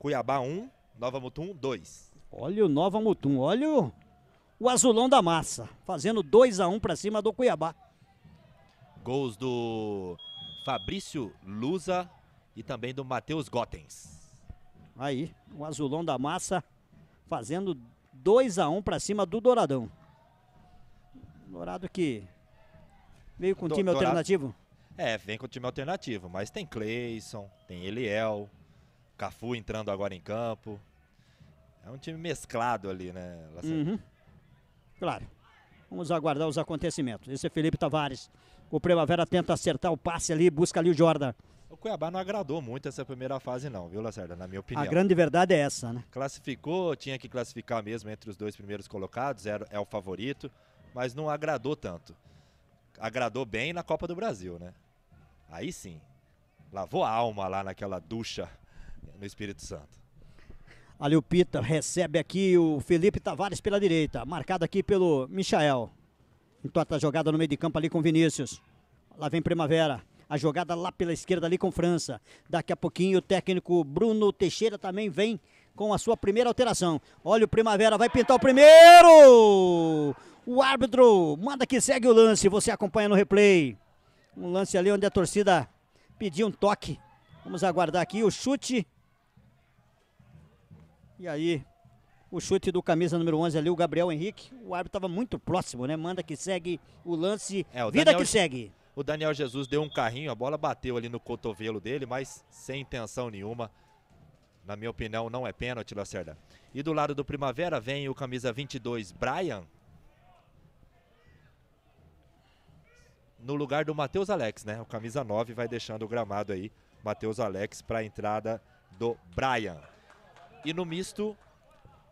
Cuiabá 1, Nova Mutum 2. Olha o Nova Mutum, olha o, o azulão da massa, fazendo 2 a 1 para cima do Cuiabá. Gols do Fabrício Lusa e também do Matheus Gotens. Aí, o azulão da massa fazendo 2 a 1 para cima do Douradão. Dourado que veio com do, time Dourado. alternativo. É, vem com o time alternativo, mas tem Cleison, tem Eliel, Cafu entrando agora em campo. É um time mesclado ali, né, Lacerda? Uhum. Claro. Vamos aguardar os acontecimentos. Esse é Felipe Tavares. O Primavera tenta acertar o passe ali, busca ali o Jordan. O Cuiabá não agradou muito essa primeira fase, não, viu, Lacerda? Na minha opinião. A grande verdade é essa, né? Classificou, tinha que classificar mesmo entre os dois primeiros colocados, era, é o favorito, mas não agradou tanto. Agradou bem na Copa do Brasil, né? Aí sim, lavou a alma lá naquela ducha no Espírito Santo. Ali o Pita recebe aqui o Felipe Tavares pela direita, marcado aqui pelo Michael. Entorta tá a jogada no meio de campo ali com Vinícius. Lá vem Primavera. A jogada lá pela esquerda ali com França. Daqui a pouquinho o técnico Bruno Teixeira também vem com a sua primeira alteração. Olha o Primavera, vai pintar o primeiro! O árbitro manda que segue o lance, você acompanha no replay. Um lance ali onde a torcida pediu um toque. Vamos aguardar aqui o chute. E aí, o chute do camisa número 11 ali, o Gabriel Henrique. O árbitro estava muito próximo, né? Manda que segue o lance. É, o vida Daniel, que segue. O Daniel Jesus deu um carrinho, a bola bateu ali no cotovelo dele, mas sem intenção nenhuma. Na minha opinião, não é pênalti, Lacerda. E do lado do Primavera vem o camisa 22, Brian, no lugar do Matheus Alex, né? O camisa 9 vai deixando o gramado aí, Matheus Alex, para a entrada do Brian. E no misto,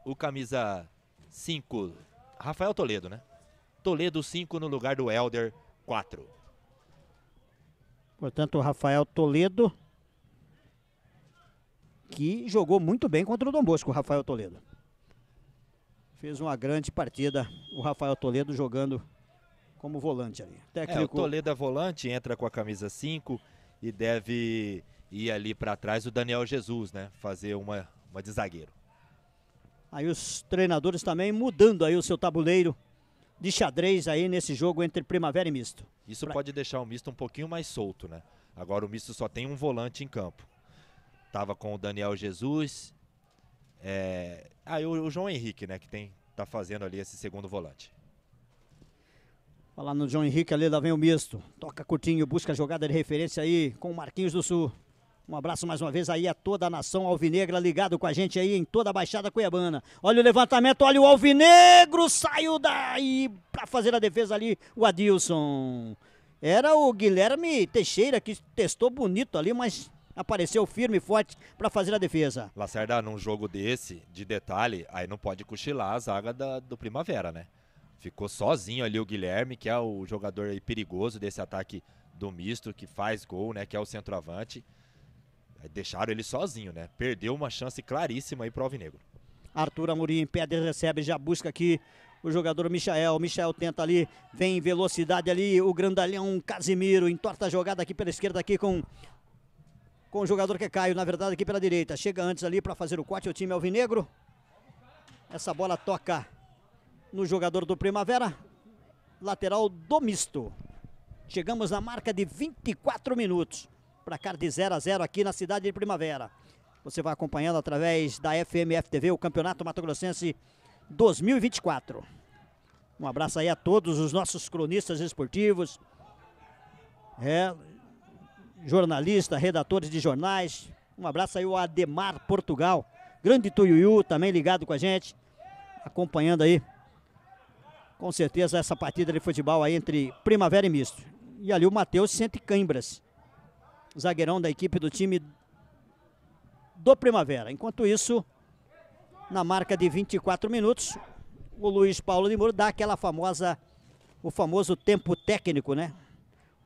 o camisa 5, Rafael Toledo, né? Toledo 5 no lugar do Helder 4. Portanto, o Rafael Toledo, que jogou muito bem contra o Dom Bosco, o Rafael Toledo. Fez uma grande partida, o Rafael Toledo jogando como volante ali. Técnico... É, o Toledo é volante, entra com a camisa 5 e deve ir ali para trás o Daniel Jesus, né? Fazer uma, uma de zagueiro. Aí os treinadores também mudando aí o seu tabuleiro de xadrez aí nesse jogo entre primavera e misto. Isso pra... pode deixar o misto um pouquinho mais solto, né? Agora o misto só tem um volante em campo. Tava com o Daniel Jesus. É... Aí ah, o, o João Henrique, né? Que tem, tá fazendo ali esse segundo volante. Tá lá no João Henrique ali, lá vem o misto. Toca curtinho, busca a jogada de referência aí com o Marquinhos do Sul. Um abraço mais uma vez aí a toda a nação alvinegra ligado com a gente aí em toda a Baixada Cuiabana. Olha o levantamento, olha o alvinegro, saiu daí para fazer a defesa ali o Adilson. Era o Guilherme Teixeira que testou bonito ali, mas apareceu firme e forte para fazer a defesa. Lacerda, num jogo desse, de detalhe, aí não pode cochilar a zaga da, do Primavera, né? Ficou sozinho ali o Guilherme, que é o jogador perigoso desse ataque do misto, que faz gol, né? Que é o centroavante. Deixaram ele sozinho, né? Perdeu uma chance claríssima aí pro Alvinegro. Arthur Amorim, pede, recebe, já busca aqui o jogador Michael. Michel Michael tenta ali, vem em velocidade ali, o grandalhão Casimiro, entorta a jogada aqui pela esquerda aqui com com o jogador que é Caio, na verdade aqui pela direita. Chega antes ali para fazer o corte o time alvinegro. Essa bola toca no jogador do Primavera, lateral do misto. Chegamos na marca de 24 minutos. cá de 0 a 0 aqui na cidade de Primavera. Você vai acompanhando através da FMF TV o Campeonato Mato Grossense 2024. Um abraço aí a todos os nossos cronistas esportivos, é, jornalistas, redatores de jornais. Um abraço aí ao Ademar Portugal, grande Tuiuiu, também ligado com a gente, acompanhando aí com certeza essa partida de futebol aí entre Primavera e Misto. E ali o Matheus sente cãibras. Zagueirão da equipe do time do Primavera. Enquanto isso, na marca de 24 minutos, o Luiz Paulo de Moura dá aquela famosa, o famoso tempo técnico, né?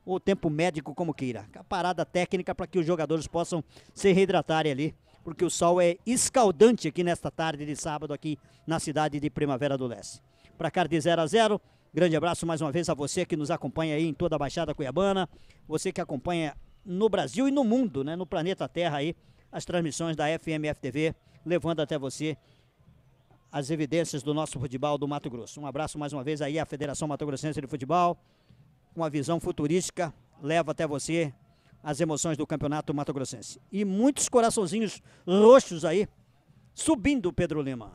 Ou tempo médico, como queira. A parada técnica para que os jogadores possam se reidratarem ali, porque o sol é escaldante aqui nesta tarde de sábado aqui na cidade de Primavera do Leste placar de 0 a 0. Grande abraço mais uma vez a você que nos acompanha aí em toda a Baixada Cuiabana, você que acompanha no Brasil e no mundo, né, no planeta Terra aí, as transmissões da FMFTV levando até você as evidências do nosso futebol do Mato Grosso. Um abraço mais uma vez aí à Federação Mato Grossense de Futebol, uma visão futurística, leva até você as emoções do Campeonato Mato Grossense. E muitos coraçãozinhos roxos aí, subindo Pedro Lima.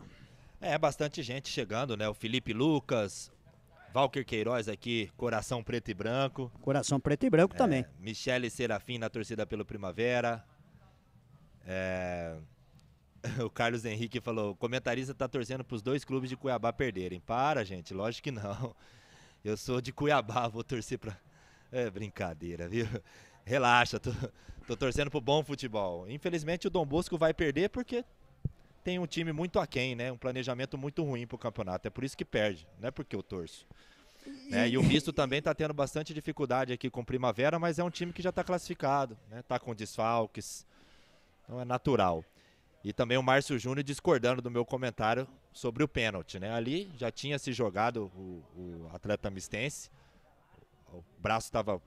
É, bastante gente chegando, né? O Felipe Lucas, Valker Queiroz aqui, Coração Preto e Branco. Coração Preto e Branco é, também. Michele Serafim na torcida pelo Primavera. É, o Carlos Henrique falou, o comentarista tá torcendo pros dois clubes de Cuiabá perderem. Para, gente, lógico que não. Eu sou de Cuiabá, vou torcer pra... É brincadeira, viu? Relaxa, tô, tô torcendo pro bom futebol. Infelizmente o Dom Bosco vai perder porque tem um time muito aquém, né? Um planejamento muito ruim para o campeonato. É por isso que perde, não é porque eu torço. Né? E o misto também está tendo bastante dificuldade aqui com Primavera, mas é um time que já está classificado, está né? com desfalques, então é natural. E também o Márcio Júnior discordando do meu comentário sobre o pênalti. Né? Ali já tinha se jogado o, o atleta mistense, o braço estava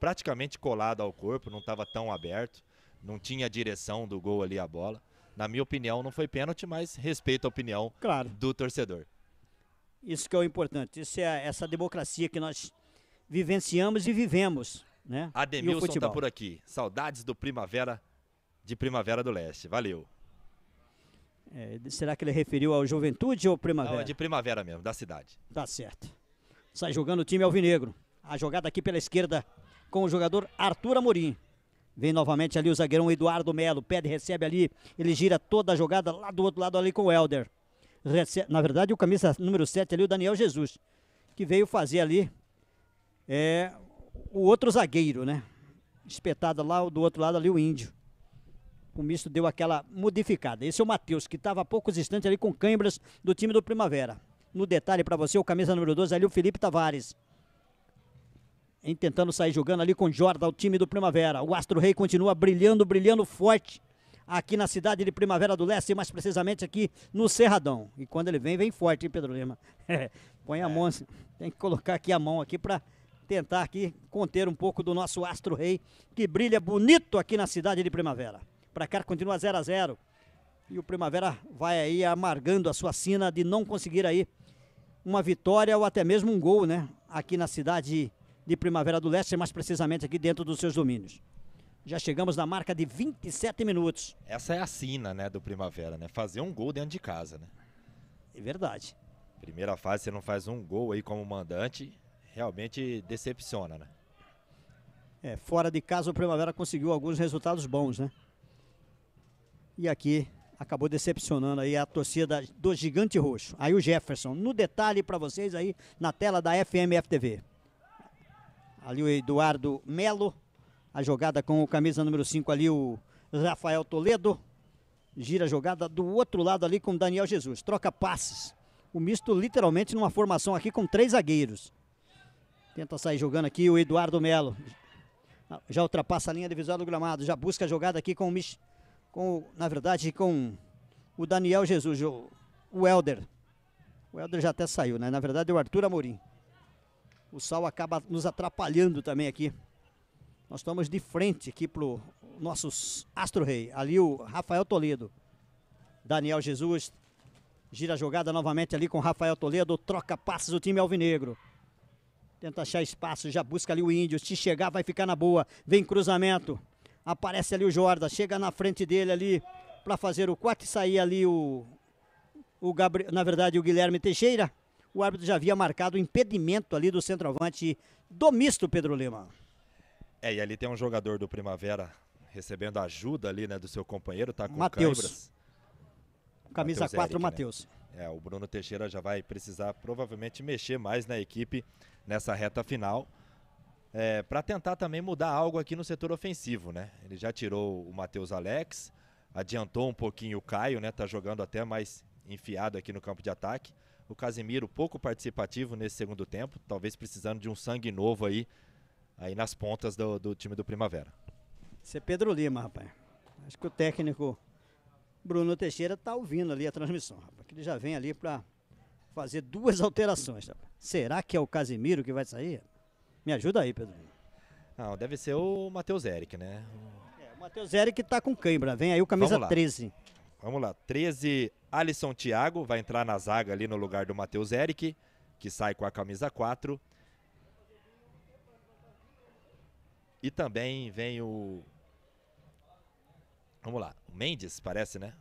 praticamente colado ao corpo, não estava tão aberto, não tinha direção do gol ali a bola. Na minha opinião, não foi pênalti, mas respeito a opinião claro. do torcedor. Isso que é o importante. Isso é essa democracia que nós vivenciamos e vivemos. Né? Ademilson está por aqui. Saudades do Primavera, de Primavera do Leste. Valeu. É, será que ele referiu ao Juventude ou Primavera? Não, é de Primavera mesmo, da cidade. Tá certo. Sai jogando o time Alvinegro. A jogada aqui pela esquerda com o jogador Arthur Amorim. Vem novamente ali o zagueirão Eduardo Melo. Pede, recebe ali. Ele gira toda a jogada lá do outro lado ali com o Helder. na verdade, o camisa número 7 ali, o Daniel Jesus, que veio fazer ali é, o outro zagueiro, né? Espetada lá do outro lado ali o Índio. O misto deu aquela modificada. Esse é o Matheus, que estava há poucos instantes ali com câimbras do time do Primavera. No detalhe para você, o camisa número 12 ali, o Felipe Tavares em tentando sair jogando ali com Jordan, o time do Primavera. O Astro Rei continua brilhando, brilhando forte aqui na cidade de Primavera do Leste, mais precisamente aqui no Cerradão. E quando ele vem, vem forte, hein, Pedro Lima? Põe a é. mão, tem que colocar aqui a mão aqui para tentar aqui conter um pouco do nosso Astro Rei, que brilha bonito aqui na cidade de Primavera. Para cá continua 0 a 0 E o Primavera vai aí amargando a sua sina de não conseguir aí uma vitória ou até mesmo um gol, né? Aqui na cidade de Primavera do Leste, mais precisamente aqui dentro dos seus domínios. Já chegamos na marca de 27 minutos. Essa é a sina, né, do Primavera, né? Fazer um gol dentro de casa, né? É verdade. Primeira fase, você não faz um gol aí como mandante, realmente decepciona, né? É, fora de casa o Primavera conseguiu alguns resultados bons, né? E aqui acabou decepcionando aí a torcida do Gigante Roxo. Aí o Jefferson, no detalhe para vocês aí na tela da FMF TV ali o Eduardo Melo, a jogada com o camisa número 5 ali o Rafael Toledo, gira a jogada do outro lado ali com o Daniel Jesus, troca passes. O misto literalmente numa formação aqui com três zagueiros. Tenta sair jogando aqui o Eduardo Melo. Já ultrapassa a linha divisória do gramado, já busca a jogada aqui com o Mich com, na verdade, com o Daniel Jesus, o, o Helder. O Helder já até saiu, né? Na verdade, é o Arthur Amorim o sol acaba nos atrapalhando também aqui. Nós estamos de frente aqui pro nosso Astro Rei. Ali o Rafael Toledo. Daniel Jesus gira a jogada novamente ali com Rafael Toledo. Troca passes o time alvinegro. Tenta achar espaço, já busca ali o Índio. Se chegar, vai ficar na boa. Vem cruzamento. Aparece ali o Jorda. Chega na frente dele ali para fazer o 4 e sair ali o, o Gabriel, na verdade, o Guilherme Teixeira o árbitro já havia marcado o impedimento ali do centroavante do misto, Pedro Lima. É, e ali tem um jogador do Primavera recebendo ajuda ali, né, do seu companheiro, tá com Matheus. Cãibras. Camisa Mateus 4, Matheus. Né? É, o Bruno Teixeira já vai precisar provavelmente mexer mais na equipe nessa reta final. É, para tentar também mudar algo aqui no setor ofensivo, né? Ele já tirou o Matheus Alex, adiantou um pouquinho o Caio, né? Tá jogando até mais enfiado aqui no campo de ataque o Casemiro pouco participativo nesse segundo tempo, talvez precisando de um sangue novo aí, aí nas pontas do, do time do Primavera. Isso é Pedro Lima, rapaz. Acho que o técnico Bruno Teixeira está ouvindo ali a transmissão, rapaz, que ele já vem ali para fazer duas alterações. Rapaz. Será que é o Casemiro que vai sair? Me ajuda aí, Pedro Lima. Não, deve ser o Matheus Eric, né? É, o Matheus Eric está com cãibra, vem aí o camisa 13. Vamos lá. 13, Alisson Thiago vai entrar na zaga ali no lugar do Matheus Eric, que sai com a camisa 4. E também vem o. Vamos lá, o Mendes, parece, né?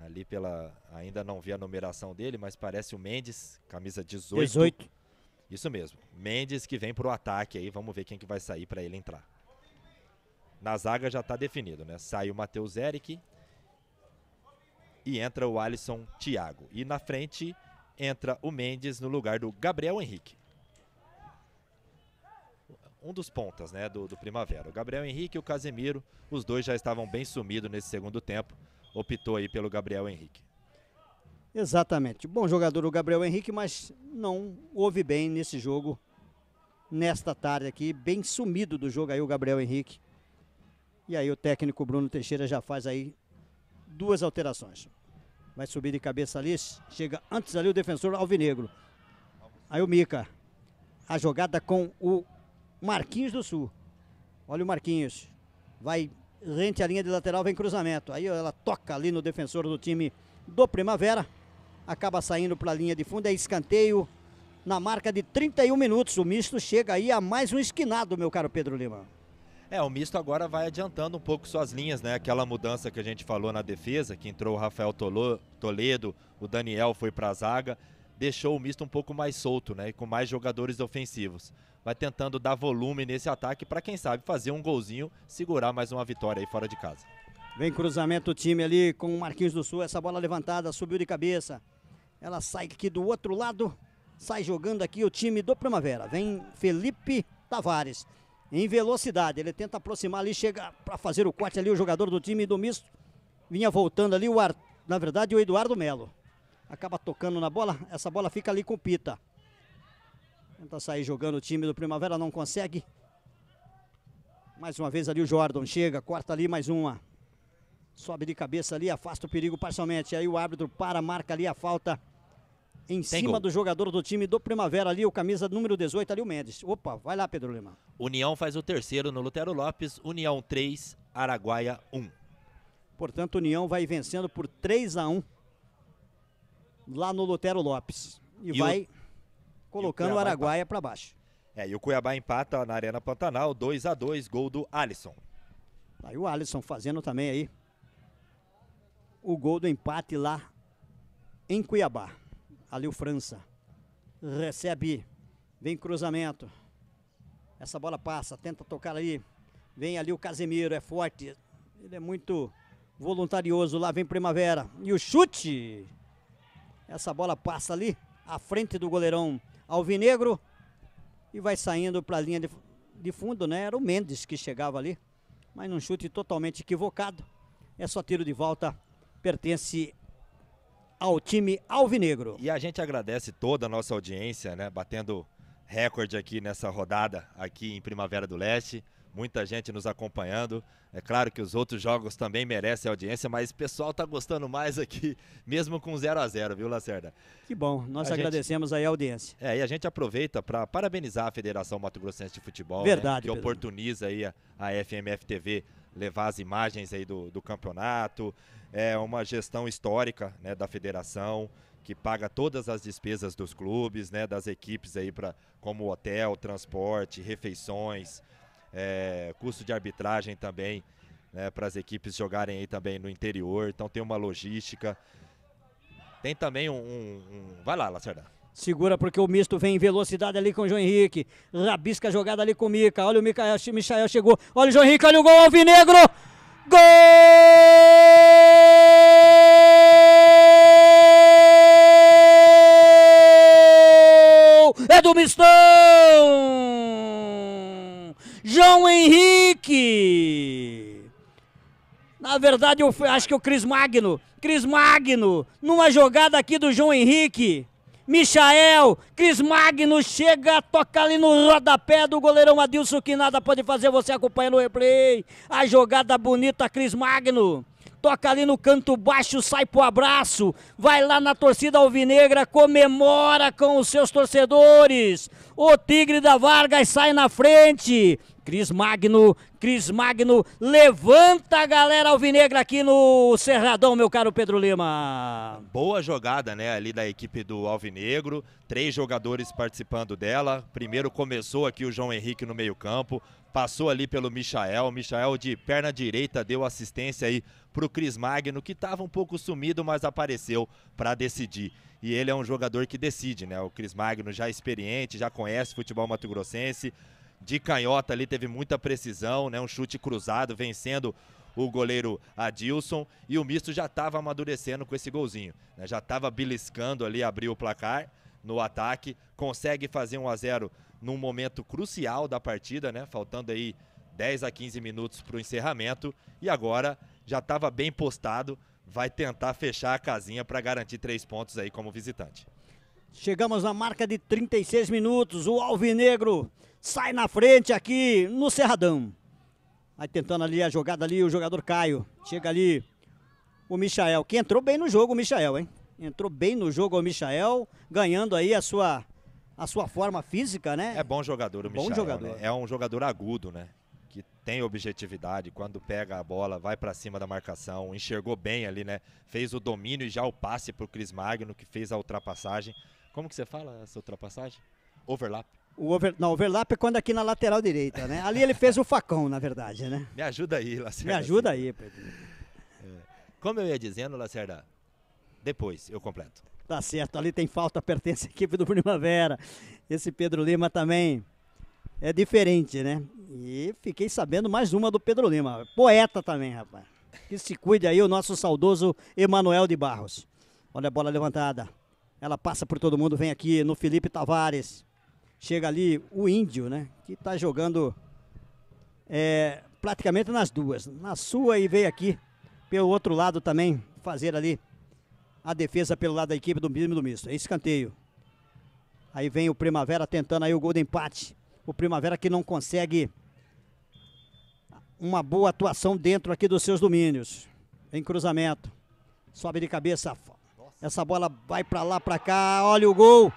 Ali pela. Ainda não vi a numeração dele, mas parece o Mendes, camisa 18. 18. Isso mesmo. Mendes que vem pro ataque aí. Vamos ver quem que vai sair para ele entrar. Na zaga já está definido, né? Sai o Matheus Eric, e entra o Alisson Thiago. E na frente entra o Mendes no lugar do Gabriel Henrique. Um dos pontas né, do, do Primavera. O Gabriel Henrique e o Casemiro, os dois já estavam bem sumidos nesse segundo tempo. Optou aí pelo Gabriel Henrique. Exatamente. Bom jogador o Gabriel Henrique, mas não houve bem nesse jogo, nesta tarde aqui. Bem sumido do jogo aí o Gabriel Henrique. E aí o técnico Bruno Teixeira já faz aí duas alterações. Vai subir de cabeça ali, chega antes ali o defensor Alvinegro. Aí o Mica. A jogada com o Marquinhos do Sul. Olha o Marquinhos. Vai rente a linha de lateral, vem cruzamento. Aí ela toca ali no defensor do time do Primavera. Acaba saindo para a linha de fundo, é escanteio. Na marca de 31 minutos, o misto chega aí a mais um esquinado, meu caro Pedro Lima. É, o misto agora vai adiantando um pouco suas linhas, né? Aquela mudança que a gente falou na defesa, que entrou o Rafael Toledo, o Daniel foi para a zaga, deixou o misto um pouco mais solto, né? E com mais jogadores ofensivos. Vai tentando dar volume nesse ataque para quem sabe fazer um golzinho, segurar mais uma vitória aí fora de casa. Vem cruzamento o time ali com o Marquinhos do Sul, essa bola levantada, subiu de cabeça. Ela sai aqui do outro lado, sai jogando aqui o time do Primavera. Vem Felipe Tavares em velocidade. Ele tenta aproximar ali, chega para fazer o corte ali, o jogador do time do misto. Vinha voltando ali, o Ar... na verdade, o Eduardo Melo. Acaba tocando na bola, essa bola fica ali com o Pita. Tenta sair jogando o time do Primavera, não consegue. Mais uma vez ali o Jordan chega, corta ali mais uma. Sobe de cabeça ali, afasta o perigo parcialmente. Aí o árbitro para, marca ali a falta em Tem cima gol. do jogador do time do Primavera ali, o camisa número 18 ali, o Mendes. Opa, vai lá, Pedro Lima. União faz o terceiro no Lutero Lopes, União 3, Araguaia 1. Portanto, União vai vencendo por 3 a 1 lá no Lutero Lopes. E, e vai o... colocando e o, o Araguaia para baixo. É, e o Cuiabá empata na Arena Pantanal, 2 a 2 gol do Alisson. Aí o Alisson fazendo também aí o gol do empate lá em Cuiabá. Ali o França. Recebe. Vem cruzamento. Essa bola passa, tenta tocar ali. Vem ali o Casemiro, é forte. Ele é muito voluntarioso. Lá vem Primavera. E o chute. Essa bola passa ali, à frente do goleirão Alvinegro. E vai saindo para a linha de, de fundo, né? Era o Mendes que chegava ali. Mas num chute totalmente equivocado. É só tiro de volta. Pertence ao time alvinegro. E a gente agradece toda a nossa audiência, né? Batendo recorde aqui nessa rodada aqui em Primavera do Leste. Muita gente nos acompanhando. É claro que os outros jogos também merecem audiência, mas o pessoal tá gostando mais aqui, mesmo com 0 a 0 viu, Lacerda? Que bom, nós a agradecemos gente... aí a audiência. É, e a gente aproveita para parabenizar a Federação Mato Grossense de Futebol, né, Verdade, né, que Pedro. oportuniza aí a, a FMF TV levar as imagens aí do, do campeonato, é uma gestão histórica né, da federação que paga todas as despesas dos clubes, né, das equipes aí para como hotel, transporte, refeições, é, custo de arbitragem também, né, para as equipes jogarem aí também no interior. Então tem uma logística. Tem também um, um, um... vai lá, Lacerda. Segura porque o misto vem em velocidade ali com o João Henrique. Rabisca a jogada ali com o Mica. Olha o Micael, Michael chegou. Olha o João Henrique, olha o gol alvinegro. Gol! É do Mistão! João Henrique! Na verdade, eu acho que o Cris Magno. Cris Magno, numa jogada aqui do João Henrique. Michael, Cris Magno chega, toca ali no rodapé do goleirão Adilson, que nada pode fazer, você acompanha no replay. A jogada bonita, Cris Magno toca ali no canto baixo, sai pro abraço, vai lá na torcida alvinegra, comemora com os seus torcedores. O Tigre da Vargas sai na frente. Cris Magno, Cris Magno, levanta a galera alvinegra aqui no Cerradão, meu caro Pedro Lima. Boa jogada, né, ali da equipe do Alvinegro, três jogadores participando dela. Primeiro começou aqui o João Henrique no meio-campo, passou ali pelo Michael, Michael de perna direita deu assistência aí para o Cris Magno, que estava um pouco sumido, mas apareceu para decidir. E ele é um jogador que decide, né? O Cris Magno já é experiente, já conhece futebol mato-grossense. De canhota ali teve muita precisão, né? Um chute cruzado, vencendo o goleiro Adilson. E o misto já estava amadurecendo com esse golzinho. Né? Já estava beliscando ali, abriu o placar no ataque. Consegue fazer 1 a 0 num momento crucial da partida, né? Faltando aí 10 a 15 minutos para o encerramento. E agora já estava bem postado, vai tentar fechar a casinha para garantir três pontos aí como visitante. Chegamos na marca de 36 minutos. O Alvinegro sai na frente aqui no Cerradão. vai tentando ali a jogada ali, o jogador Caio. Chega ali o Michael, que entrou bem no jogo, o Michael, hein? Entrou bem no jogo o Michael, ganhando aí a sua a sua forma física, né? É bom jogador o Michael. Bom né? jogador. Né? É um jogador agudo, né? tem objetividade, quando pega a bola, vai para cima da marcação, enxergou bem ali, né? Fez o domínio e já o passe para o Cris Magno, que fez a ultrapassagem. Como que você fala essa ultrapassagem? Overlap. O over, não, overlap é quando é aqui na lateral direita, né? Ali ele fez o facão, na verdade, né? Me ajuda aí, Lacerda. Me ajuda aí, Pedro. É. Como eu ia dizendo, Lacerda, depois eu completo. Tá certo, ali tem falta, pertence à equipe do Primavera. Esse Pedro Lima também é diferente, né? E fiquei sabendo mais uma do Pedro Lima. Poeta também, rapaz. Que se cuide aí o nosso saudoso Emanuel de Barros. Olha a bola levantada. Ela passa por todo mundo, vem aqui no Felipe Tavares. Chega ali o Índio, né? Que tá jogando é, praticamente nas duas. Na sua e veio aqui pelo outro lado também fazer ali a defesa pelo lado da equipe do mesmo do misto. É escanteio. Aí vem o Primavera tentando aí o gol de empate o Primavera que não consegue uma boa atuação dentro aqui dos seus domínios. Em cruzamento. Sobe de cabeça. Essa bola vai para lá, para cá. Olha o gol.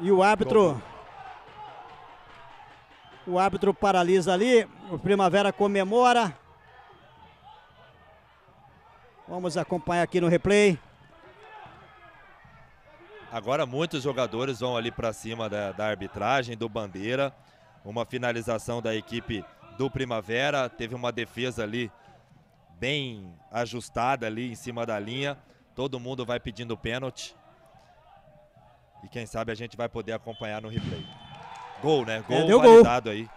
E o árbitro. O árbitro paralisa ali. O Primavera comemora. Vamos acompanhar aqui no replay. Agora muitos jogadores vão ali para cima da, da arbitragem, do Bandeira. Uma finalização da equipe do Primavera. Teve uma defesa ali bem ajustada ali em cima da linha. Todo mundo vai pedindo pênalti. E quem sabe a gente vai poder acompanhar no replay. Gol, né? Gol é, deu validado gol. aí.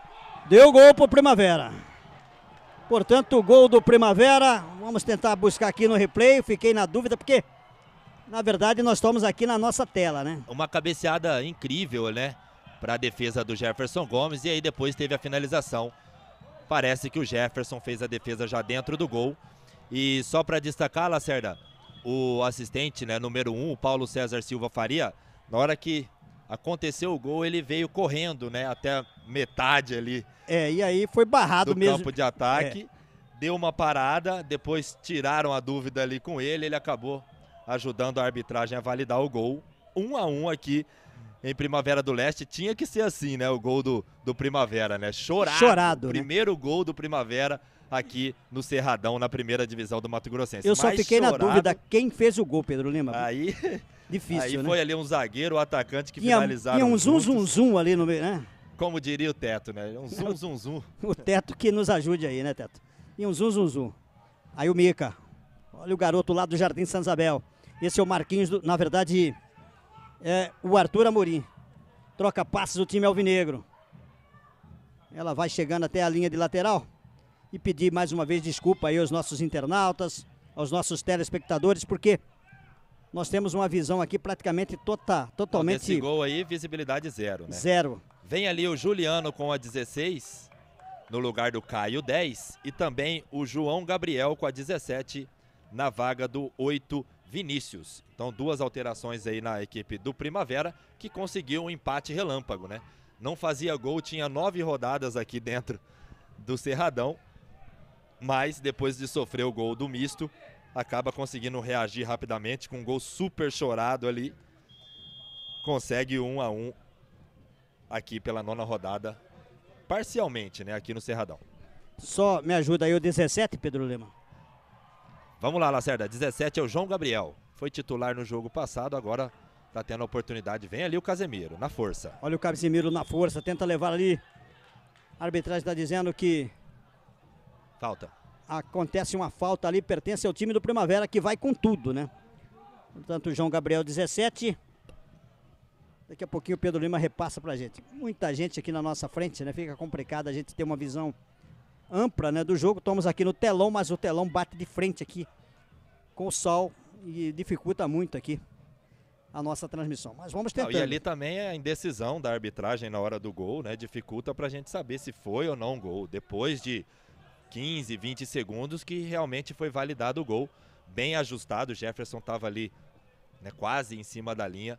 Deu gol pro Primavera. Portanto, gol do Primavera. Vamos tentar buscar aqui no replay. Fiquei na dúvida porque na verdade, nós estamos aqui na nossa tela, né? Uma cabeceada incrível, né? Para a defesa do Jefferson Gomes. E aí depois teve a finalização. Parece que o Jefferson fez a defesa já dentro do gol. E só para destacar, Lacerda, o assistente, né, número um, o Paulo César Silva Faria, na hora que aconteceu o gol, ele veio correndo, né, até metade ali. É, e aí foi barrado do mesmo. campo de ataque, é. deu uma parada, depois tiraram a dúvida ali com ele, ele acabou ajudando a arbitragem a validar o gol. Um a um aqui em Primavera do Leste. Tinha que ser assim, né? O gol do, do Primavera, né? Chorado. Chorado. Né? Primeiro né? gol do Primavera aqui no Cerradão, na primeira divisão do Mato Grossense. Eu só Mas fiquei chorado, na dúvida quem fez o gol, Pedro Lima. Aí. Difícil, aí né? foi ali um zagueiro, o um atacante que tinha, finalizaram. Tinha um zoom, zoom, zoom ali no meio, né? Como diria o Teto, né? Um zoom, zoom, zoom. O Teto que nos ajude aí, né, Teto? E um zoom, zoom, zoom. Aí o Mica, Olha o garoto lá do Jardim Sanzabel. Esse é o Marquinhos, do, na verdade, é o Arthur Amorim. Troca passes do time alvinegro. Ela vai chegando até a linha de lateral. E pedir mais uma vez desculpa aí aos nossos internautas, aos nossos telespectadores, porque nós temos uma visão aqui praticamente tota, totalmente... Esse gol aí, visibilidade zero, né? Zero. Vem ali o Juliano com a 16, no lugar do Caio 10, e também o João Gabriel com a 17, na vaga do 8 Vinícius. Então, duas alterações aí na equipe do Primavera, que conseguiu um empate relâmpago, né? Não fazia gol, tinha nove rodadas aqui dentro do Cerradão, mas depois de sofrer o gol do misto, acaba conseguindo reagir rapidamente com um gol super chorado ali. Consegue um a um aqui pela nona rodada, parcialmente, né? Aqui no Cerradão. Só me ajuda aí o 17, Pedro Lema. Vamos lá, Lacerda. 17 é o João Gabriel. Foi titular no jogo passado, agora está tendo a oportunidade. Vem ali o Casemiro, na força. Olha o Casemiro na força, tenta levar ali. A arbitragem está dizendo que. Falta. Acontece uma falta ali, pertence ao time do Primavera que vai com tudo, né? Portanto, o João Gabriel 17. Daqui a pouquinho o Pedro Lima repassa pra gente. Muita gente aqui na nossa frente, né? Fica complicado a gente ter uma visão ampla né, do jogo. Estamos aqui no telão, mas o telão bate de frente aqui com o sol e dificulta muito aqui a nossa transmissão. Mas vamos tentar. E ali também é a indecisão da arbitragem na hora do gol, né? Dificulta para a gente saber se foi ou não gol. Depois de 15, 20 segundos que realmente foi validado o gol. Bem ajustado, o Jefferson estava ali né, quase em cima da linha.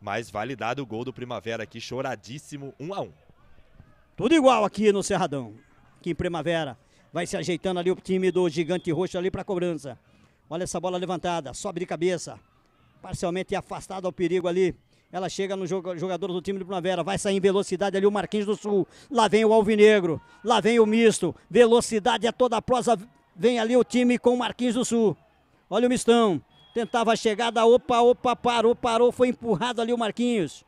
Mas validado o gol do Primavera aqui, choradíssimo, 1 um a 1 um. Tudo igual aqui no Cerradão aqui em Primavera. Vai se ajeitando ali o time do Gigante Roxo ali para a cobrança. Olha essa bola levantada, sobe de cabeça. Parcialmente afastada ao perigo ali. Ela chega no jogador do time do Primavera, vai sair em velocidade ali o Marquinhos do Sul. Lá vem o Alvinegro, lá vem o misto. Velocidade é toda a prosa. Vem ali o time com o Marquinhos do Sul. Olha o mistão. Tentava a chegada, opa, opa, parou, parou, foi empurrado ali o Marquinhos.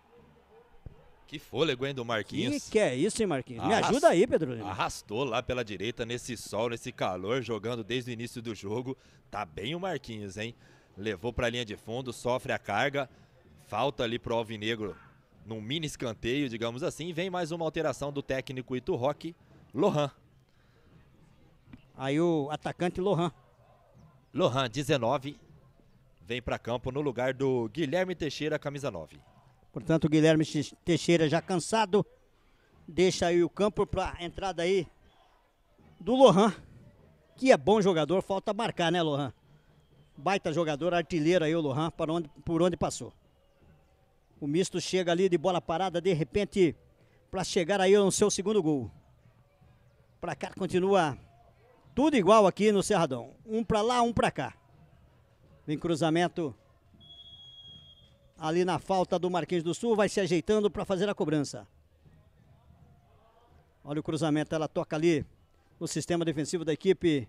Que fôlego, hein, do Marquinhos. Que que é isso, hein, Marquinhos? Me ajuda aí, Pedro. Arrastou lá pela direita, nesse sol, nesse calor, jogando desde o início do jogo. Tá bem o Marquinhos, hein? Levou pra linha de fundo, sofre a carga. Falta ali pro Alvinegro num mini escanteio, digamos assim. Vem mais uma alteração do técnico Itu Roque, Lohan. Aí o atacante Lohan. Lohan, 19, vem para campo no lugar do Guilherme Teixeira, camisa 9. Portanto, Guilherme Teixeira já cansado. Deixa aí o campo para a entrada aí do Lohan, que é bom jogador, falta marcar, né, Lohan? Baita jogador, artilheiro aí o Lohan, para onde, por onde passou. O misto chega ali de bola parada, de repente, para chegar aí no seu segundo gol. Para cá continua tudo igual aqui no Cerradão. Um para lá, um para cá. Vem cruzamento ali na falta do Marquês do Sul, vai se ajeitando para fazer a cobrança. Olha o cruzamento, ela toca ali no sistema defensivo da equipe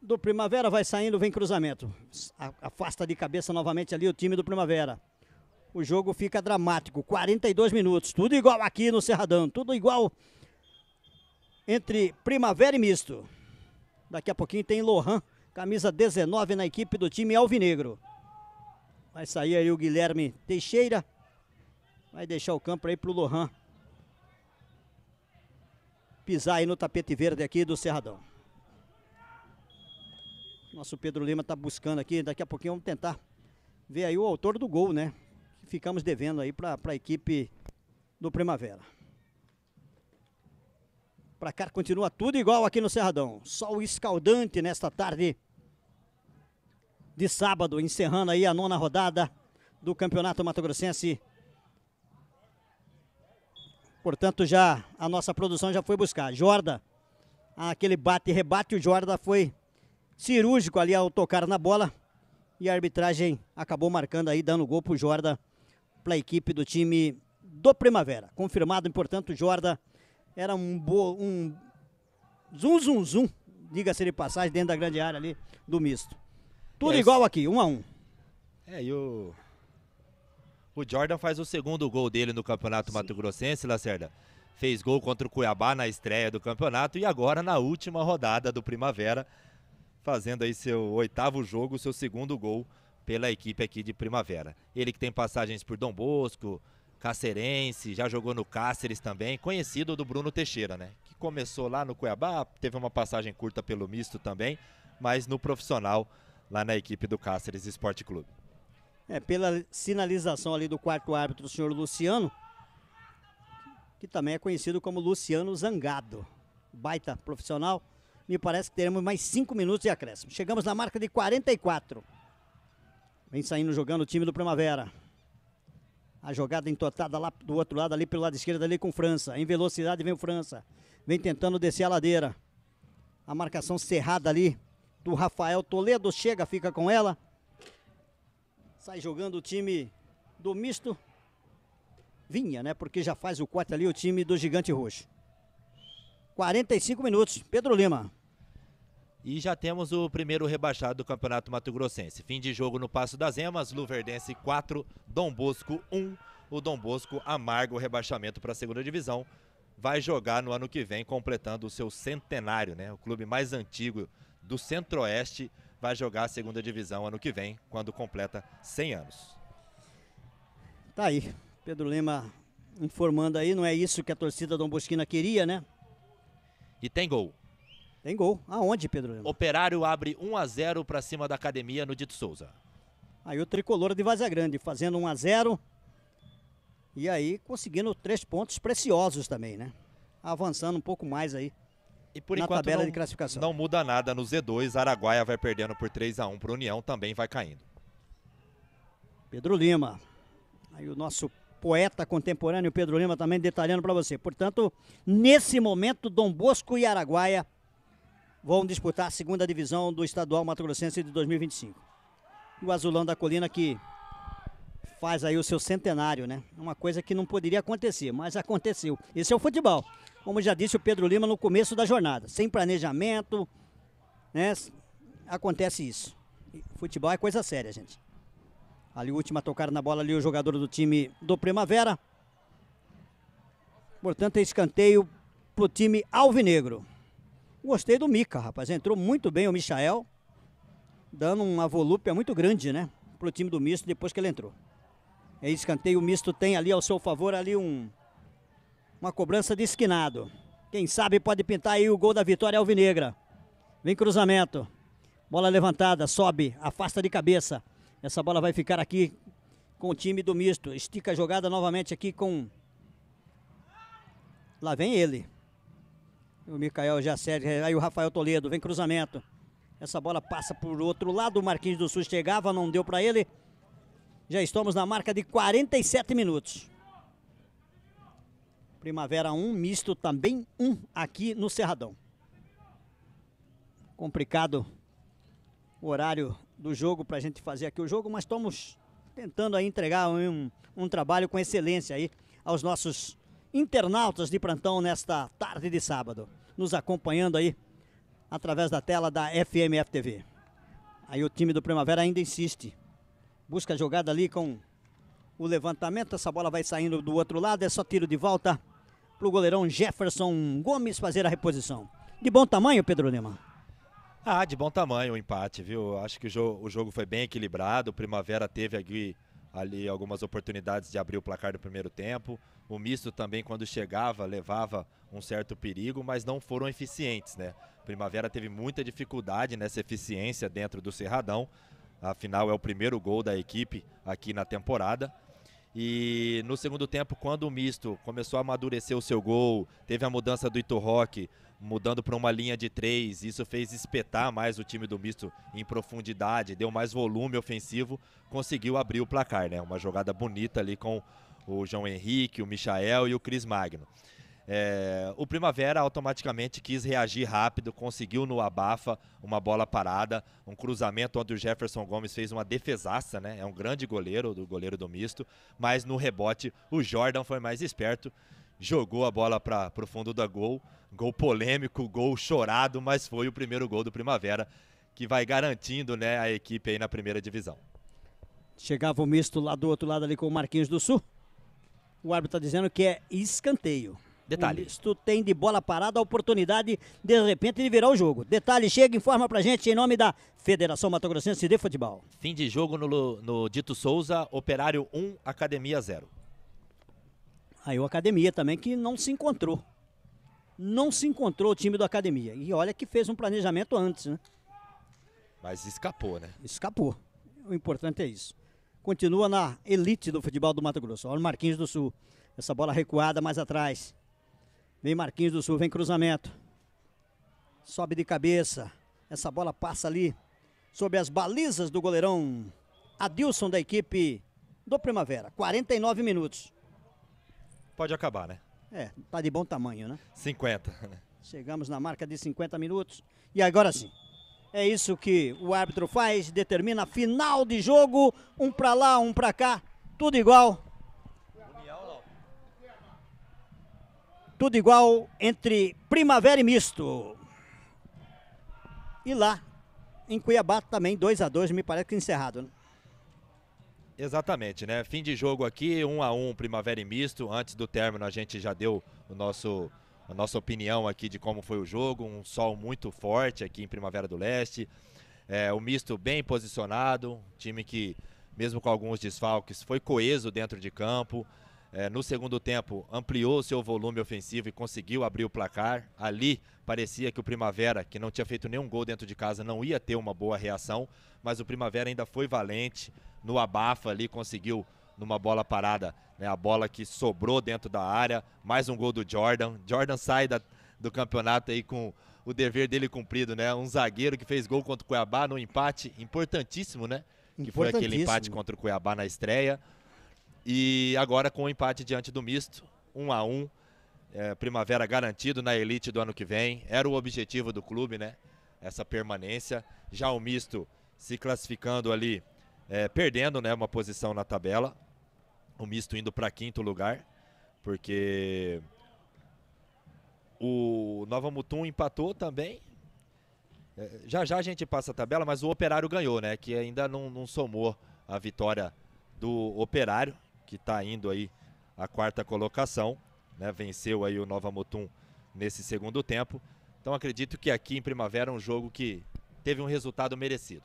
do Primavera, vai saindo, vem cruzamento. Afasta de cabeça novamente ali o time do Primavera. O jogo fica dramático, 42 minutos, tudo igual aqui no Cerradão, tudo igual entre Primavera e Misto. Daqui a pouquinho tem Lohan, camisa 19 na equipe do time Alvinegro. Vai sair aí o Guilherme Teixeira. Vai deixar o campo aí pro Lohan. Pisar aí no tapete verde aqui do Cerradão. Nosso Pedro Lima tá buscando aqui. Daqui a pouquinho vamos tentar ver aí o autor do gol, né? Que ficamos devendo aí para a equipe do Primavera. Pra cá continua tudo igual aqui no Cerradão. Sol escaldante nesta tarde de sábado, encerrando aí a nona rodada do Campeonato Mato Grossense. Portanto, já a nossa produção já foi buscar. Jorda, aquele bate e rebate, o Jorda foi cirúrgico ali ao tocar na bola. E a arbitragem acabou marcando aí, dando gol pro Jorda, para a equipe do time do Primavera. Confirmado, portanto, o Jorda era um, bo... um zum, zum, zum, diga-se de passagem, dentro da grande área ali do misto. Tudo é igual aqui, um a um. É, e o. O Jordan faz o segundo gol dele no Campeonato Mato Grossense, Lacerda. Fez gol contra o Cuiabá na estreia do campeonato e agora na última rodada do Primavera, fazendo aí seu oitavo jogo, seu segundo gol pela equipe aqui de Primavera. Ele que tem passagens por Dom Bosco, Cacerense, já jogou no Cáceres também, conhecido do Bruno Teixeira, né? Que começou lá no Cuiabá, teve uma passagem curta pelo misto também, mas no profissional lá na equipe do Cáceres Esporte Clube. É, pela sinalização ali do quarto árbitro, o senhor Luciano, que também é conhecido como Luciano Zangado. Baita profissional. Me parece que teremos mais cinco minutos de acréscimo. Chegamos na marca de 44. Vem saindo jogando o time do Primavera. A jogada entortada lá do outro lado, ali pelo lado esquerdo, ali com França. Em velocidade vem o França. Vem tentando descer a ladeira. A marcação cerrada ali do Rafael Toledo. Chega, fica com ela. Sai jogando o time do misto. Vinha, né? Porque já faz o corte ali o time do Gigante Roxo. 45 minutos. Pedro Lima. E já temos o primeiro rebaixado do Campeonato Mato Grossense. Fim de jogo no Passo das Emas, Luverdense 4, Dom Bosco 1. O Dom Bosco amarga o rebaixamento para a segunda divisão. Vai jogar no ano que vem, completando o seu centenário, né? O clube mais antigo do Centro-Oeste, vai jogar a segunda divisão ano que vem, quando completa 100 anos. Tá aí, Pedro Lima informando aí, não é isso que a torcida Dom Bosquina queria, né? E tem gol. Tem gol. Aonde, Pedro Lima? Operário abre 1 a 0 para cima da academia no Dito Souza. Aí o tricolor de Vaza Grande fazendo 1 a 0 e aí conseguindo três pontos preciosos também, né? Avançando um pouco mais aí e por na enquanto tabela não, de classificação. não muda nada no Z2. Araguaia vai perdendo por 3 a 1 para o União, também vai caindo. Pedro Lima. Aí o nosso poeta contemporâneo Pedro Lima também detalhando para você. Portanto, nesse momento, Dom Bosco e Araguaia vão disputar a segunda divisão do estadual Mato Grossense de 2025. o Azulão da Colina que faz aí o seu centenário, né? Uma coisa que não poderia acontecer, mas aconteceu. Esse é o futebol como já disse o Pedro Lima no começo da jornada. Sem planejamento, né? Acontece isso. Futebol é coisa séria, gente. Ali, última tocada na bola ali, o jogador do time do Primavera. Portanto, é escanteio pro time alvinegro. Gostei do Mica, rapaz. Entrou muito bem o Michael, dando uma volúpia muito grande, né? Pro time do misto depois que ele entrou. É escanteio, o misto tem ali ao seu favor ali um uma cobrança de esquinado. Quem sabe pode pintar aí o gol da vitória alvinegra. Vem cruzamento. Bola levantada, sobe, afasta de cabeça. Essa bola vai ficar aqui com o time do misto. Estica a jogada novamente aqui com. Lá vem ele. O Micael já segue Aí o Rafael Toledo. Vem cruzamento. Essa bola passa por outro lado. O Marquinhos do Sul chegava, não deu para ele. Já estamos na marca de 47 minutos. Primavera 1, misto também 1 aqui no Cerradão. Complicado o horário do jogo para a gente fazer aqui o jogo, mas estamos tentando aí entregar um, um trabalho com excelência aí aos nossos internautas de plantão nesta tarde de sábado, nos acompanhando aí através da tela da FMF TV. Aí o time do Primavera ainda insiste. Busca a jogada ali com o levantamento, essa bola vai saindo do outro lado, é só tiro de volta para o goleirão Jefferson Gomes fazer a reposição. De bom tamanho, Pedro Lima? Ah, de bom tamanho o empate, viu? Acho que o jogo, o jogo foi bem equilibrado. O Primavera teve ali, ali algumas oportunidades de abrir o placar do primeiro tempo. O misto também, quando chegava, levava um certo perigo, mas não foram eficientes, né? Primavera teve muita dificuldade nessa eficiência dentro do Cerradão. Afinal, é o primeiro gol da equipe aqui na temporada. E no segundo tempo, quando o misto começou a amadurecer o seu gol, teve a mudança do Ito Rock, mudando para uma linha de três, isso fez espetar mais o time do misto em profundidade, deu mais volume ofensivo, conseguiu abrir o placar, né? Uma jogada bonita ali com o João Henrique, o Michael e o Cris Magno. É, o Primavera automaticamente quis reagir rápido, conseguiu no abafa uma bola parada, um cruzamento onde o Jefferson Gomes fez uma defesaça, né? É um grande goleiro, do goleiro do misto, mas no rebote o Jordan foi mais esperto, jogou a bola para o fundo da gol, gol polêmico, gol chorado, mas foi o primeiro gol do Primavera que vai garantindo, né, a equipe aí na primeira divisão. Chegava o misto lá do outro lado ali com o Marquinhos do Sul. O árbitro está dizendo que é escanteio. Detalhe. Tu tem de bola parada a oportunidade, de repente, de virar o jogo. Detalhe, chega, informa pra gente em nome da Federação Mato Grossense de Futebol. Fim de jogo no, no Dito Souza, Operário 1, Academia 0. Aí o Academia também que não se encontrou. Não se encontrou o time do Academia. E olha que fez um planejamento antes, né? Mas escapou, né? Escapou. O importante é isso. Continua na elite do futebol do Mato Grosso. Olha o Marquinhos do Sul. Essa bola recuada mais atrás. Vem Marquinhos do Sul, vem cruzamento. Sobe de cabeça. Essa bola passa ali sob as balizas do goleirão Adilson da equipe do Primavera. 49 minutos. Pode acabar, né? É, tá de bom tamanho, né? 50. Chegamos na marca de 50 minutos. E agora sim. É isso que o árbitro faz, determina final de jogo, um para lá, um para cá, tudo igual. tudo igual entre Primavera e Misto. E lá, em Cuiabá, também 2 a 2 me parece que encerrado. Né? Exatamente, né? Fim de jogo aqui, 1 um a 1 um, Primavera e Misto. Antes do término, a gente já deu o nosso a nossa opinião aqui de como foi o jogo. Um sol muito forte aqui em Primavera do Leste. É, o misto bem posicionado, time que, mesmo com alguns desfalques, foi coeso dentro de campo é, no segundo tempo ampliou seu volume ofensivo e conseguiu abrir o placar. Ali parecia que o Primavera, que não tinha feito nenhum gol dentro de casa, não ia ter uma boa reação, mas o Primavera ainda foi valente no abafa ali, conseguiu numa bola parada, né, a bola que sobrou dentro da área, mais um gol do Jordan. Jordan sai da, do campeonato aí com o dever dele cumprido, né? Um zagueiro que fez gol contra o Cuiabá no empate importantíssimo, né? Que foi aquele empate contra o Cuiabá na estreia. E agora com o um empate diante do misto, 1 um a 1 um, é, Primavera garantido na elite do ano que vem. Era o objetivo do clube, né? Essa permanência. Já o misto se classificando ali, é, perdendo né, uma posição na tabela. O misto indo para quinto lugar, porque o Nova Mutum empatou também. É, já já a gente passa a tabela, mas o Operário ganhou, né? Que ainda não, não somou a vitória do Operário que está indo aí à quarta colocação, né? Venceu aí o Nova Mutum nesse segundo tempo. Então acredito que aqui em Primavera é um jogo que teve um resultado merecido,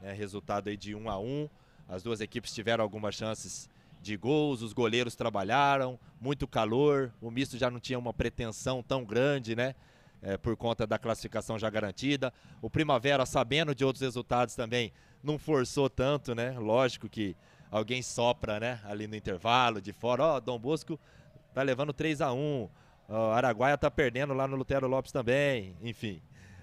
né? Resultado aí de 1 um a 1. Um, as duas equipes tiveram algumas chances de gols, os goleiros trabalharam, muito calor, o misto já não tinha uma pretensão tão grande, né? É, por conta da classificação já garantida. O Primavera, sabendo de outros resultados também, não forçou tanto, né? Lógico que alguém sopra, né? Ali no intervalo, de fora, ó, oh, Dom Bosco tá levando 3 a 1 oh, Araguaia tá perdendo lá no Lutero Lopes também, enfim.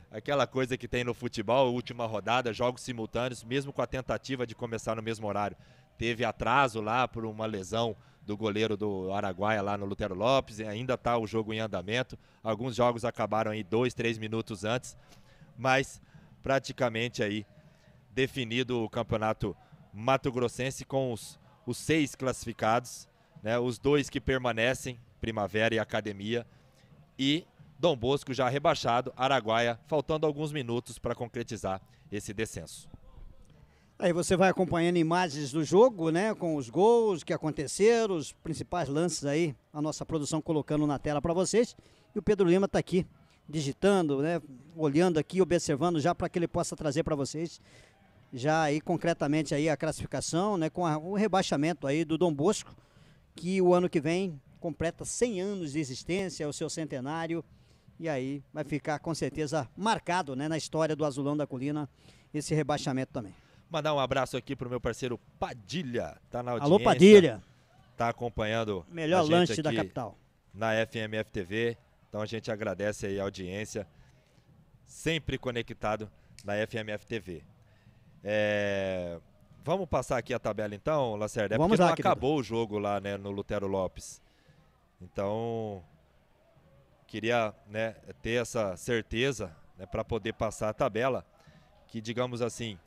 Aquela coisa que tem no futebol, última rodada, jogos simultâneos, mesmo com a tentativa de começar no mesmo horário. Teve atraso lá por uma lesão do goleiro do Araguaia lá no Lutero Lopes, ainda tá o jogo em andamento. Alguns jogos acabaram aí dois, três minutos antes, mas praticamente aí definido o campeonato Mato Grossense com os, os seis classificados, né, os dois que permanecem, Primavera e Academia, e Dom Bosco já rebaixado, Araguaia, faltando alguns minutos para concretizar esse descenso. Aí você vai acompanhando imagens do jogo, né, com os gols que aconteceram, os principais lances aí, a nossa produção colocando na tela para vocês. E o Pedro Lima está aqui digitando, né, olhando aqui, observando já para que ele possa trazer para vocês já aí concretamente aí a classificação, né, com a, o rebaixamento aí do Dom Bosco, que o ano que vem completa 100 anos de existência, o seu centenário, e aí vai ficar com certeza marcado, né, na história do Azulão da Colina esse rebaixamento também. Mandar um abraço aqui pro meu parceiro Padilha, tá na audiência. Alô Padilha. Tá acompanhando Melhor lanche da capital. Na FMF TV. Então a gente agradece aí a audiência sempre conectado na FMF TV. É... Vamos passar aqui a tabela então, Lacerda? É Vamos porque lá, não acabou o jogo lá né, no Lutero Lopes. Então, queria né, ter essa certeza né, para poder passar a tabela, que digamos assim,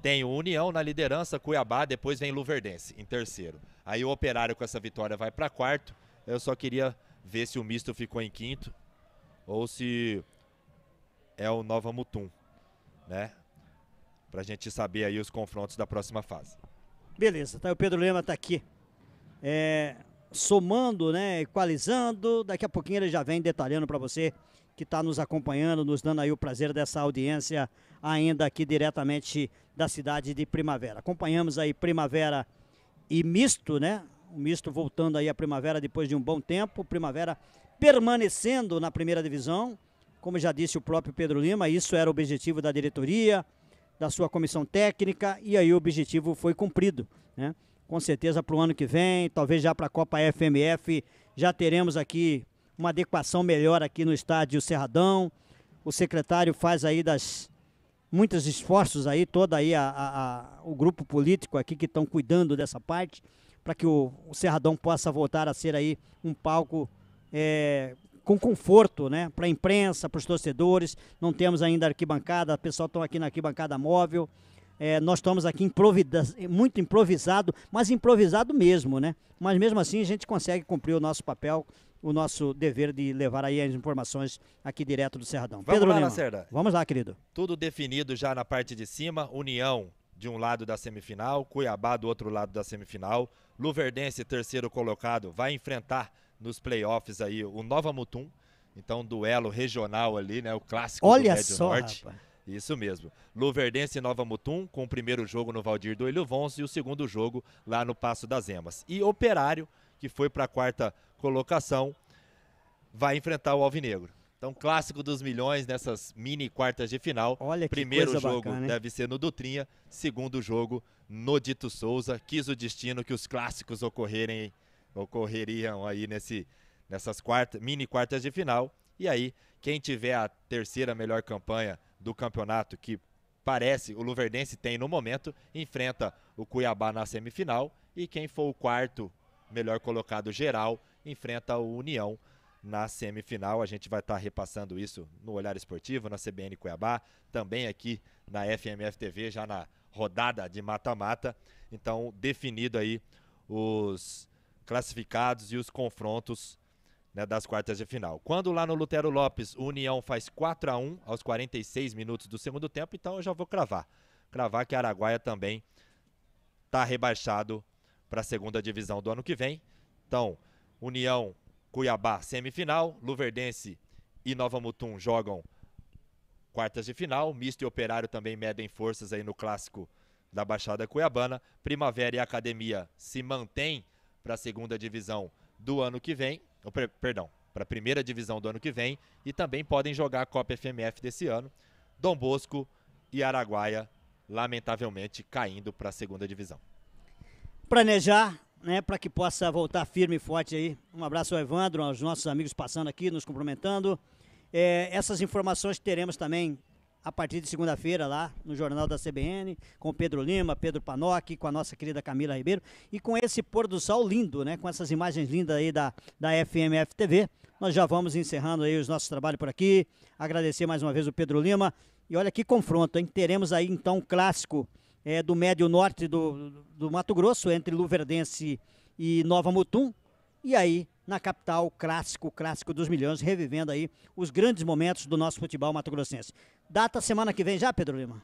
tem o União na liderança, Cuiabá, depois vem Luverdense em terceiro. Aí o Operário com essa vitória vai para quarto. Eu só queria ver se o Misto ficou em quinto ou se é o Nova Mutum, né? para a gente saber aí os confrontos da próxima fase. Beleza, tá, o Pedro Lema está aqui. É, somando, né, equalizando, daqui a pouquinho ele já vem detalhando para você que está nos acompanhando, nos dando aí o prazer dessa audiência ainda aqui diretamente da cidade de Primavera. Acompanhamos aí Primavera e Misto, né? O Misto voltando aí à Primavera depois de um bom tempo, Primavera permanecendo na primeira divisão. Como já disse o próprio Pedro Lima, isso era o objetivo da diretoria, da sua comissão técnica e aí o objetivo foi cumprido, né? Com certeza para o ano que vem, talvez já para a Copa FMF, já teremos aqui uma adequação melhor aqui no estádio Cerradão. O secretário faz aí das muitos esforços aí, todo aí a, a, a, o grupo político aqui que estão cuidando dessa parte, para que o, o, Cerradão possa voltar a ser aí um palco é, com conforto, né? Para a imprensa, para os torcedores. Não temos ainda arquibancada, o pessoal está aqui na arquibancada móvel. É, nós estamos aqui muito improvisado, mas improvisado mesmo, né? Mas mesmo assim a gente consegue cumprir o nosso papel, o nosso dever de levar aí as informações aqui direto do Cerradão. Vamos Pedro lá, Lima, Lacerda. Vamos lá, querido. Tudo definido já na parte de cima, União de um lado da semifinal, Cuiabá do outro lado da semifinal, Luverdense, terceiro colocado, vai enfrentar nos playoffs aí o Nova Mutum. Então, duelo regional ali, né? O clássico Olha do Médio só, Norte. Rapaz. Isso mesmo. Luverdense e Nova Mutum, com o primeiro jogo no Valdir do Vons e o segundo jogo lá no Passo das Emas. E Operário, que foi para a quarta colocação, vai enfrentar o Alvinegro. Então, clássico dos milhões nessas mini quartas de final. Olha que Primeiro jogo bacana, deve ser no Dutrinha, segundo jogo no Dito Souza. Quis o destino que os clássicos ocorrerem ocorreriam aí nesse, nessas quarta, mini quartas de final. E aí, quem tiver a terceira melhor campanha do campeonato, que parece o Luverdense tem no momento, enfrenta o Cuiabá na semifinal. E quem for o quarto melhor colocado geral, enfrenta o União na semifinal. A gente vai estar repassando isso no Olhar Esportivo, na CBN Cuiabá, também aqui na FMF TV, já na rodada de mata-mata. Então, definido aí os classificados e os confrontos né, das quartas de final. Quando lá no Lutero Lopes, o União faz 4 a 1 aos 46 minutos do segundo tempo, então eu já vou cravar. Cravar que a Araguaia também está rebaixado para a segunda divisão do ano que vem. Então, União, Cuiabá, semifinal, Luverdense e Nova Mutum jogam quartas de final, Misto e Operário também medem forças aí no clássico da Baixada Cuiabana, Primavera e Academia se mantêm para a segunda divisão do ano que vem, ou, perdão, para a primeira divisão do ano que vem, e também podem jogar a Copa FMF desse ano. Dom Bosco e Araguaia, lamentavelmente, caindo para a segunda divisão. Planejar, né, para que possa voltar firme e forte aí. Um abraço ao Evandro, aos nossos amigos passando aqui, nos cumprimentando. É, essas informações teremos também a partir de segunda-feira lá no Jornal da CBN, com o Pedro Lima, Pedro Panoc, com a nossa querida Camila Ribeiro e com esse pôr do sol lindo, né? Com essas imagens lindas aí da, da FMF TV. Nós já vamos encerrando aí os nossos trabalhos por aqui. Agradecer mais uma vez o Pedro Lima. E olha que confronto, hein? Teremos aí então um clássico é, do médio norte do, do Mato Grosso, entre Luverdense e Nova Mutum. E aí na capital, clássico, clássico dos milhões, revivendo aí os grandes momentos do nosso futebol mato-grossense. Data semana que vem já, Pedro Lima?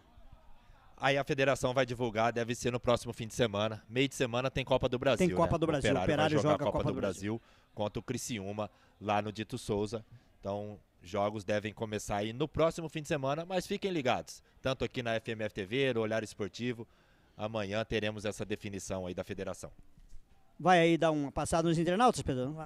Aí a federação vai divulgar, deve ser no próximo fim de semana. Meio de semana tem Copa do Brasil. Tem Copa né? do Brasil, o Operário, Operário joga a Copa, Copa do, do Brasil, Brasil contra o Criciúma lá no Dito Souza. Então, jogos devem começar aí no próximo fim de semana, mas fiquem ligados. Tanto aqui na FMF TV, no Olhar Esportivo, amanhã teremos essa definição aí da federação. Vai aí dar uma passada nos internautas, Pedro?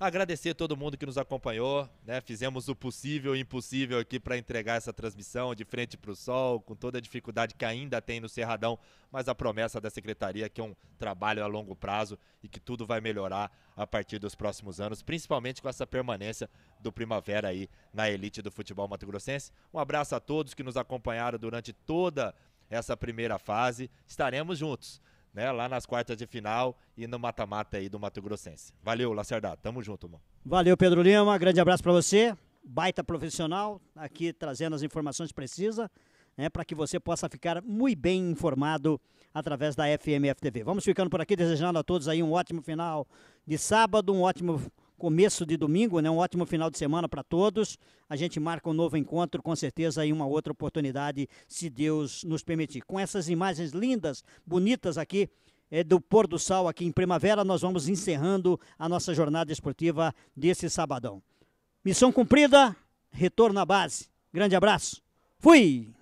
Agradecer a todo mundo que nos acompanhou, né? Fizemos o possível e o impossível aqui para entregar essa transmissão de frente para o sol, com toda a dificuldade que ainda tem no Cerradão, mas a promessa da secretaria que é um trabalho a longo prazo e que tudo vai melhorar a partir dos próximos anos, principalmente com essa permanência do Primavera aí na elite do futebol mato-grossense. Um abraço a todos que nos acompanharam durante toda essa primeira fase. Estaremos juntos né, lá nas quartas de final e no mata-mata aí do Mato Grossense. Valeu, Lacerda, tamo junto, mano. Valeu, Pedro Lima, grande abraço para você, baita profissional, aqui trazendo as informações precisas, precisa, né, para que você possa ficar muito bem informado através da FMFTV. Vamos ficando por aqui, desejando a todos aí um ótimo final de sábado, um ótimo começo de domingo, né? Um ótimo final de semana para todos. A gente marca um novo encontro, com certeza, em uma outra oportunidade, se Deus nos permitir. Com essas imagens lindas, bonitas aqui é, do pôr do sol aqui em primavera, nós vamos encerrando a nossa jornada esportiva desse sabadão. Missão cumprida, retorno à base. Grande abraço. Fui!